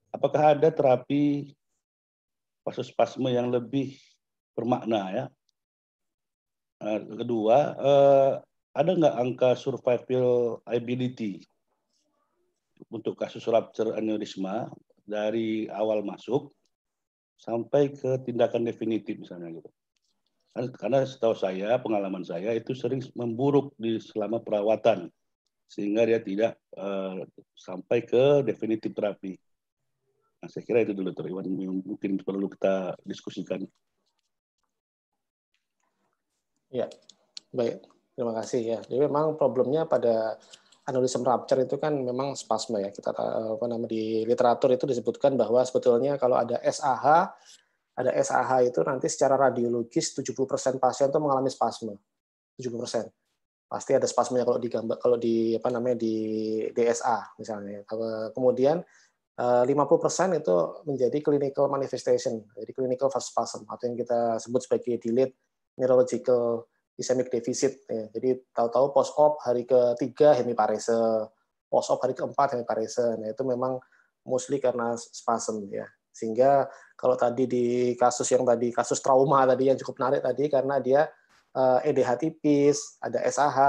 apakah ada terapi kasus spasme yang lebih bermakna ya eh, kedua eh, ada nggak angka survival ability untuk kasus rupture aneurisma dari awal masuk sampai ke tindakan definitif misalnya gitu Eh, karena setahu saya pengalaman saya itu sering memburuk di selama perawatan sehingga dia tidak uh, sampai ke definitif terapi. Nah, saya kira itu dulu teriwan yang mungkin perlu kita diskusikan. Ya, baik. Terima kasih ya. Jadi memang problemnya pada analisis rupture itu kan memang spasme ya. Kita eh, apa nama di literatur itu disebutkan bahwa sebetulnya kalau ada SAH ada SAH itu nanti secara radiologis 70% pasien itu mengalami spasme. 70%. Pasti ada spasmenya kalau di kalau di apa namanya di DSA misalnya. Kemudian 50% eh, itu menjadi clinical manifestation, jadi clinical fast spasm atau yang kita sebut sebagai delayed neurological ischemic deficit. Ya. Jadi tahu-tahu post op hari ketiga hemiparese, post op hari keempat hemiparese. Nah itu memang mostly karena spasm ya. Sehingga kalau tadi di kasus yang tadi kasus trauma tadi yang cukup menarik tadi karena dia EDH e tipis, ada SAH,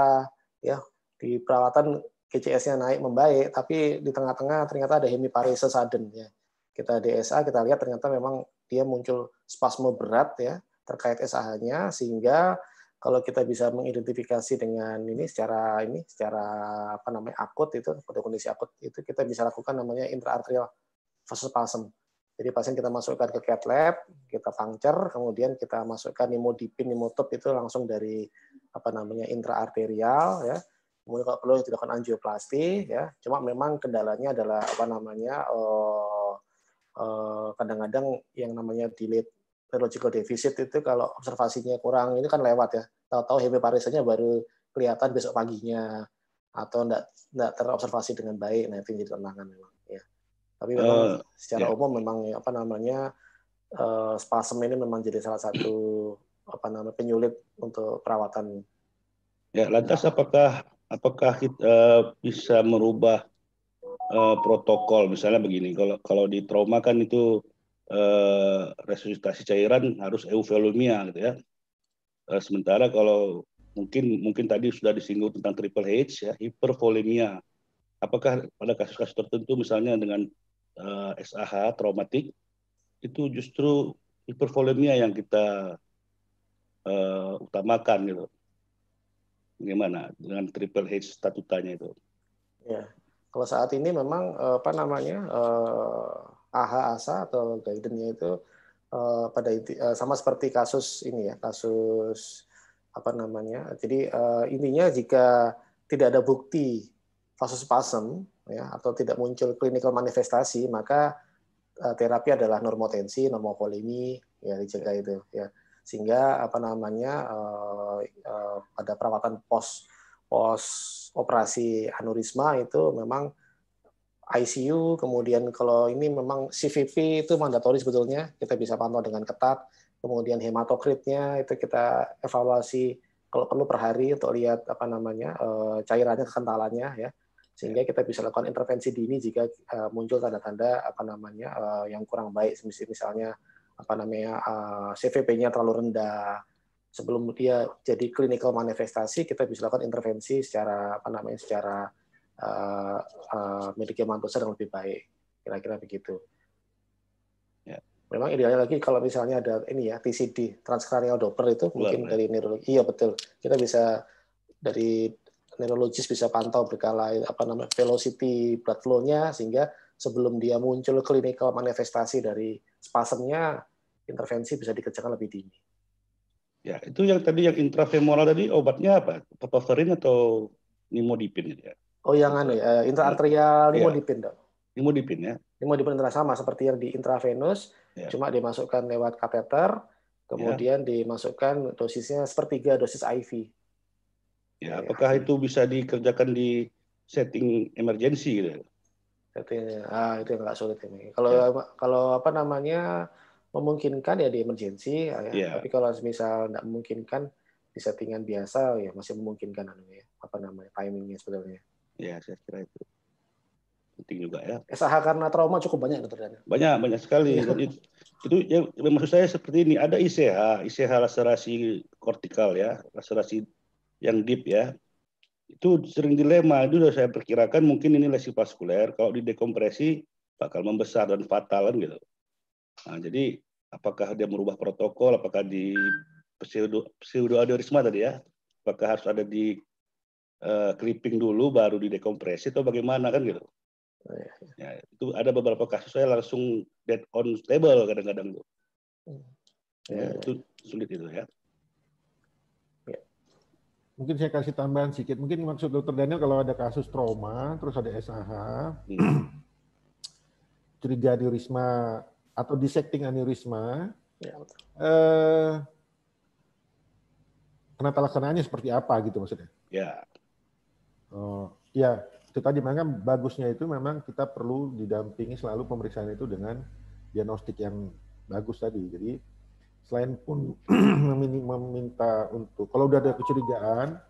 ya di perawatan KCS nya naik membaik, tapi di tengah-tengah ternyata ada hemiparesis sudden ya. Kita DSA kita lihat ternyata memang dia muncul spasme berat ya terkait SAH-nya sehingga kalau kita bisa mengidentifikasi dengan ini secara ini secara apa namanya akut itu pada kondisi akut itu kita bisa lakukan namanya intraarterial vasospasm jadi pasien kita masukkan ke cat lab, kita puncture, kemudian kita masukkan nimodipin, nimotop itu langsung dari apa namanya intraarterial ya. Kemudian kalau perlu dilakukan angioplasti ya. Cuma memang kendalanya adalah apa namanya eh, eh, kadang-kadang uh, uh, yang namanya delete neurological deficit itu kalau observasinya kurang ini kan lewat ya. Tahu-tahu hemiparesinya baru kelihatan besok paginya atau enggak enggak terobservasi dengan baik. Nah, itu jadi tantangan memang. Tapi memang uh, secara yeah. umum memang apa namanya uh, spasm ini memang jadi salah satu apa namanya penyulit untuk perawatan. Ya, lantas apakah apakah kita eh, bisa merubah uh, protokol misalnya begini kalau kalau di trauma kan itu uh, resusitasi cairan harus euvolumia gitu ya. Uh, sementara kalau mungkin mungkin tadi sudah disinggung tentang triple H ya hipervolemia. Apakah pada kasus-kasus tertentu misalnya dengan uh, eh, SAH traumatik itu justru hipervolemia yang kita uh, utamakan gitu. Gimana dengan Triple H statutanya itu? Ya, kalau saat ini memang eh, apa namanya uh, AHA ASA atau guidance-nya itu uh, pada uh, sama seperti kasus ini ya, kasus apa namanya. Jadi uh, intinya jika tidak ada bukti kasus pasem ya, atau tidak muncul klinikal manifestasi, maka uh, terapi adalah normotensi, normopolemi, ya dijaga iya. itu, ya sehingga apa namanya uh, eh, uh, eh, pada perawatan pos pos operasi aneurisma itu memang ICU kemudian kalau ini memang CVP itu mandatori sebetulnya kita bisa pantau dengan ketat kemudian hematokritnya itu kita evaluasi kalau perlu per hari untuk lihat apa namanya cairannya kekentalannya ya sehingga kita bisa lakukan intervensi dini jika eh, muncul tanda-tanda apa namanya eh, yang kurang baik misalnya apa namanya eh, CVP-nya terlalu rendah sebelum dia jadi clinical manifestasi kita bisa lakukan intervensi secara apa namanya secara uh, uh, memiliki yang lebih baik kira-kira begitu. Ya. Memang idealnya lagi kalau misalnya ada ini ya TCD transcranial doppler itu Belum, mungkin ya. dari neurologi iya betul kita bisa dari neurologis bisa pantau berkala apa namanya velocity blood flow-nya sehingga sebelum dia muncul clinical manifestasi dari spasmnya intervensi bisa dikerjakan lebih dini. Ya, itu yang tadi yang intrafemoral tadi obatnya apa? Papaverin atau nimodipin gitu ya? Oh, yang anu ya, eh, intraarterial iya. nimodipin, ya. Dok. Nimodipin ya. Nimodipin adalah sama seperti yang di intravenus ya. cuma dimasukkan lewat kateter, iya. kemudian ya. dimasukkan dosisnya sepertiga dosis IV. Ya, iya. apakah itu bisa dikerjakan di setting emergensi gitu? Setting, ah itu yang nggak sulit ini. Kalau ya. kalau apa namanya memungkinkan ya di emergensi, ya. ya. tapi kalau misal tidak memungkinkan di settingan biasa ya masih memungkinkan anunya apa namanya timingnya sebenarnya. Ya saya kira itu penting juga ya. SAH karena trauma cukup banyak dokter Banyak banyak sekali. Iya. itu, itu yang maksud saya seperti ini ada ICH, ICH laserasi kortikal ya, laserasi yang deep ya itu sering dilema itu sudah saya perkirakan mungkin ini lesi vaskuler kalau di dekompresi, bakal membesar dan fatalan gitu nah jadi apakah dia merubah protokol apakah di pseudo pseudo aneurisma tadi ya apakah harus ada di uh, clipping dulu baru di dekompresi atau bagaimana kan gitu oh, iya, iya. ya, itu ada beberapa kasus saya langsung dead on table kadang-kadang tuh hmm. ya, iya, itu sulit itu ya mungkin saya kasih tambahan sedikit. Mungkin maksud dokter Daniel kalau ada kasus trauma, terus ada SAH, iya. curiga aneurisma atau dissecting aneurisma, ya. eh, kenapa laksananya seperti apa gitu maksudnya? Ya. Oh, ya itu tadi memang bagusnya itu memang kita perlu didampingi selalu pemeriksaan itu dengan diagnostik yang bagus tadi. Jadi selain pun meminta untuk kalau udah ada kecurigaan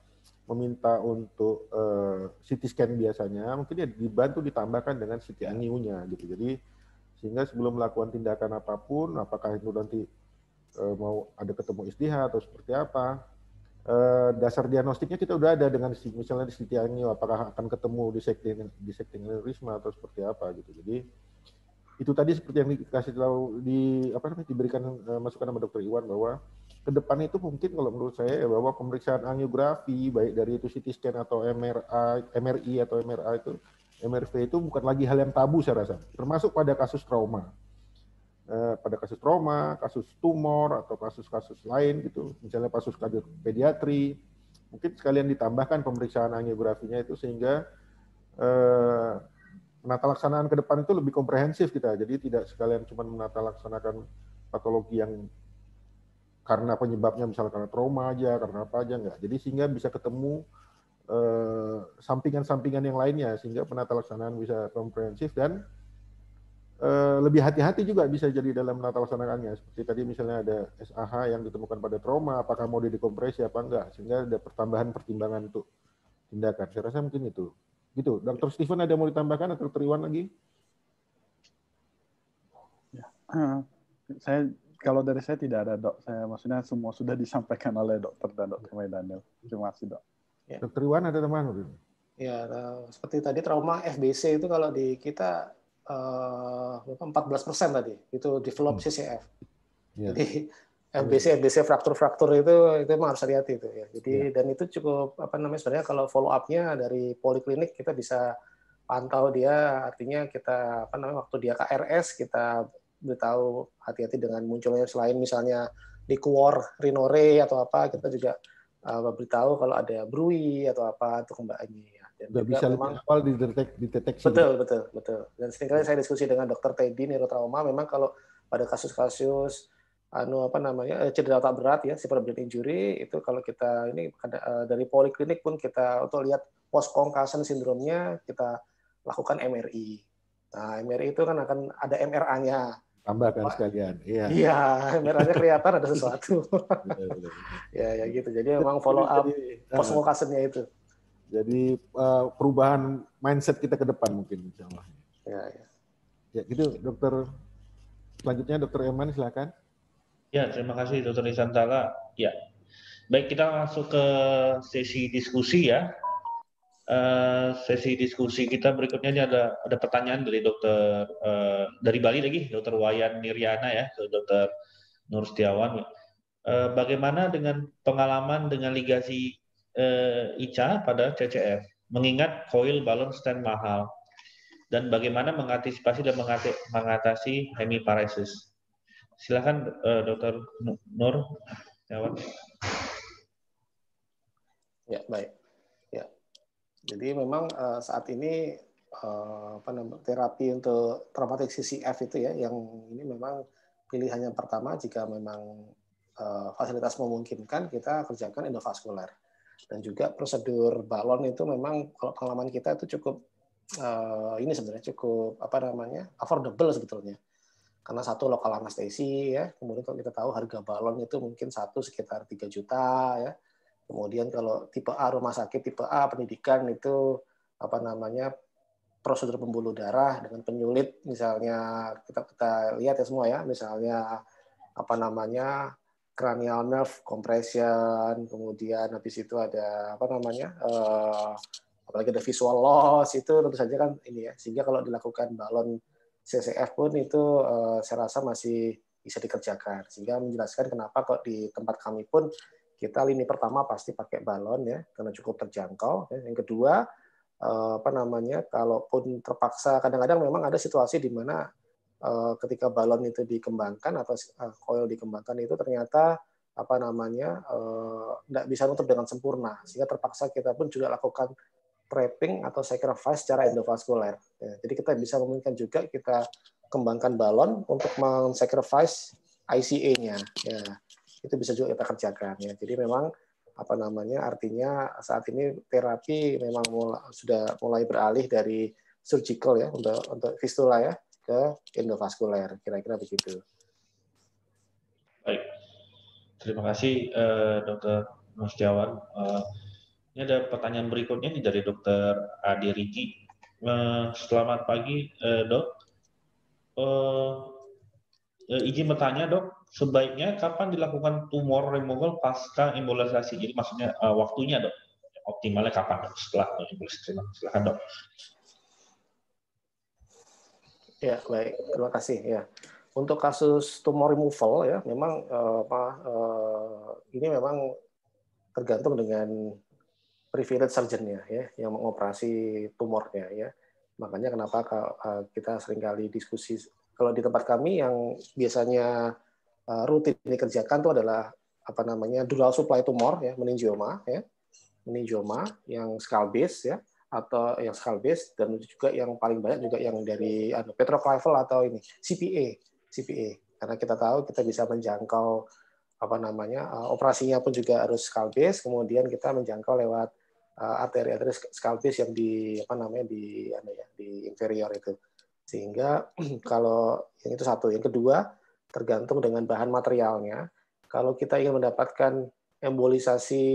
meminta untuk uh, eh, CT scan biasanya mungkin ya dibantu ditambahkan dengan CT angiunya ya. gitu jadi sehingga sebelum melakukan tindakan apapun apakah itu nanti uh, mau ada ketemu istihad atau seperti apa uh, dasar diagnostiknya kita udah ada dengan misalnya di CT angio apakah akan ketemu di sekting di atau seperti apa gitu jadi itu tadi seperti yang dikasih tahu di apa namanya diberikan uh, masukan sama dokter Iwan bahwa ke depan itu mungkin kalau menurut saya ya bahwa pemeriksaan angiografi baik dari itu CT scan atau MRI, MRI atau MRA itu MRV itu bukan lagi hal yang tabu saya rasa termasuk pada kasus trauma eh, pada kasus trauma, kasus tumor atau kasus-kasus lain gitu, misalnya kasus pediatri, mungkin sekalian ditambahkan pemeriksaan angiografinya itu sehingga eh, Penata laksanaan ke depan itu lebih komprehensif kita. Jadi tidak sekalian cuma menata laksanakan patologi yang karena penyebabnya misalnya karena trauma aja, karena apa aja enggak. Jadi sehingga bisa ketemu eh, sampingan-sampingan eh, yang lainnya sehingga penata laksanaan bisa komprehensif dan eh, lebih hati-hati juga bisa jadi dalam menata laksanaannya seperti tadi misalnya ada SAH yang ditemukan pada trauma apakah mau dikompresi apa enggak sehingga ada pertambahan pertimbangan untuk tindakan saya rasa mungkin itu Gitu. dokter Steven ada mau ditambahkan atau teriwan lagi? Ya. Eh, saya kalau dari saya tidak ada dok. Saya maksudnya semua sudah disampaikan oleh dokter dan dokter May Daniel. Terima kasih dok. Ya. Dokter Iwan ada teman? Ya, eh, seperti tadi trauma FBC itu kalau di kita eh, empat 14 persen tadi itu develop hmm. CCF. Ya. Jadi MBC MBC fraktur-fraktur itu itu emang harus hati-hati itu ya. Jadi ya. dan itu cukup apa namanya sebenarnya kalau follow up-nya dari poliklinik kita bisa pantau dia artinya kita apa namanya waktu dia KRS kita beritahu hati-hati dengan munculnya selain misalnya di kuor rinore atau apa kita juga uh, beritahu kalau ada brui atau apa untuk Mbak ini. ya. Dan juga bisa memang, awal didetek, dideteksi. Betul, betul, betul. Dan seringkali saya diskusi dengan dokter Teddy neurotrauma memang kalau pada kasus-kasus anu apa namanya eh, cedera tak berat ya severe brain injury itu kalau kita ini eh, dari poliklinik pun kita untuk lihat post concussion sindromnya kita lakukan MRI. Nah, MRI itu kan akan ada MRA-nya. Tambahkan sekalian. Iya. Iya, MRA-nya kelihatan ada sesuatu. ya, ya gitu. Jadi memang follow up eh, post concussion-nya itu. Jadi perubahan mindset kita ke depan mungkin insyaallah. Ya, ya. Ya, gitu dokter. Selanjutnya dokter Eman silakan. Ya, terima kasih Dr. Nisantara. Ya, baik kita masuk ke sesi diskusi ya. Uh, sesi diskusi kita berikutnya ini ada ada pertanyaan dari dokter uh, dari Bali lagi, Dr. Wayan Niriana ya, ke Dokter Nur Setiawan. Uh, bagaimana dengan pengalaman dengan ligasi uh, ICA pada CCF? Mengingat koil balon stand mahal, dan bagaimana mengantisipasi dan mengatasi hemiparesis. Silakan uh, dokter Nur jawab. Ya, baik. Ya. Jadi memang uh, saat ini uh, apa namanya terapi untuk traumatik CCF itu ya yang ini memang pilihan yang pertama jika memang uh, fasilitas memungkinkan kita kerjakan endovaskular. Dan juga prosedur balon itu memang kalau pengalaman kita itu cukup uh, ini sebenarnya cukup apa namanya affordable sebetulnya karena satu lokal anestesi ya kemudian kalau kita tahu harga balon itu mungkin satu sekitar 3 juta ya kemudian kalau tipe A rumah sakit tipe A pendidikan itu apa namanya prosedur pembuluh darah dengan penyulit misalnya kita kita lihat ya semua ya misalnya apa namanya cranial nerve compression kemudian habis itu ada apa namanya eh, apalagi ada visual loss itu tentu saja kan ini ya sehingga kalau dilakukan balon CCF pun itu uh, saya rasa masih bisa dikerjakan sehingga menjelaskan kenapa kok di tempat kami pun kita lini pertama pasti pakai balon ya karena cukup terjangkau ya, yang kedua eh, apa namanya kalaupun terpaksa kadang-kadang memang ada situasi di mana eh, ketika balon itu dikembangkan atau coil dikembangkan itu ternyata apa namanya tidak bisa nutup dengan sempurna sehingga terpaksa kita pun juga lakukan trapping atau sacrifice secara endovaskuler. Ya, jadi kita bisa memungkinkan juga kita kembangkan balon untuk men-sacrifice ICA-nya. Ya, itu bisa juga kita kerjakan. Ya. Jadi memang apa namanya artinya saat ini terapi memang mulai, sudah mulai beralih dari surgical ya untuk untuk fistula ya ke endovaskuler kira-kira begitu. Baik, terima kasih uh, Dokter Mas Jawan. Uh, ini ada pertanyaan berikutnya nih dari Dokter Adi Riki. Eh, selamat pagi, eh, Dok. Eh, izin bertanya, Dok. Sebaiknya kapan dilakukan tumor removal pasca embolisasi? Jadi maksudnya waktunya, Dok. Optimalnya kapan, Dok? Setelah embolisasi, silakan, Dok. Ya, baik. Terima kasih. Ya untuk kasus tumor removal ya memang apa ini memang tergantung dengan privilege surgeonnya ya yang mengoperasi tumornya ya makanya kenapa kita seringkali diskusi kalau di tempat kami yang biasanya rutin dikerjakan itu adalah apa namanya dual supply tumor ya meningioma ya meningioma yang skull base ya atau yang skull base dan juga yang paling banyak juga yang dari anu, petroclival atau ini CPA CPA karena kita tahu kita bisa menjangkau apa namanya operasinya pun juga harus skull base kemudian kita menjangkau lewat Eh, arteri-arteri skalpis yang di apa namanya di apa ya, di inferior itu. Sehingga kalau yang itu satu, yang kedua tergantung dengan bahan materialnya. Kalau kita ingin mendapatkan embolisasi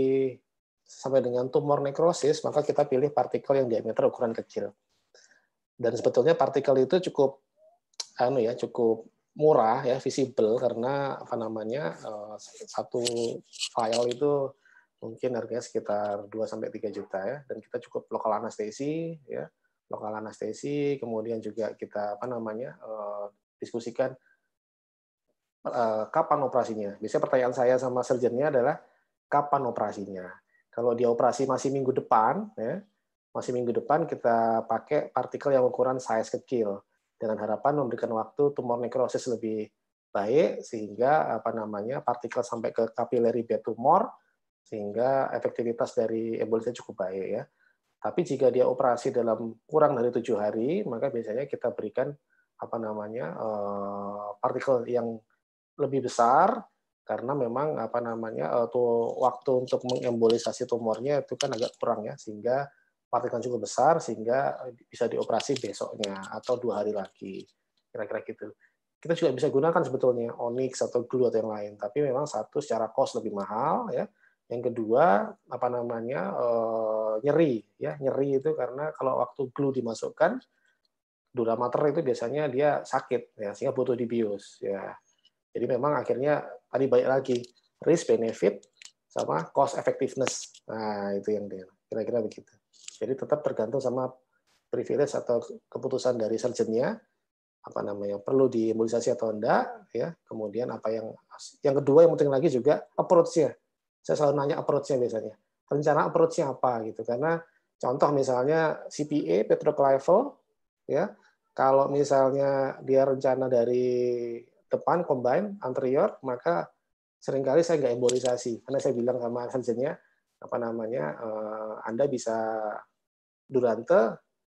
sampai dengan tumor nekrosis, maka kita pilih partikel yang diameter ukuran kecil. Dan sebetulnya partikel itu cukup anu ya, cukup murah ya visible karena apa namanya eh, satu file itu mungkin harganya sekitar 2 sampai tiga juta ya dan kita cukup lokal anestesi ya lokal anestesi kemudian juga kita apa namanya eh, diskusikan eh, kapan operasinya biasanya pertanyaan saya sama surgeonnya adalah kapan operasinya kalau dia operasi masih minggu depan ya masih minggu depan kita pakai partikel yang ukuran size kecil dengan harapan memberikan waktu tumor nekrosis lebih baik sehingga apa namanya partikel sampai ke capillary bed tumor sehingga efektivitas dari embolisnya cukup baik ya. Tapi jika dia operasi dalam kurang dari tujuh hari, maka biasanya kita berikan apa namanya eh, partikel yang lebih besar karena memang apa namanya eh, tuh waktu untuk mengembolisasi tumornya itu kan agak kurang ya sehingga partikel cukup besar sehingga bisa dioperasi besoknya atau dua hari lagi kira-kira gitu kita juga bisa gunakan sebetulnya onyx atau glue atau yang lain tapi memang satu secara cost lebih mahal ya yang kedua, apa namanya eh, nyeri, ya nyeri itu karena kalau waktu glue dimasukkan dura mater itu biasanya dia sakit, ya sehingga butuh dibius, ya. Jadi memang akhirnya tadi baik lagi risk benefit sama cost effectiveness, nah itu yang dia kira-kira begitu. Jadi tetap tergantung sama privilege atau keputusan dari surgeonnya apa namanya perlu diimunisasi atau enggak ya kemudian apa yang yang kedua yang penting lagi juga approach-nya saya selalu nanya approach-nya misalnya. Rencana approach-nya apa gitu karena contoh misalnya CPA petroclival ya. Kalau misalnya dia rencana dari depan combine anterior maka seringkali saya nggak embolisasi karena saya bilang sama Hansen-nya, apa namanya eh, Anda bisa durante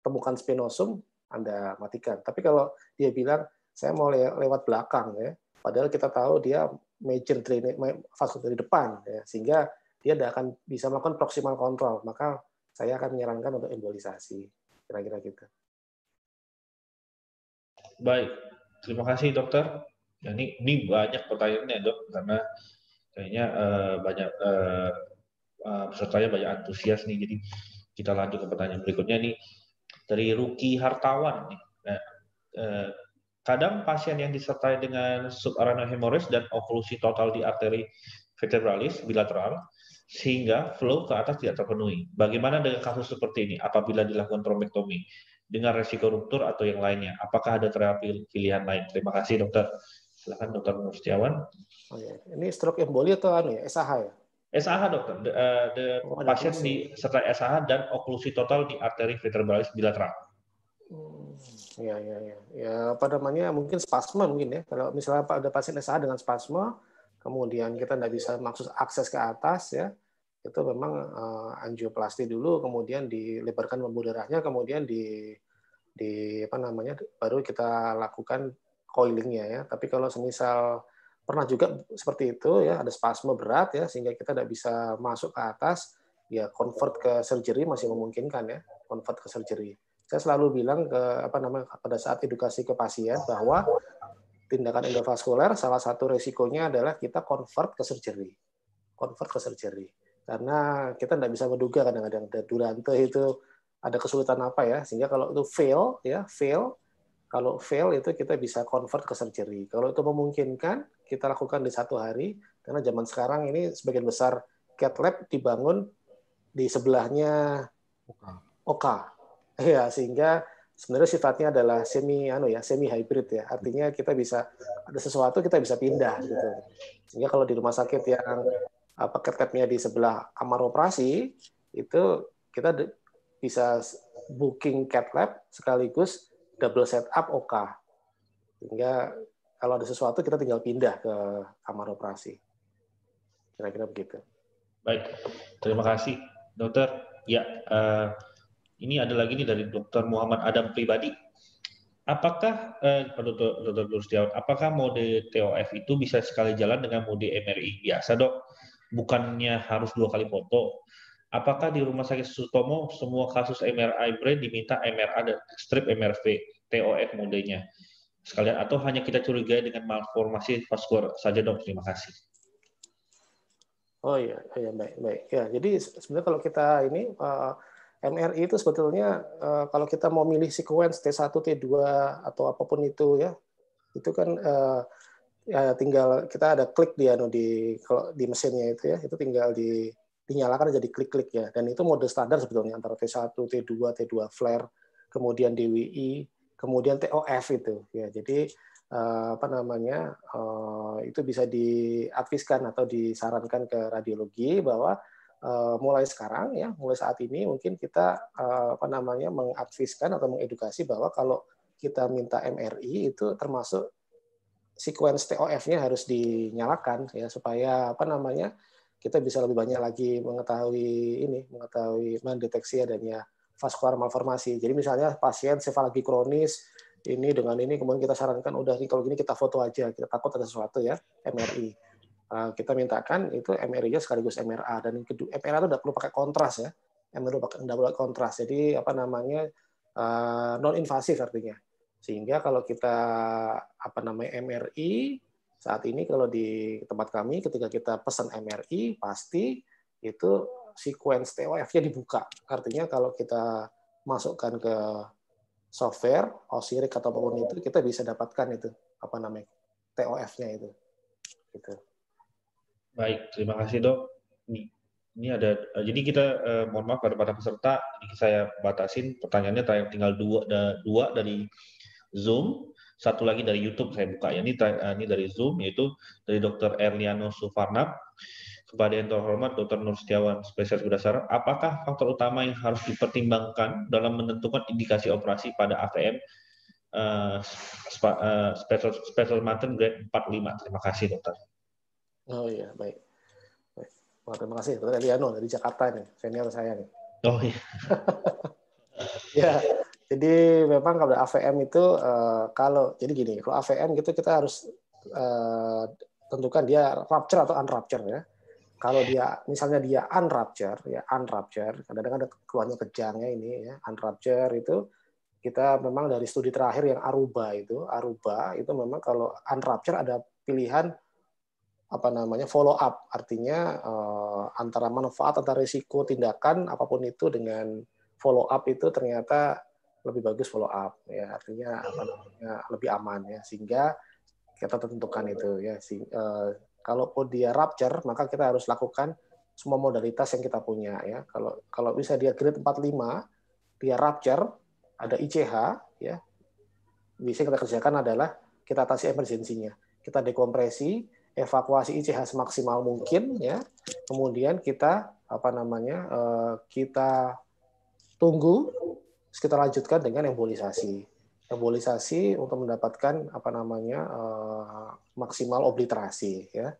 temukan spinosum Anda matikan. Tapi kalau dia bilang saya mau lewat belakang ya, padahal kita tahu dia major drainage vascular dari depan ya, sehingga dia tidak akan bisa melakukan proximal control maka saya akan menyarankan untuk embolisasi kira-kira gitu baik terima kasih dokter ya, ini ini banyak pertanyaannya dok karena kayaknya uh, banyak uh, uh, banyak antusias nih jadi kita lanjut ke pertanyaan berikutnya nih dari Ruki Hartawan nih. Nah, eh, Kadang pasien yang disertai dengan subarachnoid hemorrhage dan oklusi total di arteri vertebralis bilateral sehingga flow ke atas tidak terpenuhi. Bagaimana dengan kasus seperti ini apabila dilakukan trombektomi dengan resiko ruptur atau yang lainnya? Apakah ada terapi pilihan lain? Terima kasih dokter. Silakan dokter Mustiawan. Oh, ya. Ini stroke emboli atau anu ya? SAH ya? SAH dokter, the, uh, eh, the oh, pasien di serta SAH dan oklusi total di arteri vertebralis bilateral. Ya, ya, ya. Ya, apa namanya, mungkin spasma mungkin ya. Kalau misalnya ada pasien SA dengan spasma, kemudian kita tidak bisa maksud akses ke atas ya, itu memang uh, angioplasti dulu, kemudian dilebarkan pembuluh darahnya, kemudian di di apa namanya baru kita lakukan coilingnya ya. Tapi kalau semisal pernah juga seperti itu ya, ada spasma berat ya, sehingga kita tidak bisa masuk ke atas, ya convert ke surgery masih memungkinkan ya, convert ke surgery saya selalu bilang ke apa namanya pada saat edukasi ke pasien bahwa tindakan endovaskuler salah satu resikonya adalah kita convert ke surgery. Convert ke surgery. Karena kita tidak bisa menduga kadang-kadang durante itu ada kesulitan apa ya sehingga kalau itu fail ya fail kalau fail itu kita bisa convert ke surgery kalau itu memungkinkan kita lakukan di satu hari karena zaman sekarang ini sebagian besar cat lab dibangun di sebelahnya Oka ya sehingga sebenarnya sifatnya adalah semi anu ya semi hybrid ya artinya kita bisa ada sesuatu kita bisa pindah gitu sehingga kalau di rumah sakit yang apa eh, ketepnya di sebelah kamar operasi itu kita bisa booking cat lab sekaligus double setup OK sehingga kalau ada sesuatu kita tinggal pindah ke kamar operasi kira-kira begitu baik terima kasih dokter ya uh ini ada lagi nih dari Dr. Muhammad Adam pribadi. Apakah eh, Dr. Dr. apakah mode TOF itu bisa sekali jalan dengan mode MRI biasa, Dok? Bukannya harus dua kali foto? Apakah di Rumah Sakit Sutomo semua kasus MRI brain diminta MRI dan strip MRV TOF modenya? Sekalian atau hanya kita curiga dengan malformasi vaskular saja, Dok? Terima kasih. Oh iya, iya baik, baik. Ya, jadi sebenarnya kalau kita ini uh, MRI itu sebetulnya eh, kalau kita mau milih sequence T1, T2 atau apapun itu ya, itu kan eh, ya tinggal kita ada klik di anu di kalau di mesinnya itu ya, itu tinggal di dinyalakan jadi klik-klik ya. Dan itu mode standar sebetulnya antara T1, T2, T2 flare, kemudian DWI, kemudian TOF itu ya. Jadi eh, apa namanya? itu bisa diadviskan atau disarankan ke radiologi bahwa Eh, mulai sekarang ya, mulai saat ini mungkin kita eh, apa namanya mengaktifkan atau mengedukasi bahwa kalau kita minta MRI itu termasuk sequence TOF-nya harus dinyalakan ya supaya apa namanya kita bisa lebih banyak lagi mengetahui ini, mengetahui mendeteksi adanya vaskular malformasi. Jadi misalnya pasien sefalagi kronis ini dengan ini kemudian kita sarankan udah nih kalau gini kita foto aja, kita takut ada sesuatu ya MRI. Eh, kita mintakan itu MRI-nya sekaligus MRA dan kedua MRA itu tidak perlu pakai kontras ya pakai tidak perlu kontras jadi apa namanya eh, non invasif artinya sehingga kalau kita apa namanya MRI saat ini kalau di tempat kami ketika kita pesan MRI pasti itu sequence TOF-nya dibuka artinya kalau kita masukkan ke software Osirik atau apapun itu kita bisa dapatkan itu apa namanya TOF-nya itu gitu. Baik, terima kasih dok. Ini, ini ada, eh, jadi kita eh, mohon maaf kepada para peserta, ini saya batasin pertanyaannya tinggal dua, da, dua dari Zoom, satu lagi dari YouTube saya buka ya. Ini, eh, ini dari Zoom yaitu dari Dr. Erliano Sufarnap kepada yang terhormat Dr. Nur Setiawan spesialis berdasar, apakah faktor utama yang harus dipertimbangkan dalam menentukan indikasi operasi pada AVM uh, eh, spa, uh, special, special grade 45? Terima kasih dokter. Oh iya, baik. baik. Wah, terima kasih. Dr. Eliano dari Jakarta nih, senior saya nih. Oh iya. ya, jadi memang kalau AVM itu eh, kalau jadi gini, kalau AVM gitu kita harus eh, tentukan dia rupture atau unrupture ya. Kalau dia misalnya dia unrupture, ya unrupture, kadang-kadang ada keluarnya kejangnya ini ya, unrupture itu kita memang dari studi terakhir yang Aruba itu, Aruba itu memang kalau unrupture ada pilihan apa namanya follow up artinya uh, antara manfaat antara risiko tindakan apapun itu dengan follow up itu ternyata lebih bagus follow up ya artinya apa namanya lebih aman ya sehingga kita tentukan itu ya si, eh, kalau kalaupun dia rupture maka kita harus lakukan semua modalitas yang kita punya ya kalau kalau bisa dia grade 45 dia rupture ada ICH ya bisa kita kerjakan adalah kita atasi emergensinya kita dekompresi evakuasi ICH semaksimal mungkin ya. Kemudian kita apa namanya? Eh, kita tunggu kita lanjutkan dengan embolisasi. Embolisasi untuk mendapatkan apa namanya? Eh, maksimal obliterasi ya.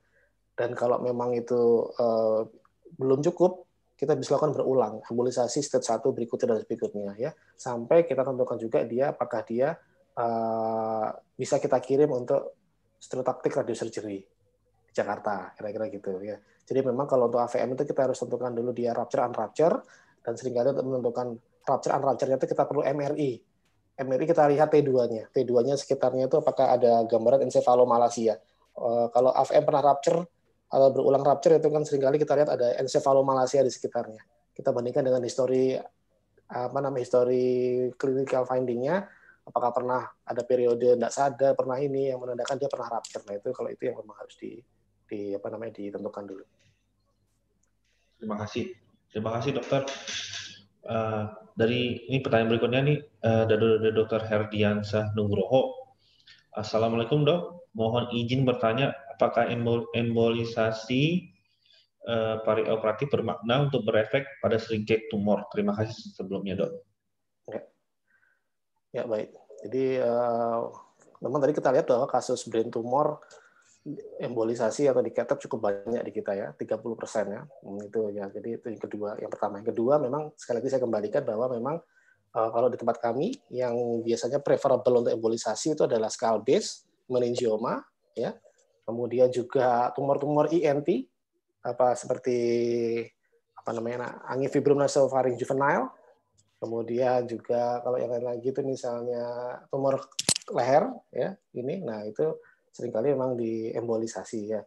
Dan kalau memang itu eh, belum cukup, kita bisa lakukan berulang embolisasi stage 1 berikutnya dan berikutnya ya sampai kita tentukan juga dia apakah dia bisa kita kirim untuk stereotaktik radiosurgery Jakarta, kira-kira gitu ya. Jadi memang kalau untuk AVM itu kita harus tentukan dulu dia rupture rupture dan seringkali untuk menentukan rupture rupture itu kita perlu MRI. MRI kita lihat T2-nya. T2-nya sekitarnya itu apakah ada gambaran encefalomalasia. Eh, kalau AVM pernah rupture atau berulang rupture itu kan seringkali kita lihat ada encefalomalasia di sekitarnya. Kita bandingkan dengan histori apa namanya histori clinical finding-nya apakah pernah ada periode tidak sadar, pernah ini yang menandakan dia pernah rupture. Nah, itu kalau itu yang memang harus di di apa namanya ditentukan dulu. Terima kasih, terima kasih dokter. Uh, dari ini pertanyaan berikutnya nih uh, dari dokter Herdiansah Nugroho. Assalamualaikum dok, mohon izin bertanya apakah embol, embolisasi uh, parioperatif bermakna untuk berefek pada seringkik tumor? Terima kasih sebelumnya dok. Ya, ya baik. Jadi uh, memang tadi kita lihat bahwa kasus brain tumor embolisasi atau diketep cukup banyak di kita ya, 30 persen ya. Hmm, itu ya, jadi itu yang kedua. Yang pertama. Yang kedua memang sekali lagi saya kembalikan bahwa memang eh, kalau di tempat kami yang biasanya preferable untuk embolisasi itu adalah skull base, meningioma ya. Kemudian juga tumor-tumor ENT apa seperti apa namanya nah, angin fibrom nasofaring juvenile kemudian juga kalau yang lain lagi itu misalnya tumor leher ya ini nah itu seringkali memang diembolisasi ya.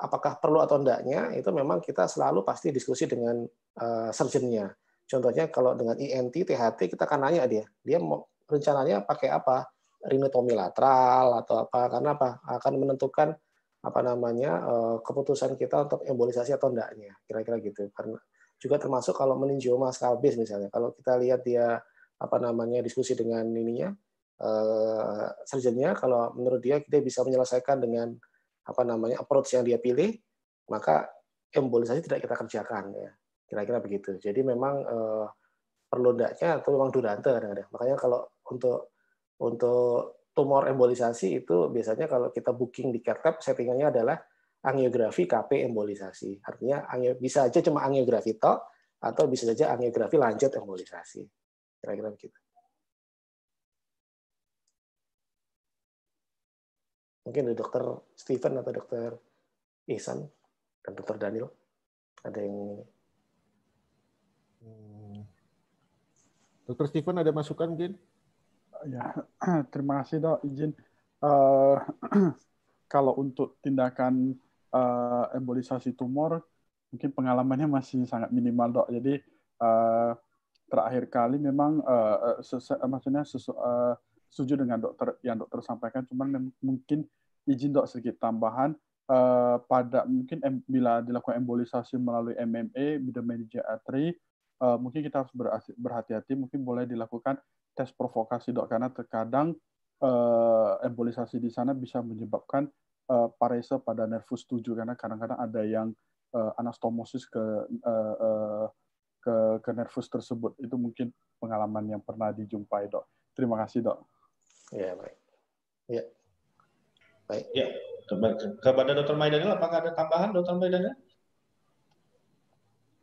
Apakah perlu atau enggaknya itu memang kita selalu pasti diskusi dengan uh, surgeonnya. Contohnya kalau dengan INT, e THT kita akan nanya dia, dia mau, rencananya pakai apa? Rinotomi lateral atau apa? Karena apa? Akan menentukan apa namanya eh, keputusan kita untuk embolisasi atau enggaknya kira-kira gitu karena juga termasuk kalau meninjoma skalbis misalnya kalau kita lihat dia apa namanya diskusi dengan ininya Eh, sarjanya kalau menurut dia kita bisa menyelesaikan dengan apa namanya approach yang dia pilih maka embolisasi tidak kita kerjakan ya kira-kira begitu jadi memang uh, perlu tidaknya atau memang durante kadang-kadang makanya kalau untuk untuk tumor embolisasi itu biasanya kalau kita booking di kertas settingannya adalah angiografi KP embolisasi artinya bisa aja cuma angiografi tok atau bisa saja angiografi lanjut embolisasi kira-kira begitu Mungkin dari dokter Steven atau dokter Ihsan dan dokter Daniel. Ada yang hmm. Dokter Steven ada masukan mungkin? Ya, terima kasih dok izin. Uh, kalau untuk tindakan uh, embolisasi tumor, mungkin pengalamannya masih sangat minimal dok. Jadi uh, terakhir kali memang uh, maksudnya sesu, uh, setuju dengan dokter yang dokter sampaikan, cuman mungkin izin dok sedikit tambahan uh, pada mungkin em, bila dilakukan embolisasi melalui MMA media artery, uh, eh, mungkin kita harus berhati-hati mungkin boleh dilakukan tes provokasi dok karena terkadang uh, embolisasi di sana bisa menyebabkan uh, parese pada nervus 7 karena kadang-kadang ada yang uh, anastomosis ke uh, uh, ke ke nervus tersebut itu mungkin pengalaman yang pernah dijumpai dok terima kasih dok Ya baik. Ya. Baik. Ya. Kepada Dr. Maidanil, apakah ada tambahan Dr. Maidanil?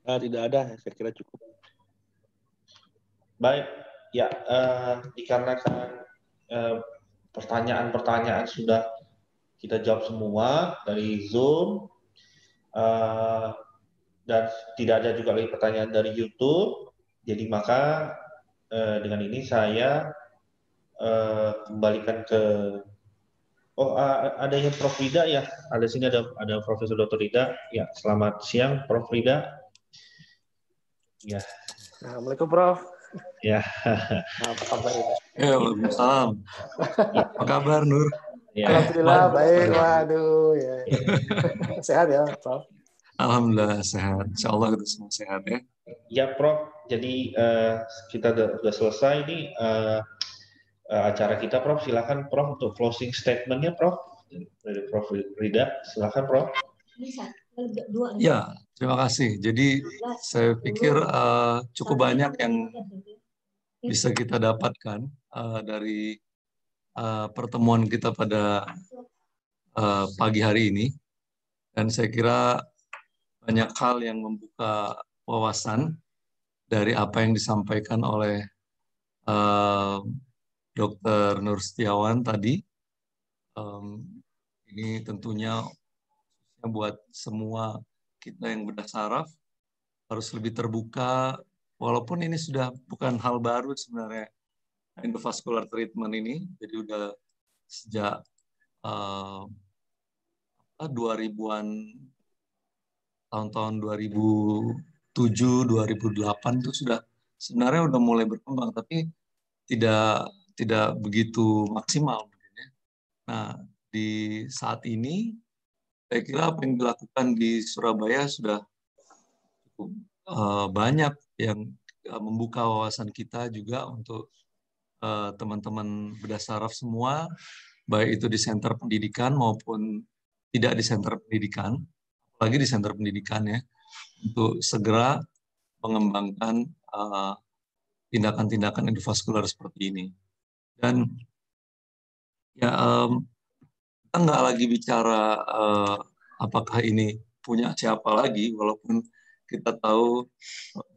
Nah, tidak ada, saya kira cukup. Baik, ya eh, dikarenakan pertanyaan eh, pertanyaan-pertanyaan sudah kita jawab semua dari Zoom eh, dan tidak ada juga lagi pertanyaan dari YouTube. Jadi maka eh, dengan ini saya Eh, kembalikan ke oh ada yang Prof Rida ya ada sini ada ada Profesor Dr Rida ya selamat siang Prof Rida ya Assalamualaikum Prof ya apa kabar ya salam, apa kabar Nur ya. Alhamdulillah baik waduh ya. ya, sehat ya Prof Alhamdulillah sehat. Insya Allah kita semua sehat ya. Ya Prof. Jadi uh, kita sudah selesai nih. Uh, Eh, acara kita, Prof. Silakan, Prof. Untuk closing statementnya, Prof. Dari Prof. Rida, silakan, Prof. Ya, terima kasih. Jadi saya pikir uh, cukup banyak yang bisa kita dapatkan uh, dari uh, pertemuan kita pada uh, pagi hari ini. Dan saya kira banyak hal yang membuka wawasan dari apa yang disampaikan oleh uh, Dr. Nur Setiawan tadi. Um, ini tentunya buat semua kita yang bedah saraf harus lebih terbuka walaupun ini sudah bukan hal baru sebenarnya endovascular treatment ini jadi udah sejak uh, 2000-an tahun-tahun 2007 2008 itu sudah sebenarnya udah mulai berkembang tapi tidak tidak begitu maksimal. Ya. Nah, di saat ini saya kira apa yang dilakukan di Surabaya sudah cukup eh, banyak yang eh, membuka wawasan kita juga untuk teman eh, teman-teman berdasaraf semua, baik itu di center pendidikan maupun tidak di center pendidikan, apalagi di center pendidikan ya, untuk segera mengembangkan tindakan-tindakan uh, endovaskular seperti ini dan ya um, kita nggak lagi bicara uh, apakah ini punya siapa lagi walaupun kita tahu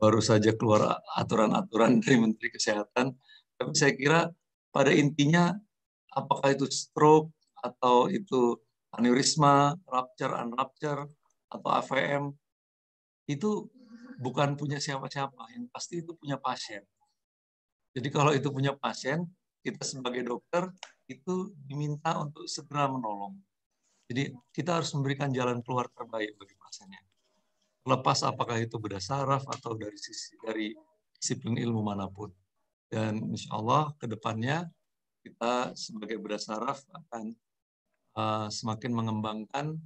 baru saja keluar aturan-aturan dari Menteri Kesehatan tapi saya kira pada intinya apakah itu stroke atau itu aneurisma, rupture, unrupture atau AVM itu bukan punya siapa-siapa yang pasti itu punya pasien. Jadi kalau itu punya pasien, kita sebagai dokter itu diminta untuk segera menolong. Jadi kita harus memberikan jalan keluar terbaik bagi pasiennya. Lepas apakah itu bedah saraf atau dari sisi dari disiplin ilmu manapun. Dan insya Allah ke depannya kita sebagai bedah saraf akan uh, semakin mengembangkan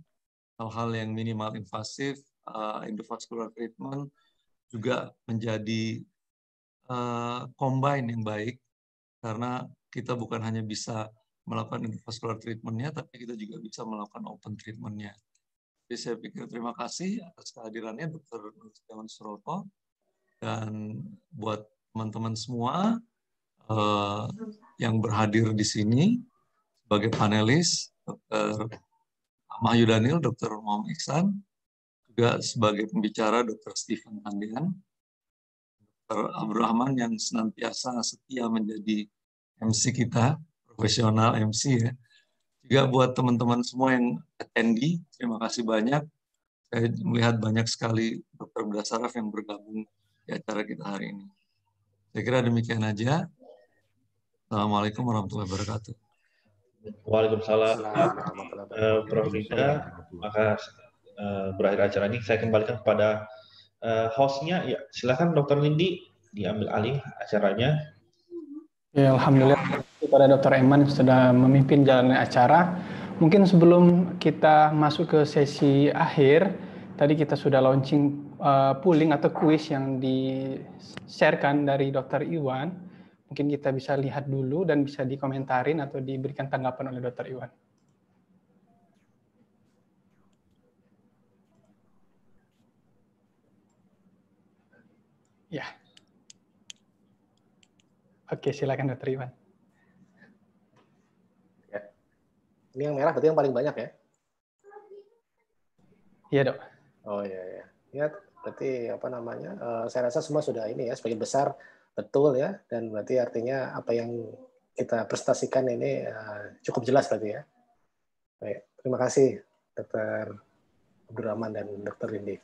hal-hal yang minimal invasif, uh, eh, endovascular treatment, juga menjadi uh, combine yang baik karena kita bukan hanya bisa melakukan intravascular treatmentnya, tapi kita juga bisa melakukan open treatmentnya. Jadi saya pikir terima kasih atas kehadirannya Dokter Jaman Suroto dan buat teman-teman semua eh, yang berhadir di sini sebagai panelis, Dr. Mahyu Daniel, Dr. Muhammad Iksan, juga sebagai pembicara Dr. Stephen Tandian, Dr. Abdurrahman yang senantiasa setia menjadi MC kita, profesional MC ya. Juga buat teman-teman semua yang attendee, terima kasih banyak. Saya melihat banyak sekali dokter Bdasaraf yang bergabung di acara kita hari ini. Saya kira demikian aja. Assalamualaikum warahmatullahi wabarakatuh. Waalaikumsalam. Eh, Prof. maka eh, berakhir acara ini saya kembalikan kepada uh, hostnya ya silahkan Dokter Lindi diambil alih acaranya. Ya, Alhamdulillah kepada Dokter Eman sudah memimpin jalannya acara. Mungkin sebelum kita masuk ke sesi akhir, tadi kita sudah launching uh, pooling atau kuis yang di-sharekan dari Dokter Iwan. Mungkin kita bisa lihat dulu dan bisa dikomentarin atau diberikan tanggapan oleh Dokter Iwan. Ya. Oke, silakan Dr. Iwan. Ya. Ini yang merah berarti yang paling banyak ya? Iya, Dok. Oh iya iya. Ya, berarti apa namanya? Uh, saya rasa semua sudah ini ya sebagian besar betul ya dan berarti artinya apa yang kita prestasikan ini uh, cukup jelas berarti ya. Baik, terima kasih Dr. Abdurrahman dan dokter Rindi.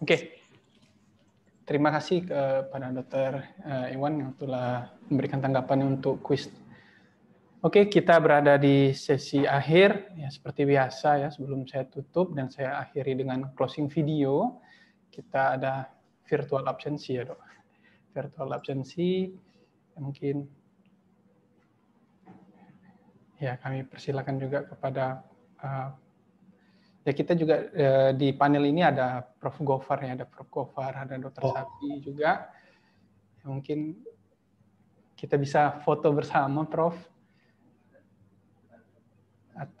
Oke, okay. terima kasih kepada eh, Dokter eh, Iwan yang telah memberikan tanggapan untuk kuis. Oke, okay, kita berada di sesi akhir ya seperti biasa ya sebelum saya tutup dan saya akhiri dengan closing video. Kita ada virtual absensi ya dok. Virtual absensi mungkin ya kami persilakan juga kepada uh, ya kita juga eh, di panel ini ada Prof. Gofar ya, ada Prof. Gofar, ada Dr. Oh. Sapi juga. Ya, mungkin kita bisa foto bersama Prof.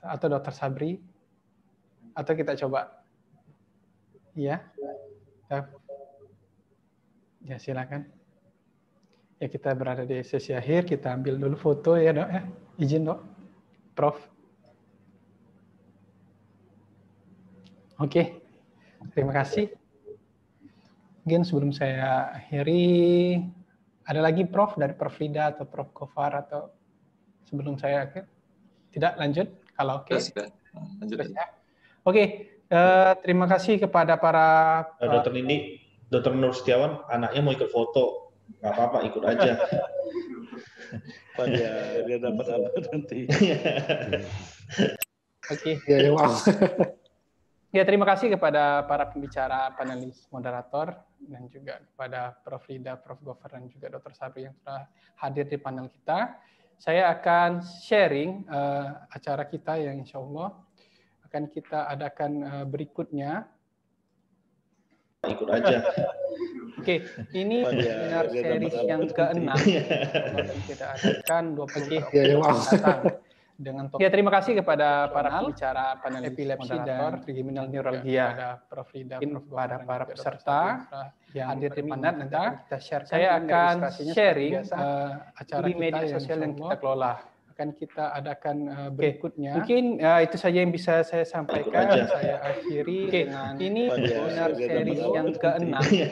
atau Dr. Sabri atau kita coba iya? ya kita, ya silakan ya kita berada di sesi akhir kita ambil dulu foto ya dok ya izin dok Prof Oke, terima kasih. Mungkin sebelum saya akhiri, ada lagi Prof dari Prof Lida atau Prof Kofar atau sebelum saya akhir? Tidak, lanjut. Kalau oke. Okay. Ya. lanjut. Ya. Oke, okay. uh, eh, terima kasih kepada para... Uh, Dokter Nindi, Dokter Nur Setiawan, anaknya mau ikut foto. Gak apa-apa, ikut aja. Pada dia, dapat apa nanti. oke. Okay. Ya, ya, Ya, terima kasih kepada para pembicara, panelis, moderator, dan juga kepada Prof. Rida, Prof. Gofar, dan juga Dr. Sabri yang telah hadir di panel kita. Saya akan sharing uh, acara kita yang insya Allah akan kita adakan uh, berikutnya. Ikut aja. Oke, okay, ini webinar series yang keenam. Kita adakan 20 Ya ya, dengan Ya, terima kasih kepada para pembicara panelis epilepsi dan trigeminal neuralgia pada Prof Rida, Prof pada para peserta yang hadir di kita share. Saya akan sharing uh, acara media sosial yang kita kelola akan kita adakan uh, berikutnya. Okay. Mungkin uh, itu saja yang bisa saya sampaikan. Aja. Saya akhiri okay. dengan ini webinar seri yang keenam. Iya.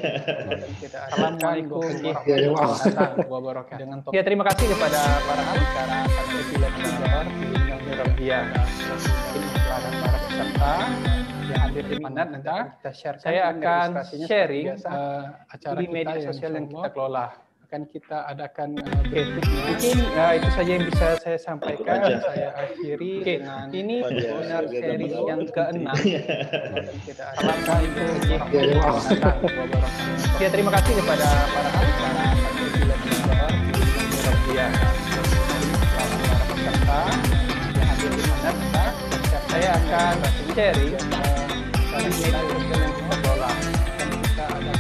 Assalamualaikum warahmatullahi wabarakatuh. Dengan ya terima kasih kepada para bicara panitia pengajar yang berbahagia para peserta yang hadir di Mandat nanti kita share. Saya akan sharing uh, acara di media sosial yang kita kelola akan kita adakan uh, Mungkin uh, itu saja yang bisa saya sampaikan. Saya akhiri. Oke, dengan ini benar seri yang keenam. Assalamualaikum Ya, iya. terima kasih kepada para ahli, para peneliti dan para peserta yang hadir di sana. Saya akan sharing. Eh,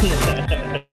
哈哈哈。